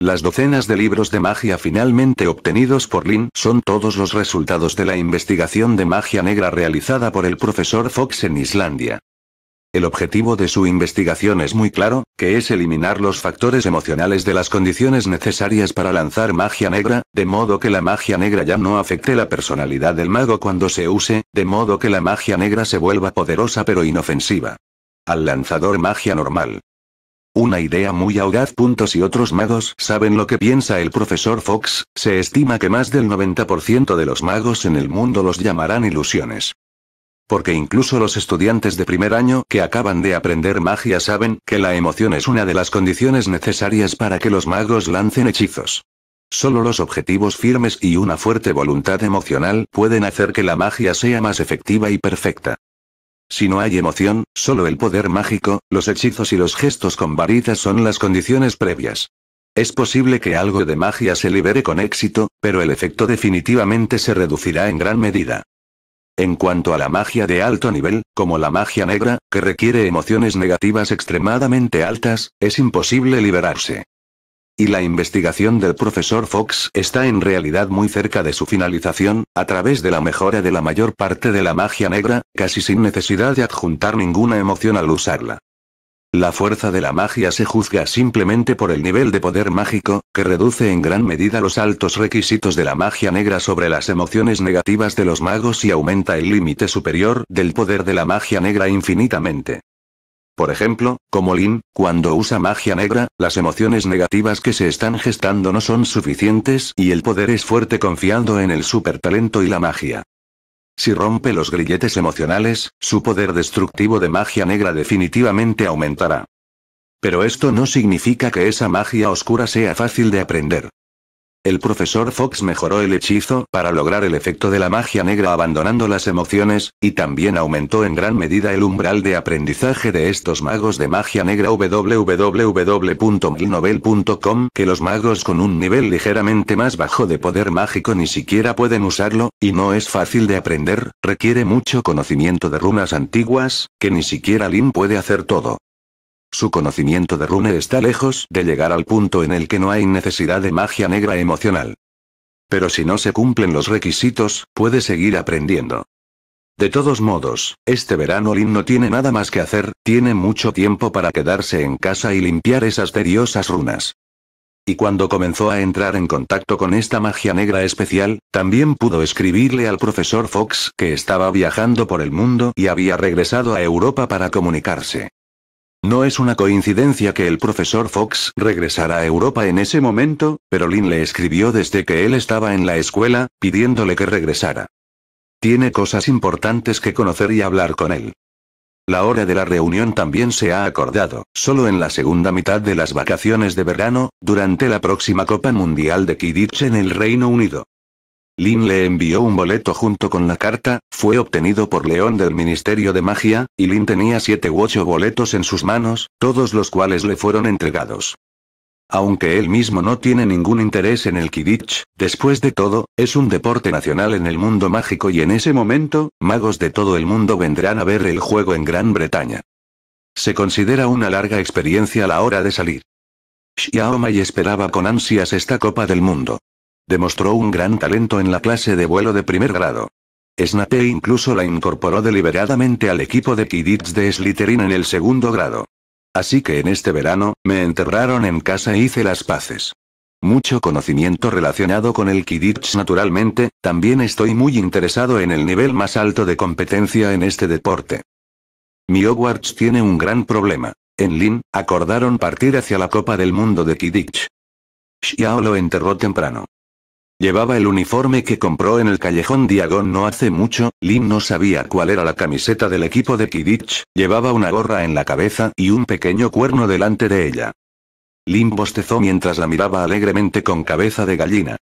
Las docenas de libros de magia finalmente obtenidos por Lin son todos los resultados de la investigación de magia negra realizada por el profesor Fox en Islandia. El objetivo de su investigación es muy claro, que es eliminar los factores emocionales de las condiciones necesarias para lanzar magia negra, de modo que la magia negra ya no afecte la personalidad del mago cuando se use, de modo que la magia negra se vuelva poderosa pero inofensiva. Al lanzador magia normal. Una idea muy audaz. Si otros magos saben lo que piensa el profesor Fox, se estima que más del 90% de los magos en el mundo los llamarán ilusiones. Porque incluso los estudiantes de primer año que acaban de aprender magia saben que la emoción es una de las condiciones necesarias para que los magos lancen hechizos. Solo los objetivos firmes y una fuerte voluntad emocional pueden hacer que la magia sea más efectiva y perfecta. Si no hay emoción, solo el poder mágico, los hechizos y los gestos con varitas son las condiciones previas. Es posible que algo de magia se libere con éxito, pero el efecto definitivamente se reducirá en gran medida. En cuanto a la magia de alto nivel, como la magia negra, que requiere emociones negativas extremadamente altas, es imposible liberarse. Y la investigación del profesor Fox está en realidad muy cerca de su finalización, a través de la mejora de la mayor parte de la magia negra, casi sin necesidad de adjuntar ninguna emoción al usarla. La fuerza de la magia se juzga simplemente por el nivel de poder mágico, que reduce en gran medida los altos requisitos de la magia negra sobre las emociones negativas de los magos y aumenta el límite superior del poder de la magia negra infinitamente. Por ejemplo, como Lin, cuando usa magia negra, las emociones negativas que se están gestando no son suficientes y el poder es fuerte confiando en el supertalento y la magia. Si rompe los grilletes emocionales, su poder destructivo de magia negra definitivamente aumentará. Pero esto no significa que esa magia oscura sea fácil de aprender. El profesor Fox mejoró el hechizo para lograr el efecto de la magia negra abandonando las emociones, y también aumentó en gran medida el umbral de aprendizaje de estos magos de magia negra www.milnovel.com que los magos con un nivel ligeramente más bajo de poder mágico ni siquiera pueden usarlo, y no es fácil de aprender, requiere mucho conocimiento de runas antiguas, que ni siquiera Lin puede hacer todo. Su conocimiento de rune está lejos de llegar al punto en el que no hay necesidad de magia negra emocional. Pero si no se cumplen los requisitos, puede seguir aprendiendo. De todos modos, este verano Lin no tiene nada más que hacer, tiene mucho tiempo para quedarse en casa y limpiar esas tediosas runas. Y cuando comenzó a entrar en contacto con esta magia negra especial, también pudo escribirle al profesor Fox que estaba viajando por el mundo y había regresado a Europa para comunicarse. No es una coincidencia que el profesor Fox regresara a Europa en ese momento, pero Lin le escribió desde que él estaba en la escuela, pidiéndole que regresara. Tiene cosas importantes que conocer y hablar con él. La hora de la reunión también se ha acordado, solo en la segunda mitad de las vacaciones de verano, durante la próxima Copa Mundial de Kidditch en el Reino Unido. Lin le envió un boleto junto con la carta, fue obtenido por León del Ministerio de Magia, y Lin tenía siete u ocho boletos en sus manos, todos los cuales le fueron entregados. Aunque él mismo no tiene ningún interés en el Quidditch, después de todo, es un deporte nacional en el mundo mágico y en ese momento, magos de todo el mundo vendrán a ver el juego en Gran Bretaña. Se considera una larga experiencia a la hora de salir. Xiaomai esperaba con ansias esta Copa del Mundo. Demostró un gran talento en la clase de vuelo de primer grado. Snape incluso la incorporó deliberadamente al equipo de Kidditch de Slytherin en el segundo grado. Así que en este verano, me enterraron en casa e hice las paces. Mucho conocimiento relacionado con el Kidditch naturalmente, también estoy muy interesado en el nivel más alto de competencia en este deporte. Mi Hogwarts tiene un gran problema. En Lin acordaron partir hacia la Copa del Mundo de Kidditch. Xiao lo enterró temprano. Llevaba el uniforme que compró en el callejón Diagon no hace mucho, Lim no sabía cuál era la camiseta del equipo de Kidditch, llevaba una gorra en la cabeza y un pequeño cuerno delante de ella. Lim bostezó mientras la miraba alegremente con cabeza de gallina.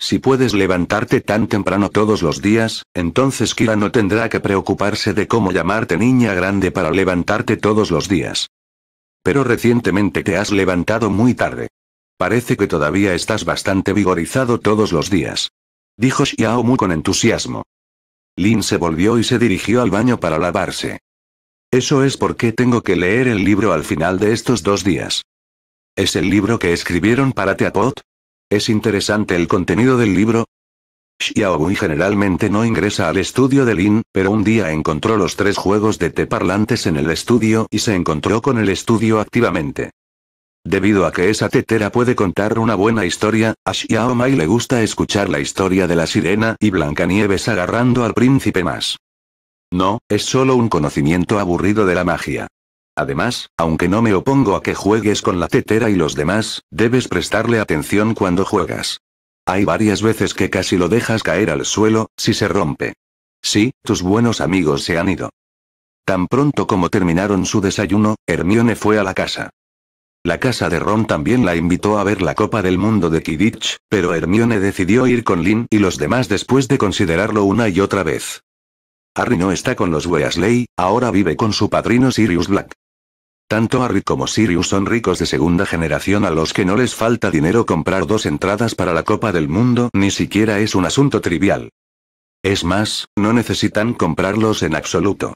Si puedes levantarte tan temprano todos los días, entonces Kira no tendrá que preocuparse de cómo llamarte niña grande para levantarte todos los días. Pero recientemente te has levantado muy tarde. Parece que todavía estás bastante vigorizado todos los días. Dijo Xiaomu con entusiasmo. Lin se volvió y se dirigió al baño para lavarse. Eso es porque tengo que leer el libro al final de estos dos días. ¿Es el libro que escribieron para Teapot? ¿Es interesante el contenido del libro? Xiaomu generalmente no ingresa al estudio de Lin, pero un día encontró los tres juegos de te parlantes en el estudio y se encontró con el estudio activamente. Debido a que esa tetera puede contar una buena historia, a Xiaomai le gusta escuchar la historia de la sirena y Blancanieves agarrando al príncipe más. No, es solo un conocimiento aburrido de la magia. Además, aunque no me opongo a que juegues con la tetera y los demás, debes prestarle atención cuando juegas. Hay varias veces que casi lo dejas caer al suelo, si se rompe. Sí, tus buenos amigos se han ido. Tan pronto como terminaron su desayuno, Hermione fue a la casa. La casa de Ron también la invitó a ver la Copa del Mundo de Kidditch, pero Hermione decidió ir con Lynn y los demás después de considerarlo una y otra vez. Harry no está con los Weasley, ahora vive con su padrino Sirius Black. Tanto Harry como Sirius son ricos de segunda generación a los que no les falta dinero comprar dos entradas para la Copa del Mundo ni siquiera es un asunto trivial. Es más, no necesitan comprarlos en absoluto.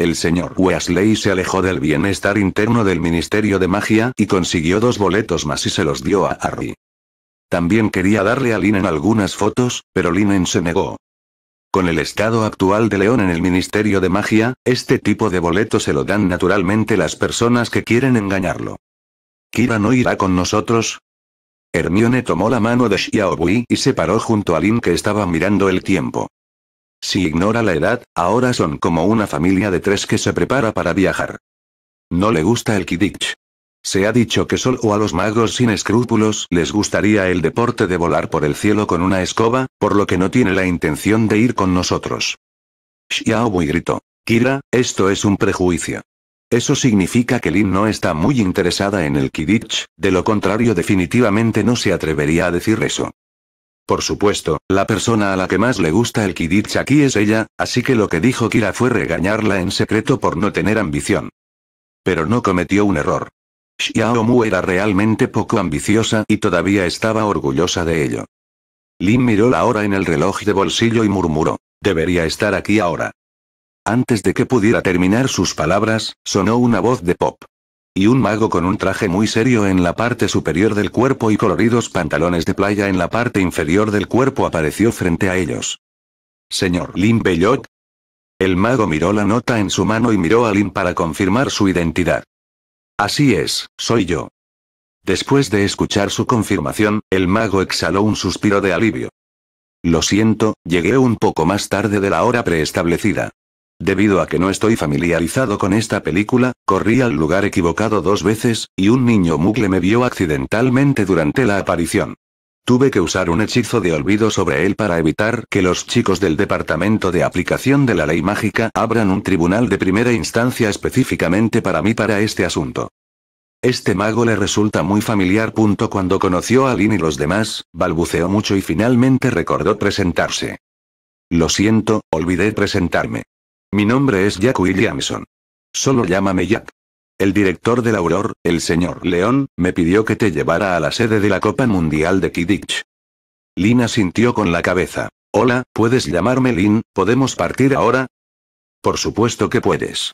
El señor Wesley se alejó del bienestar interno del Ministerio de Magia y consiguió dos boletos más y se los dio a Harry. También quería darle a Linen algunas fotos, pero Linen se negó. Con el estado actual de León en el Ministerio de Magia, este tipo de boletos se lo dan naturalmente las personas que quieren engañarlo. ¿Kira no irá con nosotros? Hermione tomó la mano de Xiaobui y se paró junto a Lin que estaba mirando el tiempo. Si ignora la edad, ahora son como una familia de tres que se prepara para viajar. No le gusta el Kidditch. Se ha dicho que solo a los magos sin escrúpulos les gustaría el deporte de volar por el cielo con una escoba, por lo que no tiene la intención de ir con nosotros. Xiaobui gritó. Kira, esto es un prejuicio. Eso significa que Lin no está muy interesada en el Kidditch, de lo contrario definitivamente no se atrevería a decir eso. Por supuesto, la persona a la que más le gusta el Kidich aquí es ella, así que lo que dijo Kira fue regañarla en secreto por no tener ambición. Pero no cometió un error. Xiaomu era realmente poco ambiciosa y todavía estaba orgullosa de ello. Lin miró la hora en el reloj de bolsillo y murmuró, debería estar aquí ahora. Antes de que pudiera terminar sus palabras, sonó una voz de pop y un mago con un traje muy serio en la parte superior del cuerpo y coloridos pantalones de playa en la parte inferior del cuerpo apareció frente a ellos. Señor Lin Bellot. El mago miró la nota en su mano y miró a Lin para confirmar su identidad. Así es, soy yo. Después de escuchar su confirmación, el mago exhaló un suspiro de alivio. Lo siento, llegué un poco más tarde de la hora preestablecida. Debido a que no estoy familiarizado con esta película, corrí al lugar equivocado dos veces, y un niño mugle me vio accidentalmente durante la aparición. Tuve que usar un hechizo de olvido sobre él para evitar que los chicos del Departamento de Aplicación de la Ley Mágica abran un tribunal de primera instancia específicamente para mí para este asunto. Este mago le resulta muy familiar. punto Cuando conoció a Lynn y los demás, balbuceó mucho y finalmente recordó presentarse. Lo siento, olvidé presentarme. Mi nombre es Jack Williamson. Solo llámame Jack. El director de la Auror, el señor León, me pidió que te llevara a la sede de la Copa Mundial de Kidditch. Lina sintió con la cabeza. Hola, puedes llamarme Lin, ¿podemos partir ahora? Por supuesto que puedes.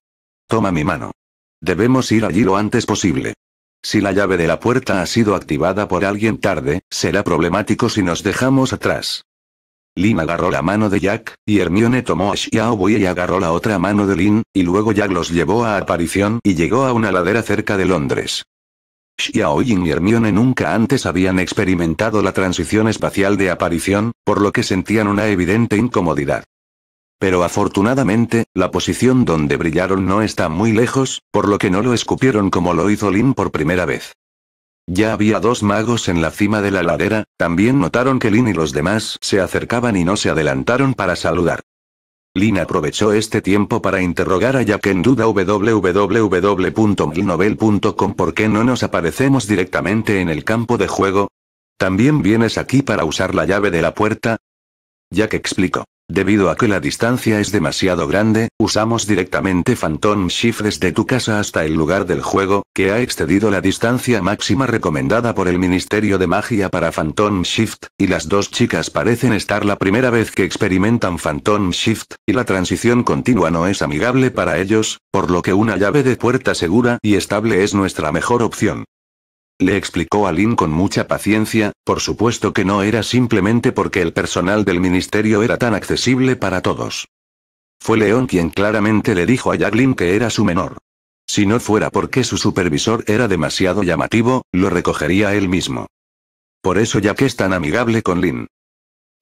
Toma mi mano. Debemos ir allí lo antes posible. Si la llave de la puerta ha sido activada por alguien tarde, será problemático si nos dejamos atrás. Lin agarró la mano de Jack, y Hermione tomó a Xiaobui y agarró la otra mano de Lin, y luego Jack los llevó a aparición y llegó a una ladera cerca de Londres. Yin y Hermione nunca antes habían experimentado la transición espacial de aparición, por lo que sentían una evidente incomodidad. Pero afortunadamente, la posición donde brillaron no está muy lejos, por lo que no lo escupieron como lo hizo Lin por primera vez. Ya había dos magos en la cima de la ladera, también notaron que Lin y los demás se acercaban y no se adelantaron para saludar. Lin aprovechó este tiempo para interrogar a Jack en duda www.milnovel.com por qué no nos aparecemos directamente en el campo de juego. ¿También vienes aquí para usar la llave de la puerta? Jack explicó. Debido a que la distancia es demasiado grande, usamos directamente Phantom Shift desde tu casa hasta el lugar del juego, que ha excedido la distancia máxima recomendada por el Ministerio de Magia para Phantom Shift, y las dos chicas parecen estar la primera vez que experimentan Phantom Shift, y la transición continua no es amigable para ellos, por lo que una llave de puerta segura y estable es nuestra mejor opción. Le explicó a Lin con mucha paciencia, por supuesto que no era simplemente porque el personal del ministerio era tan accesible para todos. Fue León quien claramente le dijo a Jacqueline que era su menor. Si no fuera porque su supervisor era demasiado llamativo, lo recogería él mismo. Por eso ya que es tan amigable con Lin.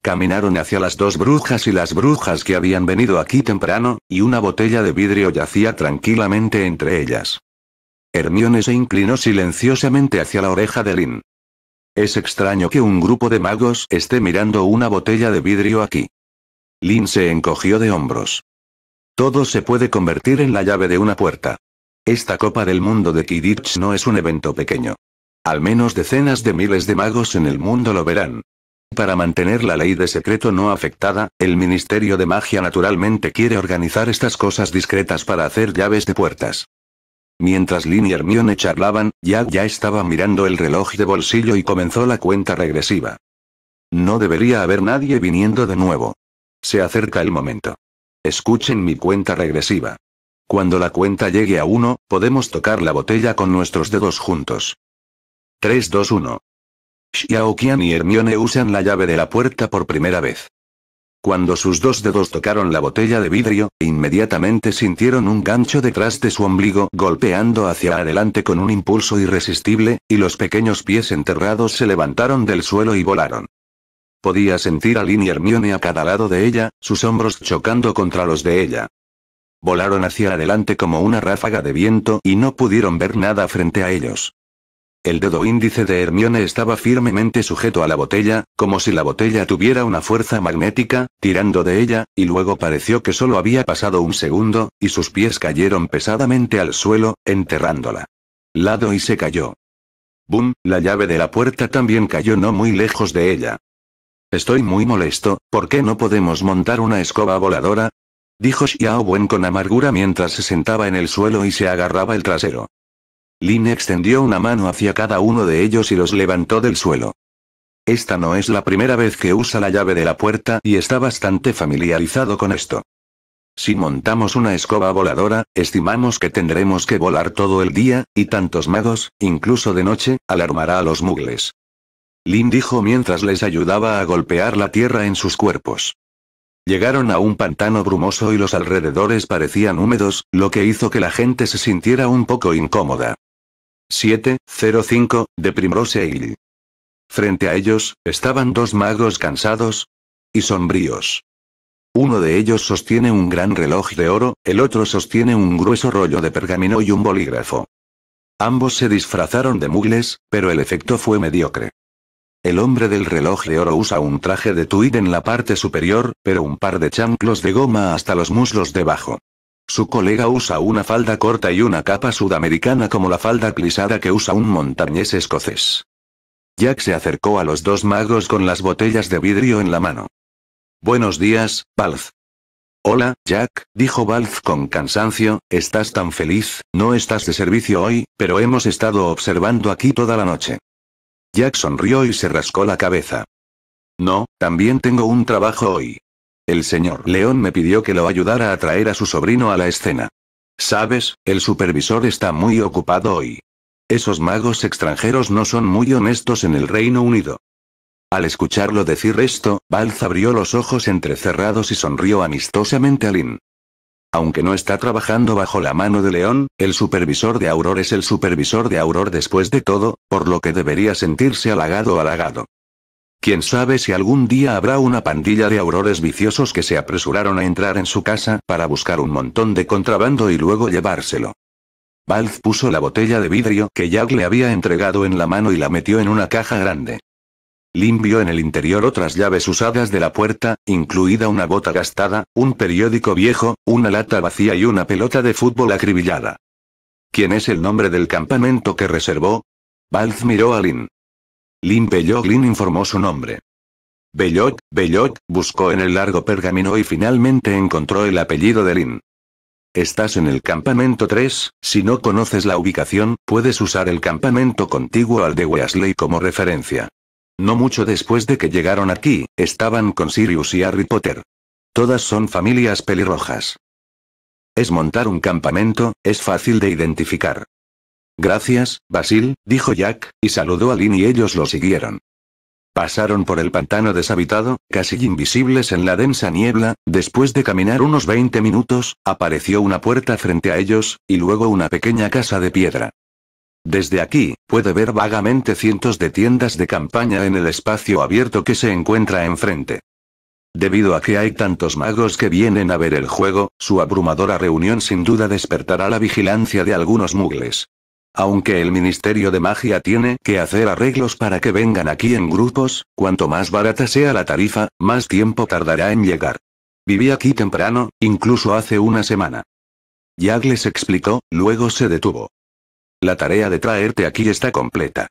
Caminaron hacia las dos brujas y las brujas que habían venido aquí temprano, y una botella de vidrio yacía tranquilamente entre ellas. Hermione se inclinó silenciosamente hacia la oreja de Lin. Es extraño que un grupo de magos esté mirando una botella de vidrio aquí. Lin se encogió de hombros. Todo se puede convertir en la llave de una puerta. Esta Copa del Mundo de Kidditch no es un evento pequeño. Al menos decenas de miles de magos en el mundo lo verán. Para mantener la ley de secreto no afectada, el Ministerio de Magia naturalmente quiere organizar estas cosas discretas para hacer llaves de puertas. Mientras Lin y Hermione charlaban, Jack ya estaba mirando el reloj de bolsillo y comenzó la cuenta regresiva. No debería haber nadie viniendo de nuevo. Se acerca el momento. Escuchen mi cuenta regresiva. Cuando la cuenta llegue a uno, podemos tocar la botella con nuestros dedos juntos. 3, 2, 1. Xiao y Hermione usan la llave de la puerta por primera vez. Cuando sus dos dedos tocaron la botella de vidrio, inmediatamente sintieron un gancho detrás de su ombligo golpeando hacia adelante con un impulso irresistible, y los pequeños pies enterrados se levantaron del suelo y volaron. Podía sentir a Lynn y Hermione a cada lado de ella, sus hombros chocando contra los de ella. Volaron hacia adelante como una ráfaga de viento y no pudieron ver nada frente a ellos. El dedo índice de Hermione estaba firmemente sujeto a la botella, como si la botella tuviera una fuerza magnética, tirando de ella, y luego pareció que solo había pasado un segundo, y sus pies cayeron pesadamente al suelo, enterrándola. Lado y se cayó. ¡Bum! La llave de la puerta también cayó no muy lejos de ella. Estoy muy molesto, ¿por qué no podemos montar una escoba voladora? Dijo Xiao Wen con amargura mientras se sentaba en el suelo y se agarraba el trasero. Lin extendió una mano hacia cada uno de ellos y los levantó del suelo. Esta no es la primera vez que usa la llave de la puerta y está bastante familiarizado con esto. Si montamos una escoba voladora, estimamos que tendremos que volar todo el día, y tantos magos, incluso de noche, alarmará a los mugles. Lin dijo mientras les ayudaba a golpear la tierra en sus cuerpos. Llegaron a un pantano brumoso y los alrededores parecían húmedos, lo que hizo que la gente se sintiera un poco incómoda. 705, de Primrose Hill. Frente a ellos, estaban dos magos cansados y sombríos. Uno de ellos sostiene un gran reloj de oro, el otro sostiene un grueso rollo de pergamino y un bolígrafo. Ambos se disfrazaron de mugles, pero el efecto fue mediocre. El hombre del reloj de oro usa un traje de tweed en la parte superior, pero un par de chanclos de goma hasta los muslos debajo. Su colega usa una falda corta y una capa sudamericana como la falda plisada que usa un montañés escocés. Jack se acercó a los dos magos con las botellas de vidrio en la mano. Buenos días, Balz. Hola, Jack, dijo Balz con cansancio, estás tan feliz, no estás de servicio hoy, pero hemos estado observando aquí toda la noche. Jack sonrió y se rascó la cabeza. No, también tengo un trabajo hoy. El señor León me pidió que lo ayudara a traer a su sobrino a la escena. Sabes, el supervisor está muy ocupado hoy. Esos magos extranjeros no son muy honestos en el Reino Unido. Al escucharlo decir esto, Balz abrió los ojos entrecerrados y sonrió amistosamente a Lynn. Aunque no está trabajando bajo la mano de León, el supervisor de Auror es el supervisor de Auror después de todo, por lo que debería sentirse halagado o halagado. Quién sabe si algún día habrá una pandilla de aurores viciosos que se apresuraron a entrar en su casa para buscar un montón de contrabando y luego llevárselo. Balz puso la botella de vidrio que Jack le había entregado en la mano y la metió en una caja grande. Limpió en el interior otras llaves usadas de la puerta, incluida una bota gastada, un periódico viejo, una lata vacía y una pelota de fútbol acribillada. ¿Quién es el nombre del campamento que reservó? Balz miró a Lynn. Lin Lin informó su nombre. Bellot, Bellot, buscó en el largo pergamino y finalmente encontró el apellido de Lin. Estás en el campamento 3, si no conoces la ubicación, puedes usar el campamento contiguo al de Weasley como referencia. No mucho después de que llegaron aquí, estaban con Sirius y Harry Potter. Todas son familias pelirrojas. Es montar un campamento, es fácil de identificar. Gracias, Basil, dijo Jack, y saludó a Lin y ellos lo siguieron. Pasaron por el pantano deshabitado, casi invisibles en la densa niebla, después de caminar unos 20 minutos, apareció una puerta frente a ellos, y luego una pequeña casa de piedra. Desde aquí, puede ver vagamente cientos de tiendas de campaña en el espacio abierto que se encuentra enfrente. Debido a que hay tantos magos que vienen a ver el juego, su abrumadora reunión sin duda despertará la vigilancia de algunos mugles. Aunque el Ministerio de Magia tiene que hacer arreglos para que vengan aquí en grupos, cuanto más barata sea la tarifa, más tiempo tardará en llegar. Viví aquí temprano, incluso hace una semana. Jagles les explicó, luego se detuvo. La tarea de traerte aquí está completa.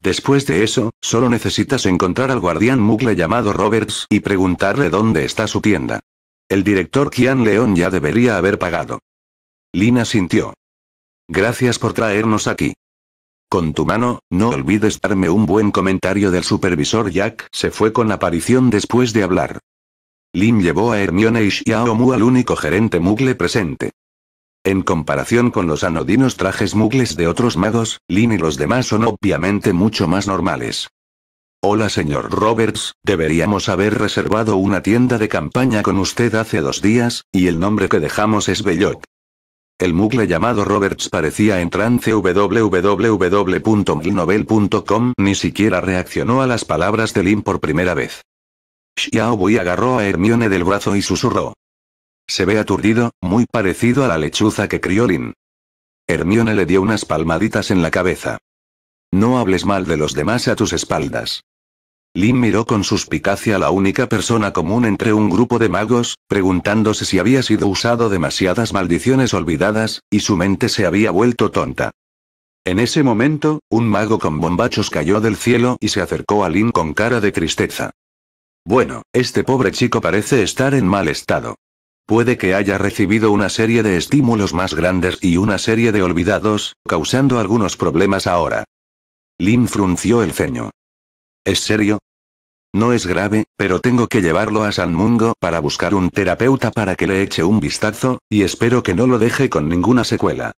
Después de eso, solo necesitas encontrar al guardián mugle llamado Roberts y preguntarle dónde está su tienda. El director Kian León ya debería haber pagado. Lina sintió. Gracias por traernos aquí. Con tu mano, no olvides darme un buen comentario del supervisor Jack se fue con aparición después de hablar. Lin llevó a Hermione y Xiaomu al único gerente mugle presente. En comparación con los anodinos trajes mugles de otros magos, Lin y los demás son obviamente mucho más normales. Hola señor Roberts, deberíamos haber reservado una tienda de campaña con usted hace dos días, y el nombre que dejamos es Bellot. El mugle llamado Roberts parecía en trance ni siquiera reaccionó a las palabras de Lin por primera vez. Xiaobui agarró a Hermione del brazo y susurró. Se ve aturdido, muy parecido a la lechuza que crió Lin. Hermione le dio unas palmaditas en la cabeza. No hables mal de los demás a tus espaldas. Lin miró con suspicacia a la única persona común entre un grupo de magos, preguntándose si había sido usado demasiadas maldiciones olvidadas, y su mente se había vuelto tonta. En ese momento, un mago con bombachos cayó del cielo y se acercó a Lin con cara de tristeza. Bueno, este pobre chico parece estar en mal estado. Puede que haya recibido una serie de estímulos más grandes y una serie de olvidados, causando algunos problemas ahora. Lin frunció el ceño. ¿Es serio? No es grave, pero tengo que llevarlo a San Mungo para buscar un terapeuta para que le eche un vistazo, y espero que no lo deje con ninguna secuela.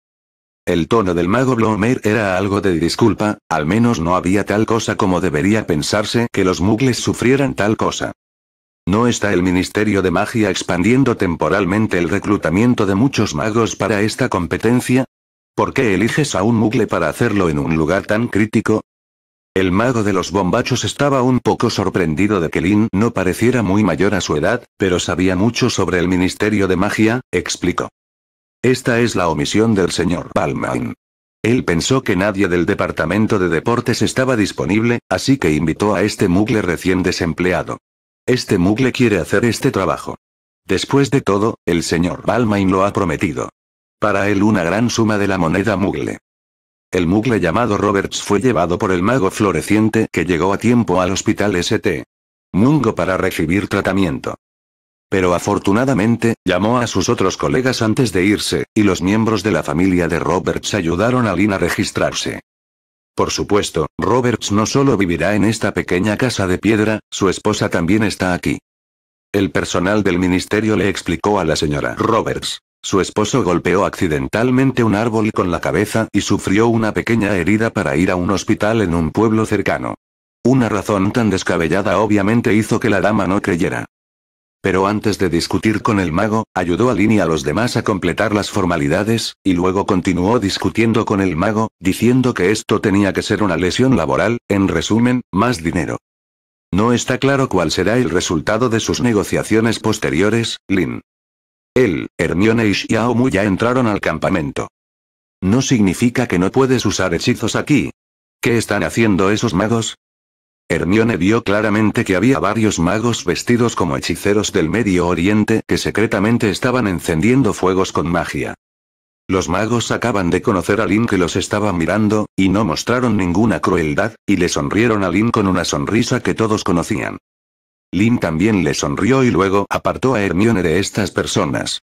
El tono del mago Blomer era algo de disculpa, al menos no había tal cosa como debería pensarse que los mugles sufrieran tal cosa. ¿No está el Ministerio de Magia expandiendo temporalmente el reclutamiento de muchos magos para esta competencia? ¿Por qué eliges a un mugle para hacerlo en un lugar tan crítico? El mago de los bombachos estaba un poco sorprendido de que Lin no pareciera muy mayor a su edad, pero sabía mucho sobre el Ministerio de Magia, explicó. Esta es la omisión del señor Balmain. Él pensó que nadie del departamento de deportes estaba disponible, así que invitó a este mugle recién desempleado. Este mugle quiere hacer este trabajo. Después de todo, el señor Balmain lo ha prometido. Para él una gran suma de la moneda mugle. El mugle llamado Roberts fue llevado por el mago floreciente que llegó a tiempo al hospital St. Mungo para recibir tratamiento. Pero afortunadamente, llamó a sus otros colegas antes de irse, y los miembros de la familia de Roberts ayudaron a Lynn a registrarse. Por supuesto, Roberts no solo vivirá en esta pequeña casa de piedra, su esposa también está aquí. El personal del ministerio le explicó a la señora Roberts. Su esposo golpeó accidentalmente un árbol con la cabeza y sufrió una pequeña herida para ir a un hospital en un pueblo cercano. Una razón tan descabellada obviamente hizo que la dama no creyera. Pero antes de discutir con el mago, ayudó a Lin y a los demás a completar las formalidades, y luego continuó discutiendo con el mago, diciendo que esto tenía que ser una lesión laboral, en resumen, más dinero. No está claro cuál será el resultado de sus negociaciones posteriores, Lin él, Hermione y Xiaomu ya entraron al campamento. No significa que no puedes usar hechizos aquí. ¿Qué están haciendo esos magos? Hermione vio claramente que había varios magos vestidos como hechiceros del Medio Oriente que secretamente estaban encendiendo fuegos con magia. Los magos acaban de conocer a Lin que los estaba mirando, y no mostraron ninguna crueldad, y le sonrieron a Lin con una sonrisa que todos conocían. Lin también le sonrió y luego apartó a Hermione de estas personas.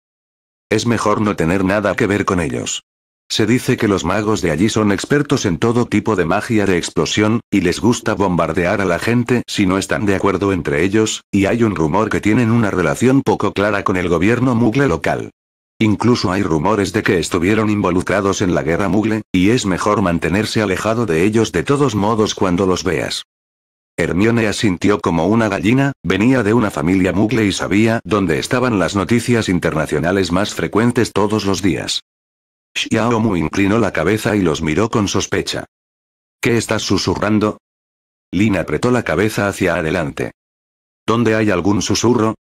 Es mejor no tener nada que ver con ellos. Se dice que los magos de allí son expertos en todo tipo de magia de explosión, y les gusta bombardear a la gente si no están de acuerdo entre ellos, y hay un rumor que tienen una relación poco clara con el gobierno mugle local. Incluso hay rumores de que estuvieron involucrados en la guerra mugle, y es mejor mantenerse alejado de ellos de todos modos cuando los veas. Hermione asintió como una gallina, venía de una familia mugle y sabía dónde estaban las noticias internacionales más frecuentes todos los días. Xiaomu inclinó la cabeza y los miró con sospecha. ¿Qué estás susurrando? Lin apretó la cabeza hacia adelante. ¿Dónde hay algún susurro?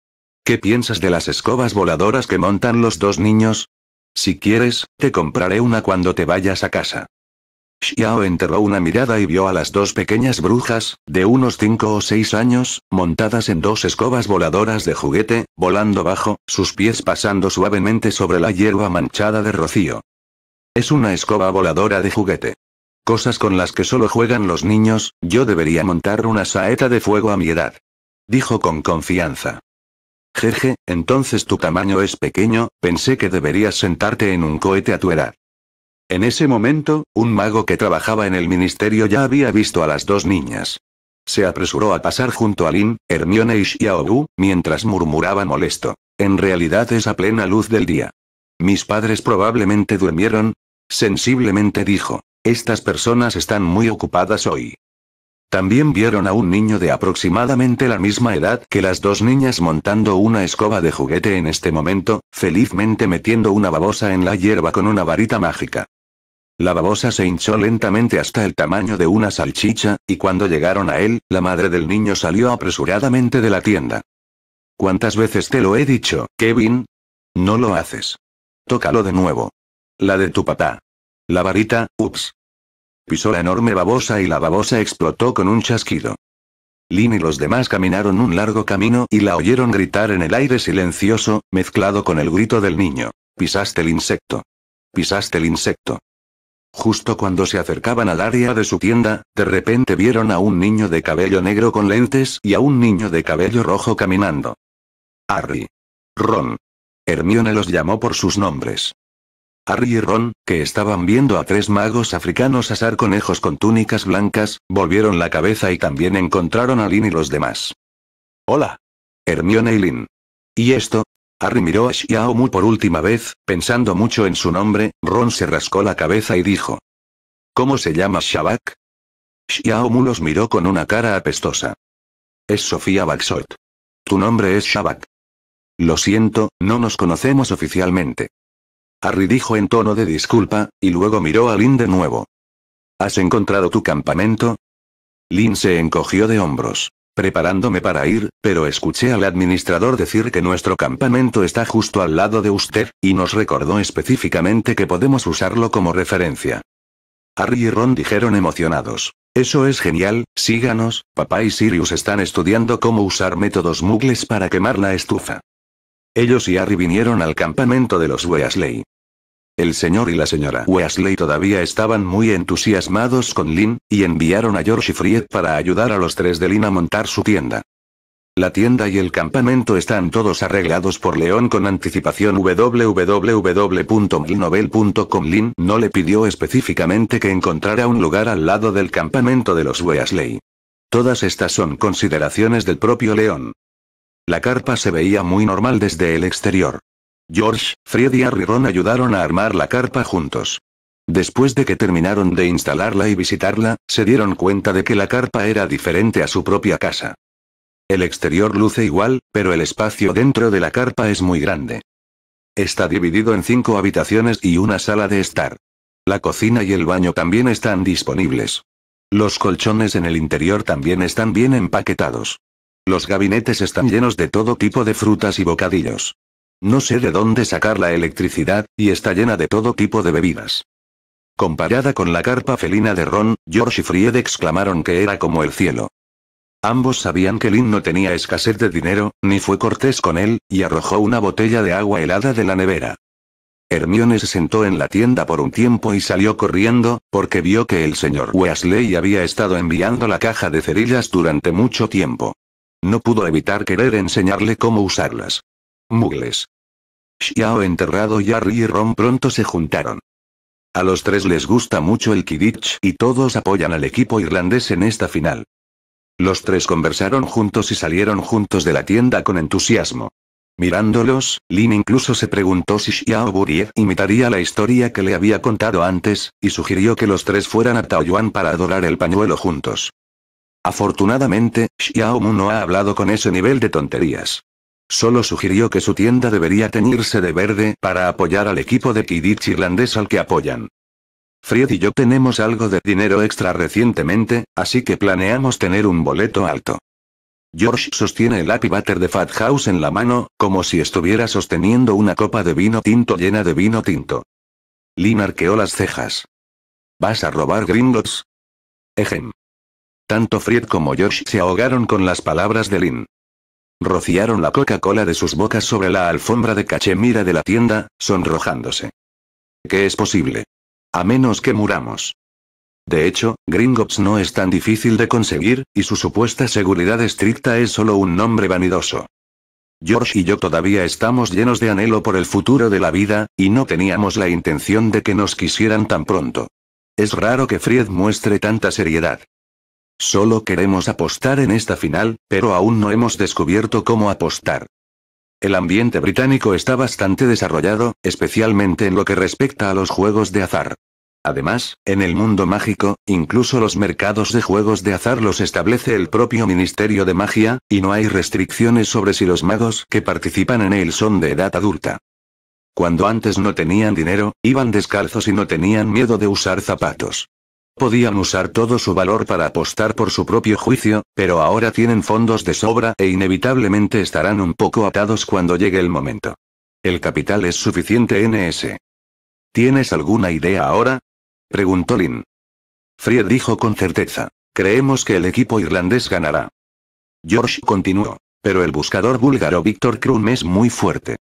¿Qué piensas de las escobas voladoras que montan los dos niños? Si quieres, te compraré una cuando te vayas a casa. Xiao enterró una mirada y vio a las dos pequeñas brujas, de unos cinco o seis años, montadas en dos escobas voladoras de juguete, volando bajo, sus pies pasando suavemente sobre la hierba manchada de rocío. Es una escoba voladora de juguete. Cosas con las que solo juegan los niños, yo debería montar una saeta de fuego a mi edad. Dijo con confianza. Jeje, entonces tu tamaño es pequeño, pensé que deberías sentarte en un cohete a tu edad. En ese momento, un mago que trabajaba en el ministerio ya había visto a las dos niñas. Se apresuró a pasar junto a Lin, Hermione y Xiaobu, mientras murmuraba molesto. En realidad es a plena luz del día. Mis padres probablemente durmieron. Sensiblemente dijo, estas personas están muy ocupadas hoy. También vieron a un niño de aproximadamente la misma edad que las dos niñas montando una escoba de juguete en este momento, felizmente metiendo una babosa en la hierba con una varita mágica. La babosa se hinchó lentamente hasta el tamaño de una salchicha, y cuando llegaron a él, la madre del niño salió apresuradamente de la tienda. ¿Cuántas veces te lo he dicho, Kevin? No lo haces. Tócalo de nuevo. La de tu papá. La varita, ups. Pisó la enorme babosa y la babosa explotó con un chasquido. Lin y los demás caminaron un largo camino y la oyeron gritar en el aire silencioso, mezclado con el grito del niño. Pisaste el insecto. Pisaste el insecto. Justo cuando se acercaban al área de su tienda, de repente vieron a un niño de cabello negro con lentes y a un niño de cabello rojo caminando. Harry. Ron. Hermione los llamó por sus nombres. Harry y Ron, que estaban viendo a tres magos africanos asar conejos con túnicas blancas, volvieron la cabeza y también encontraron a Lin y los demás. Hola. Hermione y Lin. ¿Y esto? Harry miró a Xiaomu por última vez, pensando mucho en su nombre, Ron se rascó la cabeza y dijo. ¿Cómo se llama Shabak? Xiaomu los miró con una cara apestosa. Es Sofía Baxot. Tu nombre es Shabak. Lo siento, no nos conocemos oficialmente. Harry dijo en tono de disculpa, y luego miró a Lin de nuevo. ¿Has encontrado tu campamento? Lin se encogió de hombros preparándome para ir, pero escuché al administrador decir que nuestro campamento está justo al lado de usted, y nos recordó específicamente que podemos usarlo como referencia. Harry y Ron dijeron emocionados. Eso es genial, síganos, papá y Sirius están estudiando cómo usar métodos mugles para quemar la estufa. Ellos y Harry vinieron al campamento de los Weasley. El señor y la señora Wesley todavía estaban muy entusiasmados con Lynn, y enviaron a George y Fried para ayudar a los tres de Lin a montar su tienda. La tienda y el campamento están todos arreglados por León con anticipación www.milnovel.com. Lin no le pidió específicamente que encontrara un lugar al lado del campamento de los Wesley. Todas estas son consideraciones del propio León. La carpa se veía muy normal desde el exterior. George, Fred y Ron ayudaron a armar la carpa juntos. Después de que terminaron de instalarla y visitarla, se dieron cuenta de que la carpa era diferente a su propia casa. El exterior luce igual, pero el espacio dentro de la carpa es muy grande. Está dividido en cinco habitaciones y una sala de estar. La cocina y el baño también están disponibles. Los colchones en el interior también están bien empaquetados. Los gabinetes están llenos de todo tipo de frutas y bocadillos. No sé de dónde sacar la electricidad, y está llena de todo tipo de bebidas. Comparada con la carpa felina de Ron, George y Fried exclamaron que era como el cielo. Ambos sabían que Lynn no tenía escasez de dinero, ni fue cortés con él, y arrojó una botella de agua helada de la nevera. Hermione se sentó en la tienda por un tiempo y salió corriendo, porque vio que el señor Wesley había estado enviando la caja de cerillas durante mucho tiempo. No pudo evitar querer enseñarle cómo usarlas. Mugles. Xiao enterrado y Harry y Ron pronto se juntaron. A los tres les gusta mucho el kidditch y todos apoyan al equipo irlandés en esta final. Los tres conversaron juntos y salieron juntos de la tienda con entusiasmo. Mirándolos, Lin incluso se preguntó si Xiao Burie imitaría la historia que le había contado antes, y sugirió que los tres fueran a Taoyuan para adorar el pañuelo juntos. Afortunadamente, Xiao Mu no ha hablado con ese nivel de tonterías. Solo sugirió que su tienda debería teñirse de verde para apoyar al equipo de Quidditch irlandés al que apoyan. Fred y yo tenemos algo de dinero extra recientemente, así que planeamos tener un boleto alto. George sostiene el happy butter de Fat House en la mano, como si estuviera sosteniendo una copa de vino tinto llena de vino tinto. Lynn arqueó las cejas. ¿Vas a robar Gringotts? Ejem. Tanto Fred como George se ahogaron con las palabras de Lynn. Rociaron la Coca-Cola de sus bocas sobre la alfombra de cachemira de la tienda, sonrojándose. ¿Qué es posible? A menos que muramos. De hecho, Gringotts no es tan difícil de conseguir, y su supuesta seguridad estricta es solo un nombre vanidoso. George y yo todavía estamos llenos de anhelo por el futuro de la vida, y no teníamos la intención de que nos quisieran tan pronto. Es raro que Fried muestre tanta seriedad. Solo queremos apostar en esta final, pero aún no hemos descubierto cómo apostar. El ambiente británico está bastante desarrollado, especialmente en lo que respecta a los juegos de azar. Además, en el mundo mágico, incluso los mercados de juegos de azar los establece el propio Ministerio de Magia, y no hay restricciones sobre si los magos que participan en él son de edad adulta. Cuando antes no tenían dinero, iban descalzos y no tenían miedo de usar zapatos. Podían usar todo su valor para apostar por su propio juicio, pero ahora tienen fondos de sobra e inevitablemente estarán un poco atados cuando llegue el momento. El capital es suficiente NS. ¿Tienes alguna idea ahora? preguntó Lynn. Fried dijo con certeza. Creemos que el equipo irlandés ganará. George continuó. Pero el buscador búlgaro Víctor Krum es muy fuerte.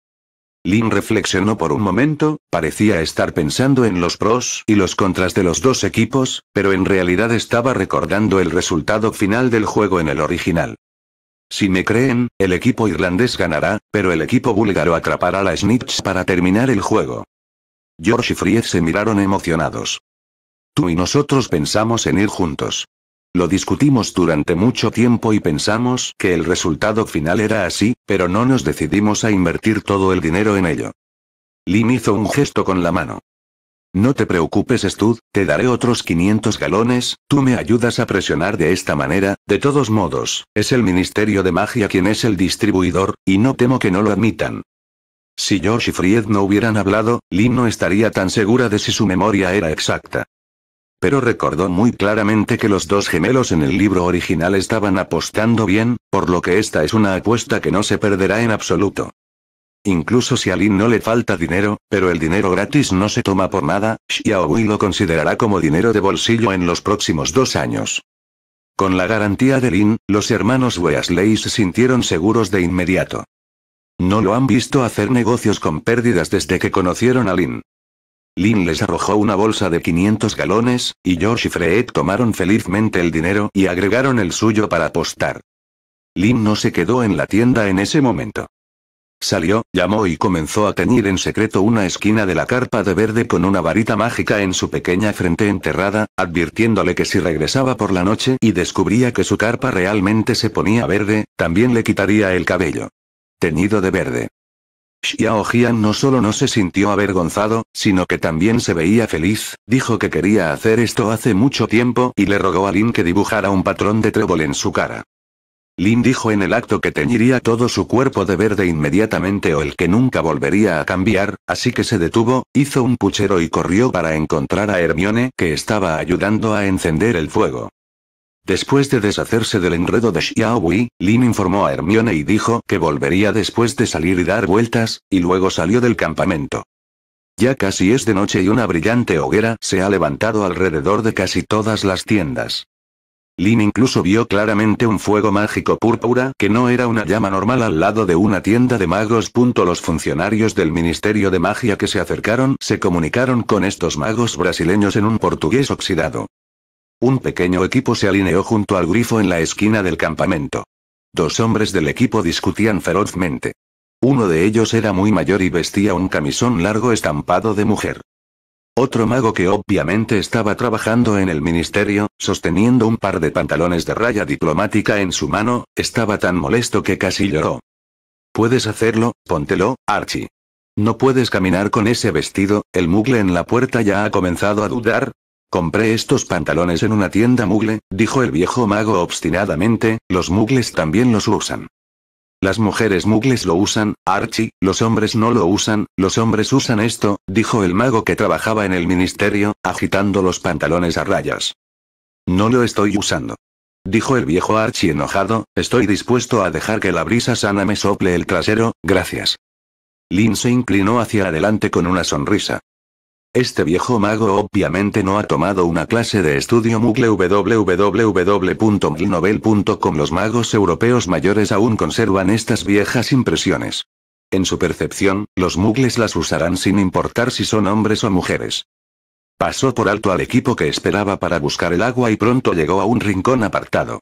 Lin reflexionó por un momento, parecía estar pensando en los pros y los contras de los dos equipos, pero en realidad estaba recordando el resultado final del juego en el original. Si me creen, el equipo irlandés ganará, pero el equipo búlgaro atrapará a la snitch para terminar el juego. George y Fried se miraron emocionados. Tú y nosotros pensamos en ir juntos. Lo discutimos durante mucho tiempo y pensamos que el resultado final era así, pero no nos decidimos a invertir todo el dinero en ello. Lim hizo un gesto con la mano. No te preocupes, Stud, te daré otros 500 galones, tú me ayudas a presionar de esta manera, de todos modos, es el Ministerio de Magia quien es el distribuidor, y no temo que no lo admitan. Si George y Fried no hubieran hablado, Lim no estaría tan segura de si su memoria era exacta pero recordó muy claramente que los dos gemelos en el libro original estaban apostando bien, por lo que esta es una apuesta que no se perderá en absoluto. Incluso si a Lin no le falta dinero, pero el dinero gratis no se toma por nada, Xiaohui lo considerará como dinero de bolsillo en los próximos dos años. Con la garantía de Lin, los hermanos Weasley se sintieron seguros de inmediato. No lo han visto hacer negocios con pérdidas desde que conocieron a Lin. Lin les arrojó una bolsa de 500 galones, y George y Fred tomaron felizmente el dinero y agregaron el suyo para apostar. Lin no se quedó en la tienda en ese momento. Salió, llamó y comenzó a teñir en secreto una esquina de la carpa de verde con una varita mágica en su pequeña frente enterrada, advirtiéndole que si regresaba por la noche y descubría que su carpa realmente se ponía verde, también le quitaría el cabello. Teñido de verde. Xiao Jian no solo no se sintió avergonzado, sino que también se veía feliz, dijo que quería hacer esto hace mucho tiempo y le rogó a Lin que dibujara un patrón de trébol en su cara. Lin dijo en el acto que teñiría todo su cuerpo de verde inmediatamente o el que nunca volvería a cambiar, así que se detuvo, hizo un puchero y corrió para encontrar a Hermione que estaba ayudando a encender el fuego. Después de deshacerse del enredo de Xiaowei, Lin informó a Hermione y dijo que volvería después de salir y dar vueltas, y luego salió del campamento. Ya casi es de noche y una brillante hoguera se ha levantado alrededor de casi todas las tiendas. Lin incluso vio claramente un fuego mágico púrpura que no era una llama normal al lado de una tienda de magos. Los funcionarios del Ministerio de Magia que se acercaron se comunicaron con estos magos brasileños en un portugués oxidado. Un pequeño equipo se alineó junto al grifo en la esquina del campamento. Dos hombres del equipo discutían ferozmente. Uno de ellos era muy mayor y vestía un camisón largo estampado de mujer. Otro mago que obviamente estaba trabajando en el ministerio, sosteniendo un par de pantalones de raya diplomática en su mano, estaba tan molesto que casi lloró. Puedes hacerlo, póntelo, Archie. No puedes caminar con ese vestido, el mugle en la puerta ya ha comenzado a dudar, Compré estos pantalones en una tienda mugle, dijo el viejo mago obstinadamente, los mugles también los usan. Las mujeres mugles lo usan, Archie, los hombres no lo usan, los hombres usan esto, dijo el mago que trabajaba en el ministerio, agitando los pantalones a rayas. No lo estoy usando. Dijo el viejo Archie enojado, estoy dispuesto a dejar que la brisa sana me sople el trasero, gracias. Lin se inclinó hacia adelante con una sonrisa. Este viejo mago obviamente no ha tomado una clase de estudio Mugle www.muglenovel.com Los magos europeos mayores aún conservan estas viejas impresiones. En su percepción, los mugles las usarán sin importar si son hombres o mujeres. Pasó por alto al equipo que esperaba para buscar el agua y pronto llegó a un rincón apartado.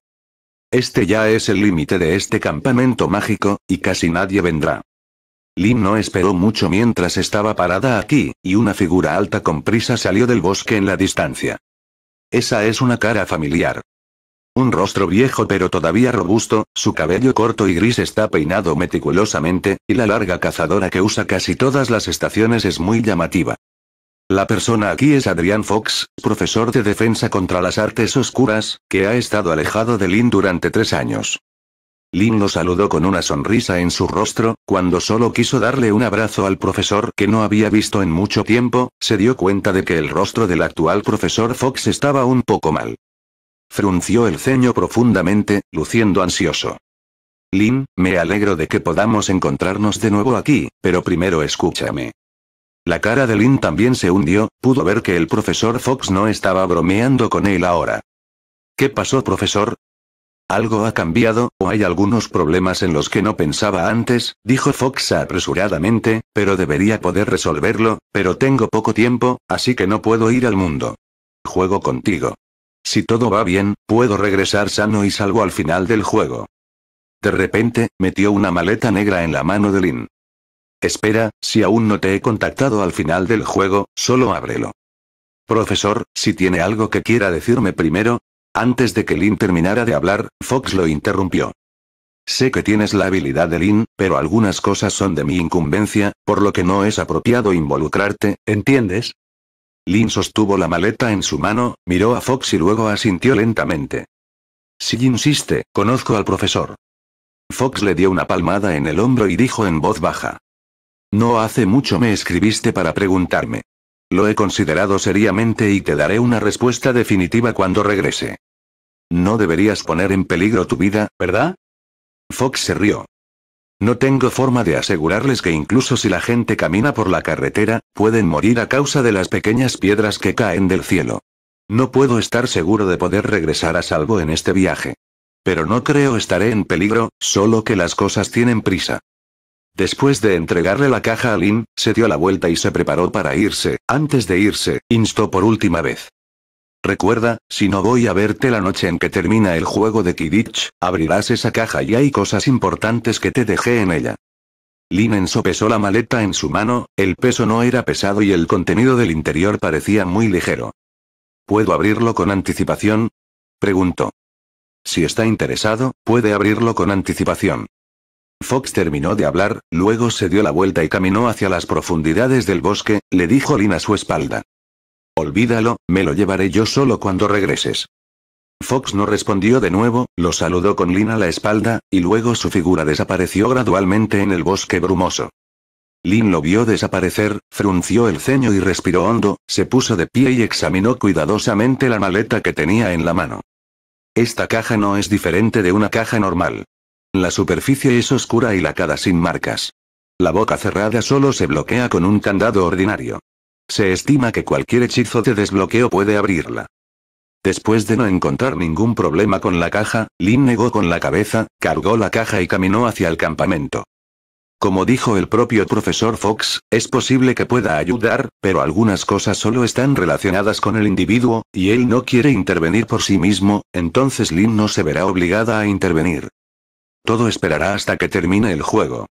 Este ya es el límite de este campamento mágico, y casi nadie vendrá. Lin no esperó mucho mientras estaba parada aquí, y una figura alta con prisa salió del bosque en la distancia. Esa es una cara familiar. Un rostro viejo pero todavía robusto, su cabello corto y gris está peinado meticulosamente, y la larga cazadora que usa casi todas las estaciones es muy llamativa. La persona aquí es Adrián Fox, profesor de defensa contra las artes oscuras, que ha estado alejado de Lin durante tres años. Lin lo saludó con una sonrisa en su rostro, cuando solo quiso darle un abrazo al profesor que no había visto en mucho tiempo, se dio cuenta de que el rostro del actual profesor Fox estaba un poco mal. Frunció el ceño profundamente, luciendo ansioso. Lin, me alegro de que podamos encontrarnos de nuevo aquí, pero primero escúchame. La cara de Lin también se hundió, pudo ver que el profesor Fox no estaba bromeando con él ahora. ¿Qué pasó, profesor? Algo ha cambiado, o hay algunos problemas en los que no pensaba antes, dijo Fox apresuradamente, pero debería poder resolverlo, pero tengo poco tiempo, así que no puedo ir al mundo. Juego contigo. Si todo va bien, puedo regresar sano y salvo al final del juego. De repente, metió una maleta negra en la mano de Lin. Espera, si aún no te he contactado al final del juego, solo ábrelo. Profesor, si tiene algo que quiera decirme primero, antes de que Lin terminara de hablar, Fox lo interrumpió. Sé que tienes la habilidad de Lin, pero algunas cosas son de mi incumbencia, por lo que no es apropiado involucrarte, ¿entiendes? Lin sostuvo la maleta en su mano, miró a Fox y luego asintió lentamente. Si insiste, conozco al profesor. Fox le dio una palmada en el hombro y dijo en voz baja. No hace mucho me escribiste para preguntarme. Lo he considerado seriamente y te daré una respuesta definitiva cuando regrese. No deberías poner en peligro tu vida, ¿verdad? Fox se rió. No tengo forma de asegurarles que incluso si la gente camina por la carretera, pueden morir a causa de las pequeñas piedras que caen del cielo. No puedo estar seguro de poder regresar a salvo en este viaje. Pero no creo estaré en peligro, solo que las cosas tienen prisa. Después de entregarle la caja a Lynn, se dio la vuelta y se preparó para irse. Antes de irse, instó por última vez. Recuerda, si no voy a verte la noche en que termina el juego de Kidditch, abrirás esa caja y hay cosas importantes que te dejé en ella. Lin sopesó la maleta en su mano, el peso no era pesado y el contenido del interior parecía muy ligero. ¿Puedo abrirlo con anticipación? preguntó. Si está interesado, puede abrirlo con anticipación. Fox terminó de hablar, luego se dio la vuelta y caminó hacia las profundidades del bosque, le dijo Lin a su espalda. Olvídalo, me lo llevaré yo solo cuando regreses. Fox no respondió de nuevo, lo saludó con Lynn a la espalda, y luego su figura desapareció gradualmente en el bosque brumoso. Lin lo vio desaparecer, frunció el ceño y respiró hondo, se puso de pie y examinó cuidadosamente la maleta que tenía en la mano. Esta caja no es diferente de una caja normal. La superficie es oscura y lacada sin marcas. La boca cerrada solo se bloquea con un candado ordinario. Se estima que cualquier hechizo de desbloqueo puede abrirla. Después de no encontrar ningún problema con la caja, Lin negó con la cabeza, cargó la caja y caminó hacia el campamento. Como dijo el propio profesor Fox, es posible que pueda ayudar, pero algunas cosas solo están relacionadas con el individuo, y él no quiere intervenir por sí mismo, entonces Lin no se verá obligada a intervenir. Todo esperará hasta que termine el juego.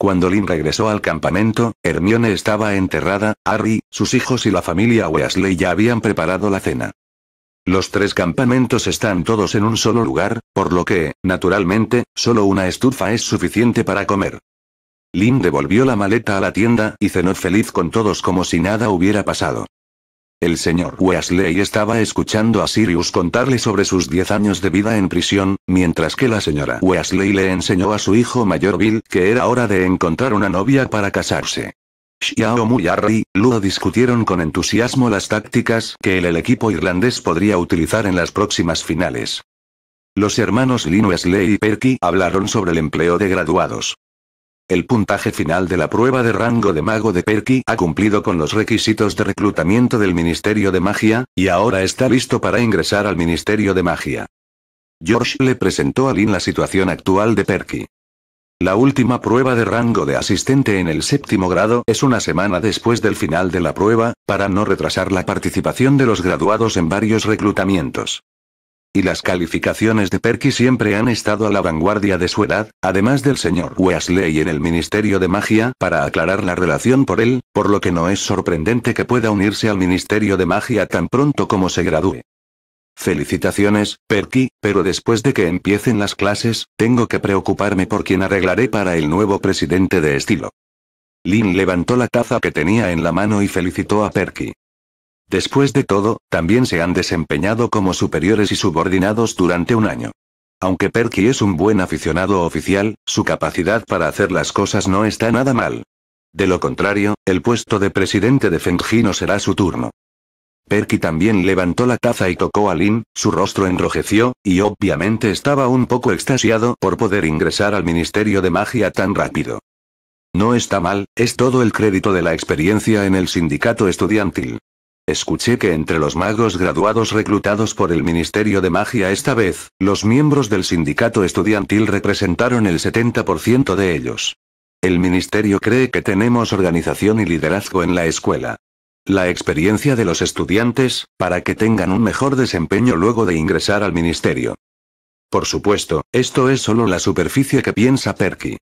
Cuando Lynn regresó al campamento, Hermione estaba enterrada, Harry, sus hijos y la familia Weasley ya habían preparado la cena. Los tres campamentos están todos en un solo lugar, por lo que, naturalmente, solo una estufa es suficiente para comer. Lynn devolvió la maleta a la tienda y cenó feliz con todos como si nada hubiera pasado. El señor Wesley estaba escuchando a Sirius contarle sobre sus 10 años de vida en prisión, mientras que la señora Wesley le enseñó a su hijo mayor Bill que era hora de encontrar una novia para casarse. Xiaomu y Harry, discutieron con entusiasmo las tácticas que el, equipo irlandés podría utilizar en las próximas finales. Los hermanos Lin Wesley y Perky hablaron sobre el empleo de graduados. El puntaje final de la prueba de rango de mago de Perky ha cumplido con los requisitos de reclutamiento del Ministerio de Magia, y ahora está listo para ingresar al Ministerio de Magia. George le presentó a Lynn la situación actual de Perky. La última prueba de rango de asistente en el séptimo grado es una semana después del final de la prueba, para no retrasar la participación de los graduados en varios reclutamientos y las calificaciones de Perky siempre han estado a la vanguardia de su edad, además del señor Weasley en el Ministerio de Magia para aclarar la relación por él, por lo que no es sorprendente que pueda unirse al Ministerio de Magia tan pronto como se gradúe. Felicitaciones, Perky, pero después de que empiecen las clases, tengo que preocuparme por quien arreglaré para el nuevo presidente de estilo. Lin levantó la taza que tenía en la mano y felicitó a Perky. Después de todo, también se han desempeñado como superiores y subordinados durante un año. Aunque Perky es un buen aficionado oficial, su capacidad para hacer las cosas no está nada mal. De lo contrario, el puesto de presidente de no será su turno. Perky también levantó la taza y tocó a Lin, su rostro enrojeció, y obviamente estaba un poco extasiado por poder ingresar al Ministerio de Magia tan rápido. No está mal, es todo el crédito de la experiencia en el sindicato estudiantil. Escuché que entre los magos graduados reclutados por el Ministerio de Magia esta vez, los miembros del sindicato estudiantil representaron el 70% de ellos. El ministerio cree que tenemos organización y liderazgo en la escuela. La experiencia de los estudiantes, para que tengan un mejor desempeño luego de ingresar al ministerio. Por supuesto, esto es solo la superficie que piensa Perky.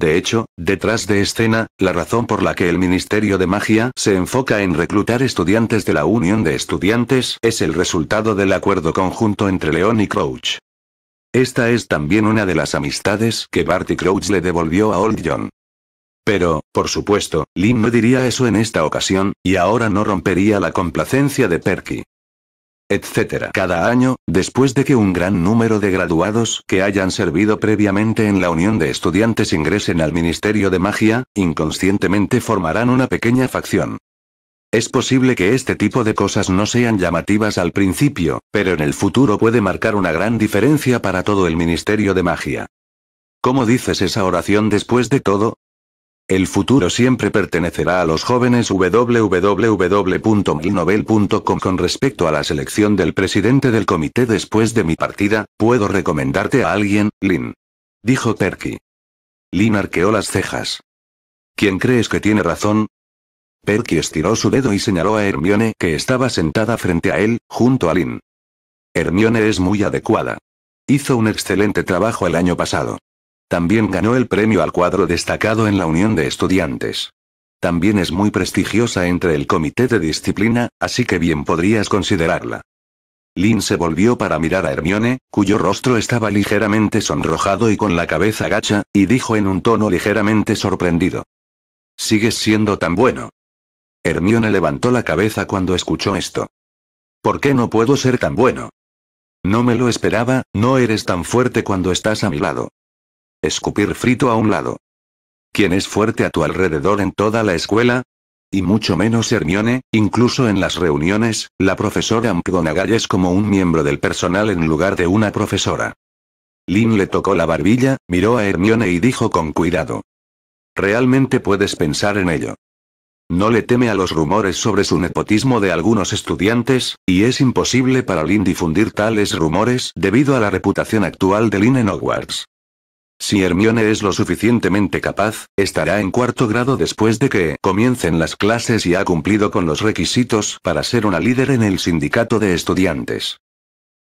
De hecho, detrás de escena, la razón por la que el Ministerio de Magia se enfoca en reclutar estudiantes de la Unión de Estudiantes es el resultado del acuerdo conjunto entre León y Crouch. Esta es también una de las amistades que Barty Crouch le devolvió a Old John. Pero, por supuesto, Lynn no diría eso en esta ocasión, y ahora no rompería la complacencia de Perky. Etcétera. Cada año, después de que un gran número de graduados que hayan servido previamente en la Unión de Estudiantes ingresen al Ministerio de Magia, inconscientemente formarán una pequeña facción. Es posible que este tipo de cosas no sean llamativas al principio, pero en el futuro puede marcar una gran diferencia para todo el Ministerio de Magia. ¿Cómo dices esa oración después de todo? El futuro siempre pertenecerá a los jóvenes www.milnovel.com Con respecto a la selección del presidente del comité después de mi partida, puedo recomendarte a alguien, Lin. Dijo Perky. Lin arqueó las cejas. ¿Quién crees que tiene razón? Perky estiró su dedo y señaló a Hermione que estaba sentada frente a él, junto a Lin. Hermione es muy adecuada. Hizo un excelente trabajo el año pasado. También ganó el premio al cuadro destacado en la Unión de Estudiantes. También es muy prestigiosa entre el comité de disciplina, así que bien podrías considerarla. Lin se volvió para mirar a Hermione, cuyo rostro estaba ligeramente sonrojado y con la cabeza gacha, y dijo en un tono ligeramente sorprendido. Sigues siendo tan bueno. Hermione levantó la cabeza cuando escuchó esto. ¿Por qué no puedo ser tan bueno? No me lo esperaba, no eres tan fuerte cuando estás a mi lado. Escupir frito a un lado. ¿Quién es fuerte a tu alrededor en toda la escuela? Y mucho menos Hermione, incluso en las reuniones, la profesora McGonagall es como un miembro del personal en lugar de una profesora. Lin le tocó la barbilla, miró a Hermione y dijo con cuidado. Realmente puedes pensar en ello. No le teme a los rumores sobre su nepotismo de algunos estudiantes, y es imposible para Lin difundir tales rumores debido a la reputación actual de Lin en Hogwarts. Si Hermione es lo suficientemente capaz, estará en cuarto grado después de que comiencen las clases y ha cumplido con los requisitos para ser una líder en el sindicato de estudiantes.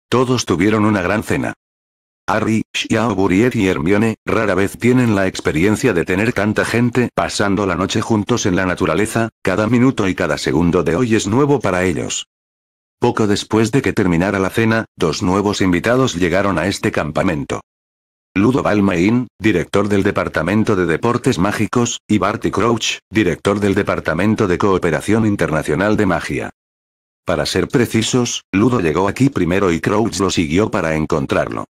Todos tuvieron una gran cena. Harry, Xiao y Hermione, rara vez tienen la experiencia de tener tanta gente pasando la noche juntos en la naturaleza, cada minuto y cada segundo de hoy es nuevo para ellos. Poco después de que terminara la cena, dos nuevos invitados llegaron a este campamento. Ludo Balmain, director del Departamento de Deportes Mágicos, y Barty Crouch, director del Departamento de Cooperación Internacional de Magia. Para ser precisos, Ludo llegó aquí primero y Crouch lo siguió para encontrarlo.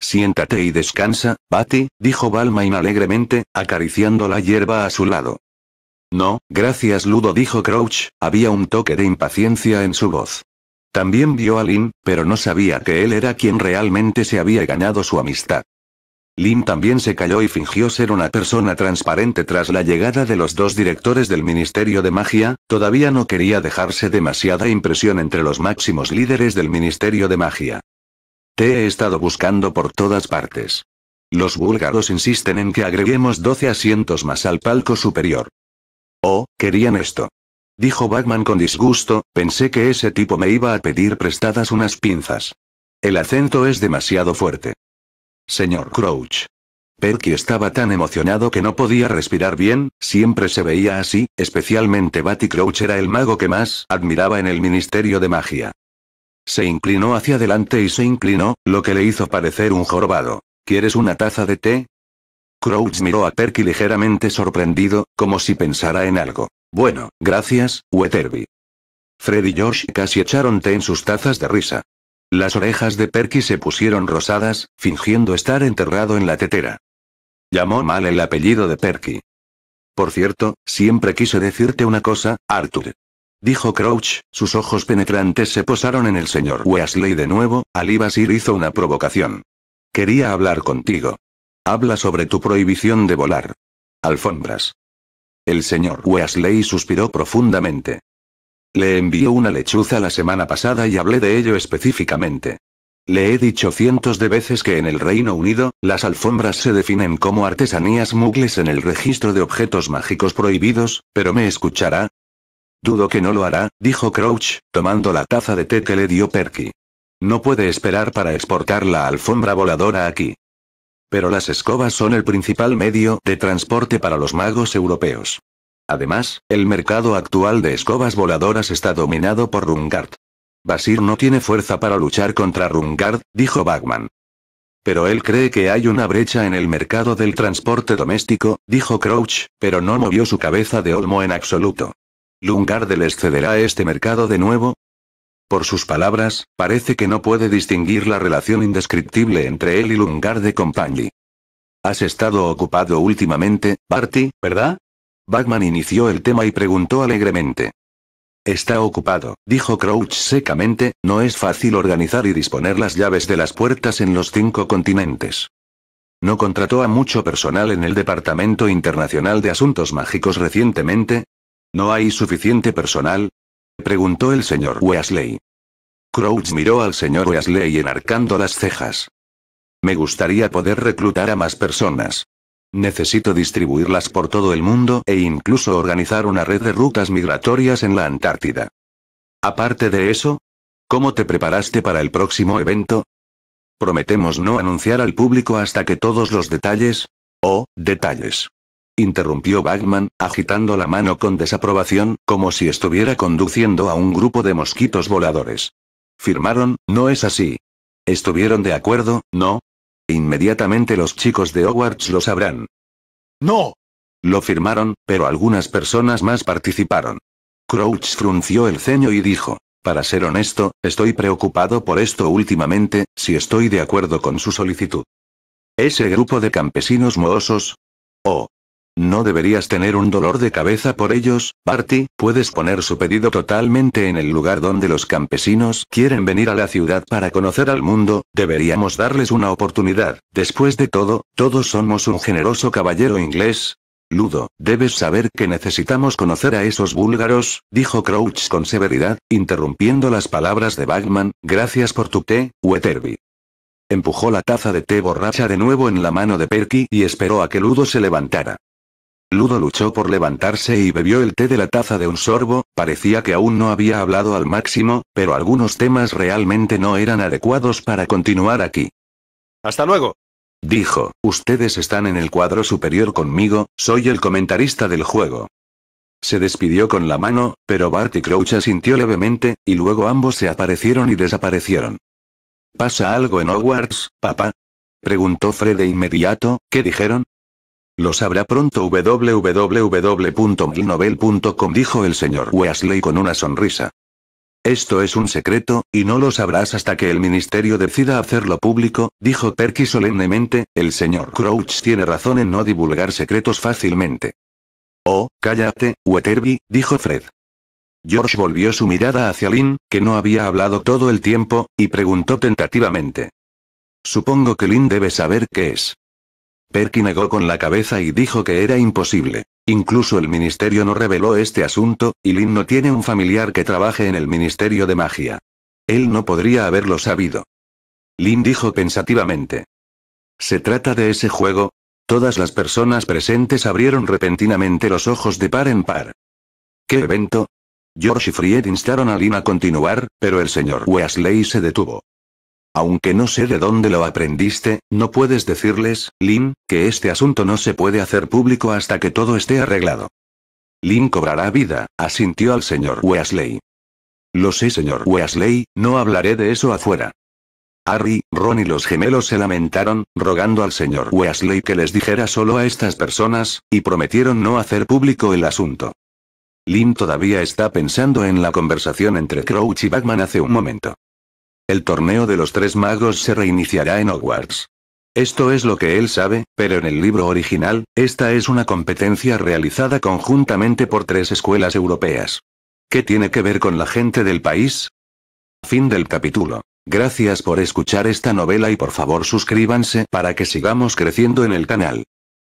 Siéntate y descansa, barty dijo Balmain alegremente, acariciando la hierba a su lado. No, gracias Ludo dijo Crouch, había un toque de impaciencia en su voz. También vio a Lynn, pero no sabía que él era quien realmente se había ganado su amistad. Lim también se calló y fingió ser una persona transparente tras la llegada de los dos directores del Ministerio de Magia, todavía no quería dejarse demasiada impresión entre los máximos líderes del Ministerio de Magia. Te he estado buscando por todas partes. Los búlgaros insisten en que agreguemos 12 asientos más al palco superior. Oh, querían esto. Dijo Batman con disgusto, pensé que ese tipo me iba a pedir prestadas unas pinzas. El acento es demasiado fuerte. Señor Crouch. Perky estaba tan emocionado que no podía respirar bien, siempre se veía así, especialmente Batty Crouch era el mago que más admiraba en el Ministerio de Magia. Se inclinó hacia adelante y se inclinó, lo que le hizo parecer un jorobado. ¿Quieres una taza de té? Crouch miró a Perky ligeramente sorprendido, como si pensara en algo. Bueno, gracias, Wetherby. Fred y George casi echaron té en sus tazas de risa. Las orejas de Perky se pusieron rosadas, fingiendo estar enterrado en la tetera. Llamó mal el apellido de Perky. Por cierto, siempre quise decirte una cosa, Arthur. Dijo Crouch, sus ojos penetrantes se posaron en el señor Wesley de nuevo, al hizo una provocación. Quería hablar contigo. Habla sobre tu prohibición de volar. Alfombras. El señor Wesley suspiró profundamente. Le envió una lechuza la semana pasada y hablé de ello específicamente. Le he dicho cientos de veces que en el Reino Unido, las alfombras se definen como artesanías mugles en el registro de objetos mágicos prohibidos, pero ¿me escuchará? Dudo que no lo hará, dijo Crouch, tomando la taza de té que le dio Perky. No puede esperar para exportar la alfombra voladora aquí. Pero las escobas son el principal medio de transporte para los magos europeos. Además, el mercado actual de escobas voladoras está dominado por Rungard. Basir no tiene fuerza para luchar contra Rungard, dijo Bagman. Pero él cree que hay una brecha en el mercado del transporte doméstico, dijo Crouch, pero no movió su cabeza de olmo en absoluto. ¿Lungard les cederá este mercado de nuevo? Por sus palabras, parece que no puede distinguir la relación indescriptible entre él y Lungard de Company. Has estado ocupado últimamente, Barty, ¿verdad? Batman inició el tema y preguntó alegremente. Está ocupado, dijo Crouch secamente, no es fácil organizar y disponer las llaves de las puertas en los cinco continentes. ¿No contrató a mucho personal en el Departamento Internacional de Asuntos Mágicos recientemente? ¿No hay suficiente personal? Preguntó el señor Weasley. Crouch miró al señor Weasley enarcando las cejas. Me gustaría poder reclutar a más personas, Necesito distribuirlas por todo el mundo e incluso organizar una red de rutas migratorias en la Antártida. Aparte de eso, ¿cómo te preparaste para el próximo evento? Prometemos no anunciar al público hasta que todos los detalles... Oh, detalles. Interrumpió Bagman, agitando la mano con desaprobación, como si estuviera conduciendo a un grupo de mosquitos voladores. Firmaron, no es así. Estuvieron de acuerdo, ¿no? Inmediatamente los chicos de Hogwarts lo sabrán. ¡No! Lo firmaron, pero algunas personas más participaron. Crouch frunció el ceño y dijo, para ser honesto, estoy preocupado por esto últimamente, si estoy de acuerdo con su solicitud. Ese grupo de campesinos mohosos. Oh, no deberías tener un dolor de cabeza por ellos, Barty, puedes poner su pedido totalmente en el lugar donde los campesinos quieren venir a la ciudad para conocer al mundo, deberíamos darles una oportunidad, después de todo, todos somos un generoso caballero inglés. Ludo, debes saber que necesitamos conocer a esos búlgaros, dijo Crouch con severidad, interrumpiendo las palabras de Bagman, gracias por tu té, Wetherby. Empujó la taza de té borracha de nuevo en la mano de Perky y esperó a que Ludo se levantara. Ludo luchó por levantarse y bebió el té de la taza de un sorbo, parecía que aún no había hablado al máximo, pero algunos temas realmente no eran adecuados para continuar aquí. Hasta luego. Dijo, ustedes están en el cuadro superior conmigo, soy el comentarista del juego. Se despidió con la mano, pero y Crouch asintió levemente, y luego ambos se aparecieron y desaparecieron. ¿Pasa algo en Hogwarts, papá? Preguntó Fred de inmediato, ¿qué dijeron? Lo sabrá pronto www.milnovel.com dijo el señor Wesley con una sonrisa. Esto es un secreto, y no lo sabrás hasta que el ministerio decida hacerlo público, dijo Perky solemnemente, el señor Crouch tiene razón en no divulgar secretos fácilmente. Oh, cállate, Wetherby, dijo Fred. George volvió su mirada hacia Lynn, que no había hablado todo el tiempo, y preguntó tentativamente. Supongo que Lynn debe saber qué es. Perky negó con la cabeza y dijo que era imposible. Incluso el ministerio no reveló este asunto, y Lin no tiene un familiar que trabaje en el ministerio de magia. Él no podría haberlo sabido. Lin dijo pensativamente. ¿Se trata de ese juego? Todas las personas presentes abrieron repentinamente los ojos de par en par. ¿Qué evento? George y Fried instaron a Lin a continuar, pero el señor Wesley se detuvo. Aunque no sé de dónde lo aprendiste, no puedes decirles, Lynn, que este asunto no se puede hacer público hasta que todo esté arreglado. Lin cobrará vida, asintió al señor Weasley. Lo sé, señor Weasley, no hablaré de eso afuera. Harry, Ron y los gemelos se lamentaron, rogando al señor Weasley que les dijera solo a estas personas, y prometieron no hacer público el asunto. Lynn todavía está pensando en la conversación entre Crouch y Batman hace un momento. El torneo de los tres magos se reiniciará en Hogwarts. Esto es lo que él sabe, pero en el libro original, esta es una competencia realizada conjuntamente por tres escuelas europeas. ¿Qué tiene que ver con la gente del país? Fin del capítulo. Gracias por escuchar esta novela y por favor suscríbanse para que sigamos creciendo en el canal.